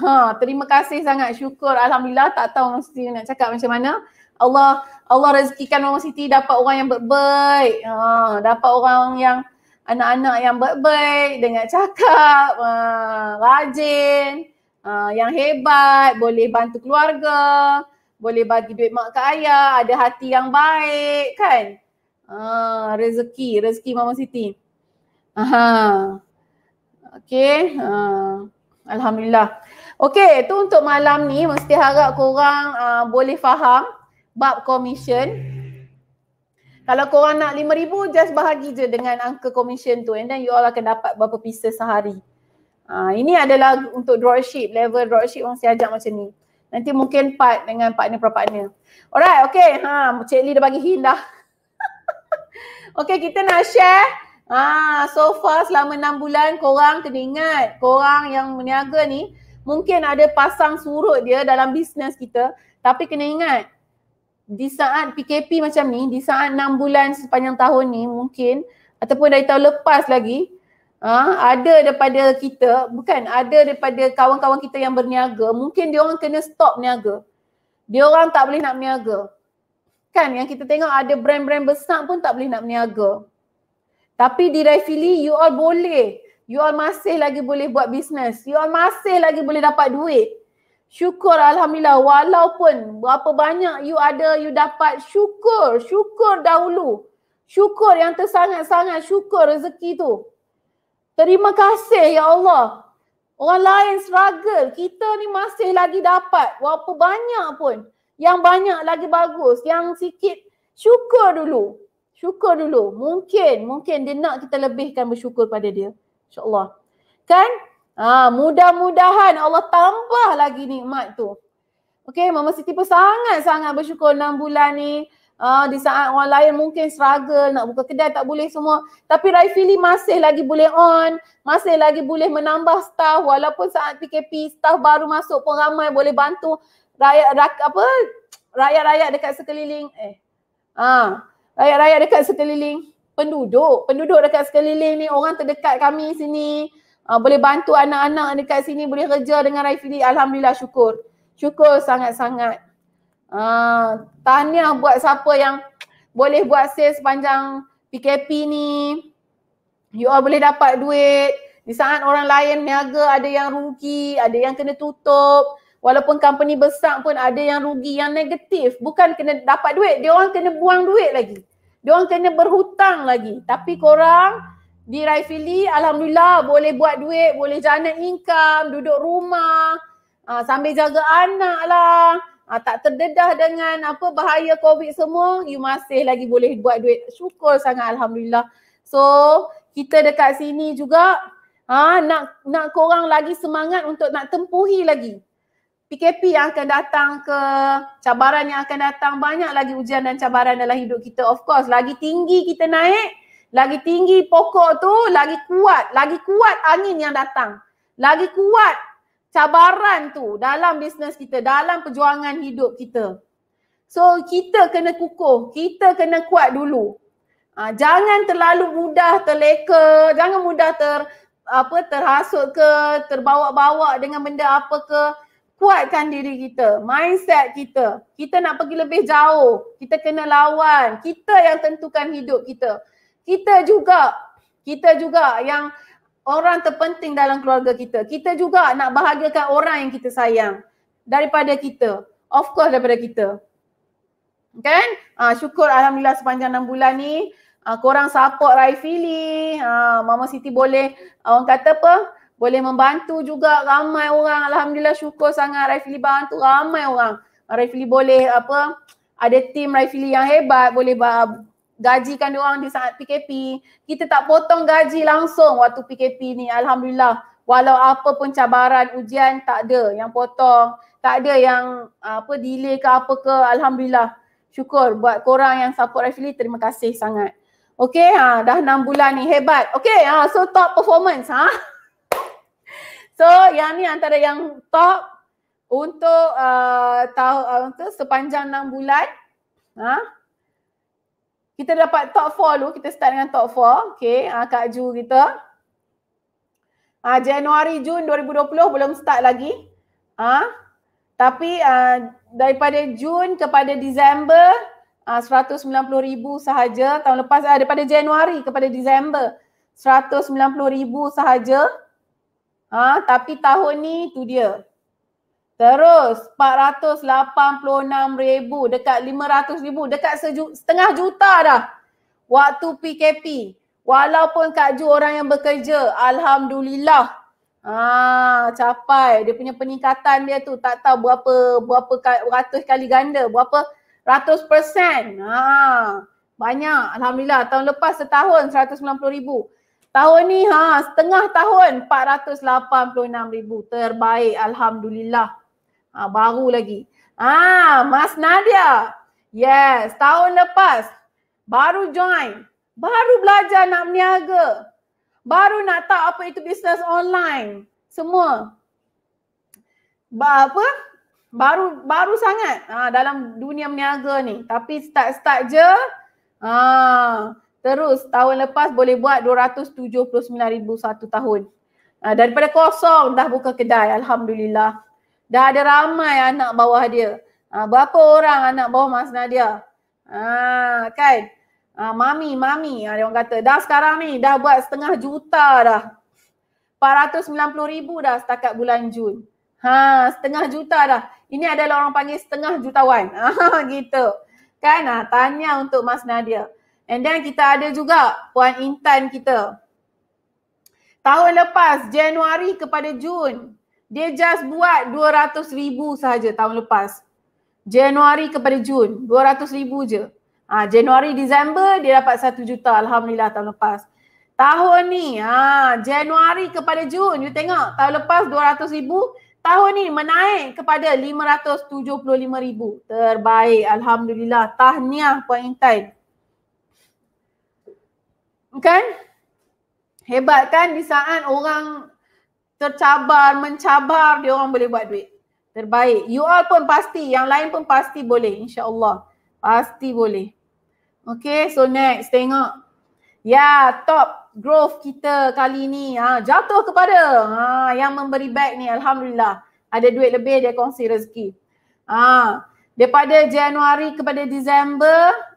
Ha, terima kasih sangat. Syukur alhamdulillah tak tahu Mama Siti nak cakap macam mana. Allah Allah rezekikan Mama Siti dapat orang yang baik Ha, dapat orang yang anak-anak yang baik-baik, dengar cakap, uh, rajin, uh, yang hebat, boleh bantu keluarga boleh bagi duit mak ke ayah, ada hati yang baik kan. Ha, rezeki, rezeki Mama Siti. Aha. Okay. Ha. Alhamdulillah. Okay, itu untuk malam ni. Mesti harap korang uh, boleh faham bab komisen. Kalau korang nak RM5,000, just bahagi je dengan angka komisen tu. And then you all akan dapat berapa pieces sehari. Uh, ini adalah untuk dropship, level dropship orang saya ajak macam ni. Nanti mungkin part dengan partner-partner. Alright, okay. Ha, Cik Lee dah bagi hint dah. okay, kita nak share. Ha, so far selama enam bulan korang kena ingat. Korang yang meniaga ni mungkin ada pasang surut dia dalam bisnes kita. Tapi kena ingat. Di saat PKP macam ni, di saat enam bulan sepanjang tahun ni mungkin ataupun dari tahun lepas lagi ha, ada daripada kita bukan ada daripada kawan-kawan kita yang berniaga mungkin dia orang kena stop niaga. Dia orang tak boleh nak berniaga. Kan yang kita tengok ada brand-brand besar pun tak boleh nak berniaga. Tapi di Raifili you all boleh. You all masih lagi boleh buat bisnes. You all masih lagi boleh dapat duit. Syukur alhamdulillah walaupun berapa banyak you ada you dapat syukur, syukur dahulu. Syukur yang tersangat-sangat syukur rezeki tu. Terima kasih ya Allah. Orang lain struggle, kita ni masih lagi dapat Walaupun banyak pun. Yang banyak lagi bagus, yang sikit syukur dulu. Syukur dulu. Mungkin, mungkin dia nak kita lebihkan bersyukur pada dia. InsyaAllah. Kan? Ha, mudah-mudahan Allah tambah lagi nikmat tu. Okay, Mama Siti pun sangat-sangat bersyukur 6 bulan ni. Uh, di saat orang lain mungkin struggle nak buka kedai tak boleh semua. Tapi Raifili masih lagi boleh on, masih lagi boleh menambah staff walaupun saat PKP staff baru masuk pun ramai boleh bantu rakyat, rakyat apa rakyat-rakyat dekat sekeliling eh. Ha, uh, rakyat-rakyat dekat sekeliling penduduk, penduduk dekat sekeliling ni orang terdekat kami sini uh, boleh bantu anak-anak dekat sini boleh kerja dengan Raifili alhamdulillah syukur. Syukur sangat-sangat. Uh, tahniah buat siapa yang boleh buat sales sepanjang PKP ni. You all boleh dapat duit. Di saat orang lain niaga ada yang rugi, ada yang kena tutup. Walaupun company besar pun ada yang rugi, yang negatif. Bukan kena dapat duit, dia orang kena buang duit lagi. Dia orang kena berhutang lagi. Tapi korang di Raifili, Alhamdulillah boleh buat duit, boleh jana income, duduk rumah, uh, sambil jaga anak lah uh, tak terdedah dengan apa bahaya covid semua you masih lagi boleh buat duit syukur sangat alhamdulillah so kita dekat sini juga uh, nak nak korang lagi semangat untuk nak tempuhi lagi PKP yang akan datang ke cabaran yang akan datang banyak lagi ujian dan cabaran dalam hidup kita of course lagi tinggi kita naik lagi tinggi pokok tu lagi kuat lagi kuat angin yang datang lagi kuat cabaran tu dalam bisnes kita, dalam perjuangan hidup kita. So kita kena kukuh, kita kena kuat dulu. Ha, jangan terlalu mudah terleka, jangan mudah ter apa terhasut ke, terbawa-bawa dengan benda apa ke. Kuatkan diri kita, mindset kita. Kita nak pergi lebih jauh, kita kena lawan. Kita yang tentukan hidup kita. Kita juga, kita juga yang orang terpenting dalam keluarga kita. Kita juga nak bahagiakan orang yang kita sayang daripada kita. Of course daripada kita. Kan? Ha, syukur Alhamdulillah sepanjang enam bulan ni ha, korang support Raifili. Ha, Mama Siti boleh orang kata apa? Boleh membantu juga ramai orang. Alhamdulillah syukur sangat Raifili bantu ramai orang. Raifili boleh apa? Ada tim Raifili yang hebat boleh gajikan orang di saat PKP. Kita tak potong gaji langsung waktu PKP ni. Alhamdulillah. Walau apa pun cabaran ujian tak ada yang potong. Tak ada yang apa delay ke apa ke. Alhamdulillah. Syukur buat korang yang support Rafili. Terima kasih sangat. Okay, ha, dah enam bulan ni. Hebat. Okay, ha, so top performance. Ha? So yang ni antara yang top untuk uh, tahu uh, untuk sepanjang enam bulan. Ha? Kita dapat top 4 dulu. Kita start dengan top 4. Okay. Uh, Kak Ju kita. Uh, Januari, Jun 2020 belum start lagi. Uh, tapi uh, daripada Jun kepada Disember uh, 190,000 sahaja. Tahun lepas uh, daripada Januari kepada Disember 190,000 sahaja. Uh, tapi tahun ni tu dia. Terus 486,000 dekat 500,000 dekat sejuta, setengah juta dah. Waktu PKP. Walaupun Kak Ju orang yang bekerja, alhamdulillah. Ah, capai dia punya peningkatan dia tu tak tahu berapa berapa ratus kali ganda, berapa ratus persen. Ah, banyak. Alhamdulillah tahun lepas setahun ribu Tahun ni ha setengah tahun ribu terbaik alhamdulillah. Ah ha, baru lagi. Ah ha, Mas Nadia. Yes, tahun lepas baru join, baru belajar nak berniaga. Baru nak tahu apa itu bisnes online. Semua. Ba apa? Baru baru sangat ha, dalam dunia berniaga ni. Tapi start-start je ah ha, terus tahun lepas boleh buat 279,000 satu tahun. Ha, daripada kosong dah buka kedai. Alhamdulillah. Dah ada ramai anak bawah dia. Ha, berapa orang anak bawah Mas Nadia? Ha, kan? Ha, mami, mami. Ha, dia orang kata. Dah sekarang ni dah buat setengah juta dah. 490 ribu dah setakat bulan Jun. Ha, setengah juta dah. Ini adalah orang panggil setengah jutawan. Ha, gitu. Kan? Ha, tanya untuk Mas Nadia. And then kita ada juga Puan Intan kita. Tahun lepas, Januari kepada Jun. Dia just buat 200 ribu sahaja tahun lepas. Januari kepada Jun, 200 ribu je. Ha, Januari, Disember dia dapat 1 juta Alhamdulillah tahun lepas. Tahun ni, ha, Januari kepada Jun, you tengok tahun lepas 200 ribu. Tahun ni menaik kepada 575 ribu. Terbaik Alhamdulillah. Tahniah Puan Intan. Kan? Hebat kan di saat orang tercabar, mencabar dia orang boleh buat duit. Terbaik. You all pun pasti, yang lain pun pasti boleh insya-Allah. Pasti boleh. Okay, so next tengok. Ya, yeah, top growth kita kali ni ha, jatuh kepada ha, yang memberi back ni. Alhamdulillah. Ada duit lebih dia kongsi rezeki. Ha, daripada Januari kepada Disember,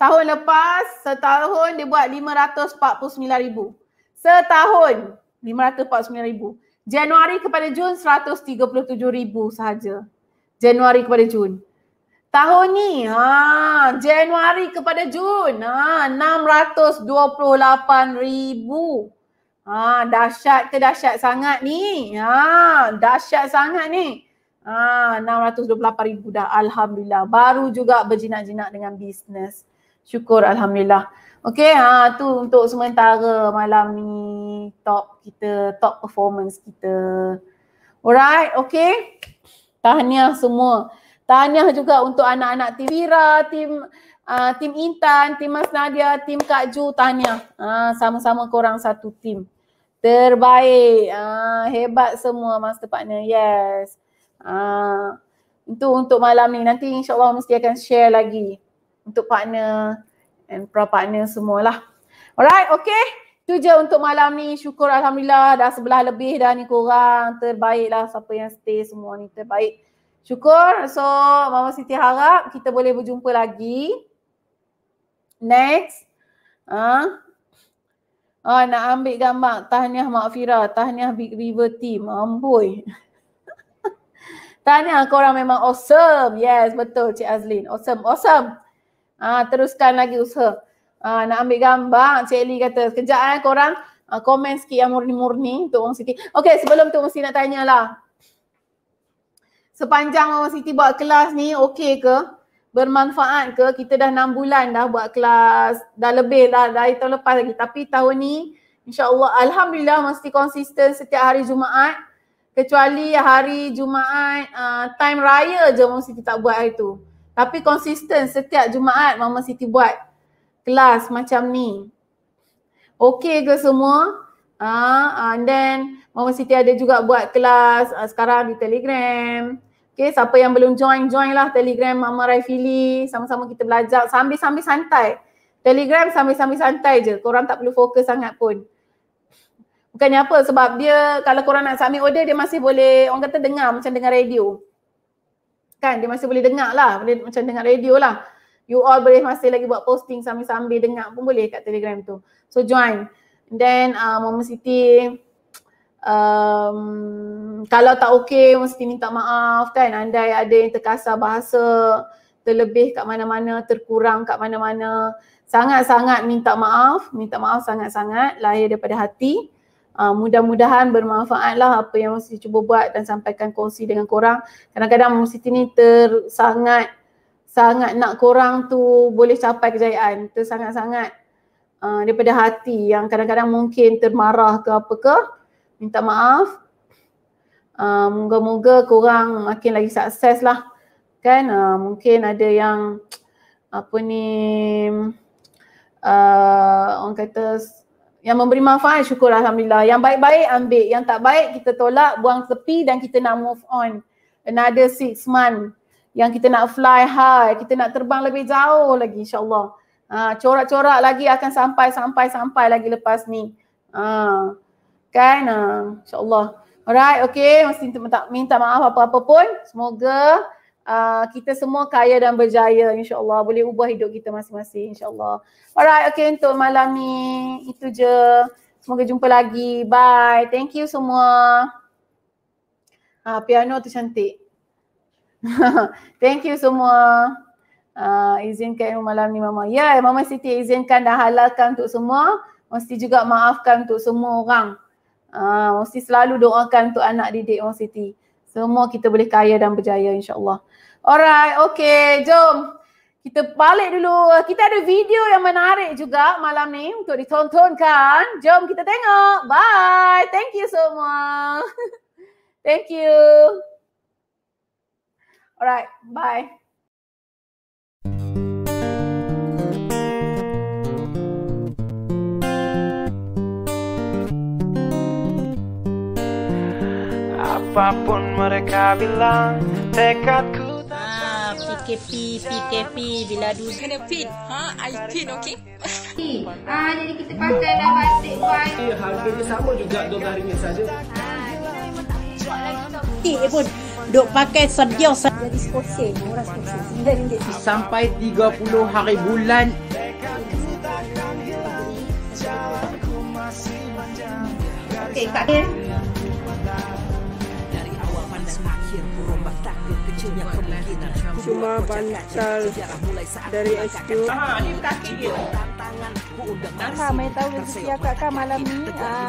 Tahun lepas, setahun dia buat RM549,000. Setahun. 549,000. Januari kepada Jun 137,000 sahaja. Januari kepada Jun. Tahun ni, ha, Januari kepada Jun, ha, 628,000. Ha, dahsyat ke dahsyat sangat ni? Ha, dahsyat sangat ni. ah Ha, ribu dah. Alhamdulillah. Baru juga berjinak-jinak dengan bisnes. Syukur Alhamdulillah. Okay, ha, tu untuk sementara malam ni top kita, top performance kita. Alright, okay. Tahniah semua. Tahniah juga untuk anak-anak Tim Vira, Tim uh, Tim Intan, Tim Mas Nadia, Tim Kak Ju, tahniah. Ha, sama-sama korang satu tim. Terbaik. Ha, hebat semua mas tepatnya. Yes. Ha, itu untuk malam ni. Nanti insyaAllah mesti akan share lagi untuk partner and pro partner semualah. Alright, okay. Itu je untuk malam ni. Syukur Alhamdulillah dah sebelah lebih dah ni korang. lah. siapa yang stay semua ni terbaik. Syukur. So Mama Siti harap kita boleh berjumpa lagi. Next. Ha? Oh nak ambil gambar. Tahniah Mak Fira. Tahniah Big River Team. Amboi. Tahniah korang memang awesome. Yes, betul Cik Azlin. Awesome, awesome. Ah teruskan lagi usaha. Ah nak ambil gambar, Cik Lee kata sekejap eh korang uh, komen sikit yang murni-murni untuk Wong Siti. Okey, sebelum tu mesti nak tanya lah. Sepanjang Wong Siti buat kelas ni okey ke? Bermanfaat ke? Kita dah enam bulan dah buat kelas. Dah lebih dah dari tahun lepas lagi. Tapi tahun ni insyaAllah Alhamdulillah mesti konsisten setiap hari Jumaat. Kecuali hari Jumaat uh, time raya je Wong Siti tak buat hari tu. Tapi konsisten setiap Jumaat Mama Siti buat kelas macam ni. Okey ke semua? Ah, uh, and then Mama Siti ada juga buat kelas uh, sekarang di Telegram. Okay, siapa yang belum join, join lah Telegram Mama Raifili. Sama-sama kita belajar sambil-sambil santai. Telegram sambil-sambil santai je. Korang tak perlu fokus sangat pun. Bukannya apa sebab dia kalau korang nak submit order dia masih boleh orang kata dengar macam dengar radio kan dia masih boleh dengar lah boleh macam dengar radio lah you all boleh masih lagi buat posting sambil-sambil dengar pun boleh kat telegram tu so join then uh, Mama Siti um, kalau tak okay mesti minta maaf kan andai ada yang terkasar bahasa terlebih kat mana-mana terkurang kat mana-mana sangat-sangat minta maaf minta maaf sangat-sangat lahir daripada hati Uh, mudah-mudahan bermanfaatlah apa yang mesti cuba buat dan sampaikan kongsi dengan korang. Kadang-kadang Siti ni ter sangat sangat nak korang tu boleh capai kejayaan. Ter sangat-sangat uh, ah, daripada hati yang kadang-kadang mungkin termarah ke apa ke. Minta maaf. Uh, moga-moga korang makin lagi sukses lah. Kan uh, mungkin ada yang apa ni uh, orang kata yang memberi manfaat syukur alhamdulillah yang baik-baik ambil yang tak baik kita tolak buang tepi dan kita nak move on another six month yang kita nak fly high kita nak terbang lebih jauh lagi insyaallah ha, corak-corak lagi akan sampai sampai sampai lagi lepas ni ha, kan ha, insyaallah alright okay mesti minta maaf apa-apa pun semoga uh, kita semua kaya dan berjaya insyaallah boleh ubah hidup kita masing-masing insyaallah alright okay untuk malam ni itu je semoga jumpa lagi bye thank you semua ah uh, piano tu cantik thank you semua uh, izinkan malam ni mama ya yeah, mama siti izinkan dan halalkan untuk semua mesti juga maafkan untuk semua orang uh, mesti selalu doakan untuk anak didik mama siti semua kita boleh kaya dan berjaya insyaallah Alright, okay. Jom. Kita balik dulu. Kita ada video yang menarik juga malam ni untuk ditonton kan? Jom kita tengok. Bye. Thank you semua. Thank you. Alright, bye. Apapun mereka bilang, tekadku PKP PKP bila dulu kena pin ha i pin okey ha ah, jadi kita pakai dah batik buat okay, eh, harganya sama juga RM12 saja ah, eh, eh pun dok pakai sedia Jadi sposen Murah sposen RM9 Sampai 30 hari bulan Okay Kak Dari awal pandang akhir Perombak kecilnya kemungkinan cuma bantal dari SQ ah, tantangan ramai tahu rezeki kakak malam ini ah.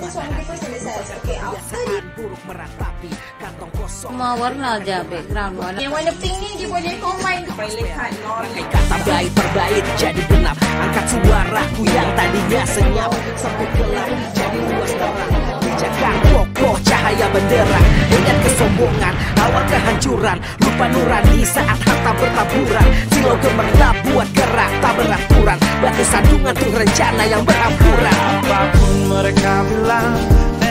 buruk meratapi kantong kosong semua warna aja background warna yang warna pink ni dia boleh komen combine kata baik perbaik jadi genap angkat suaraku yang tadinya senyap sampai gelap jadi luas terang pijakan Kokoh cahaya benderang Dengan kesombongan Awal kehancuran Lupa nurani saat harta bertaburan Silau gemerlap buat gerak Tak beraturan Batu sandungan tuh rencana yang berampuran Apapun mereka bilang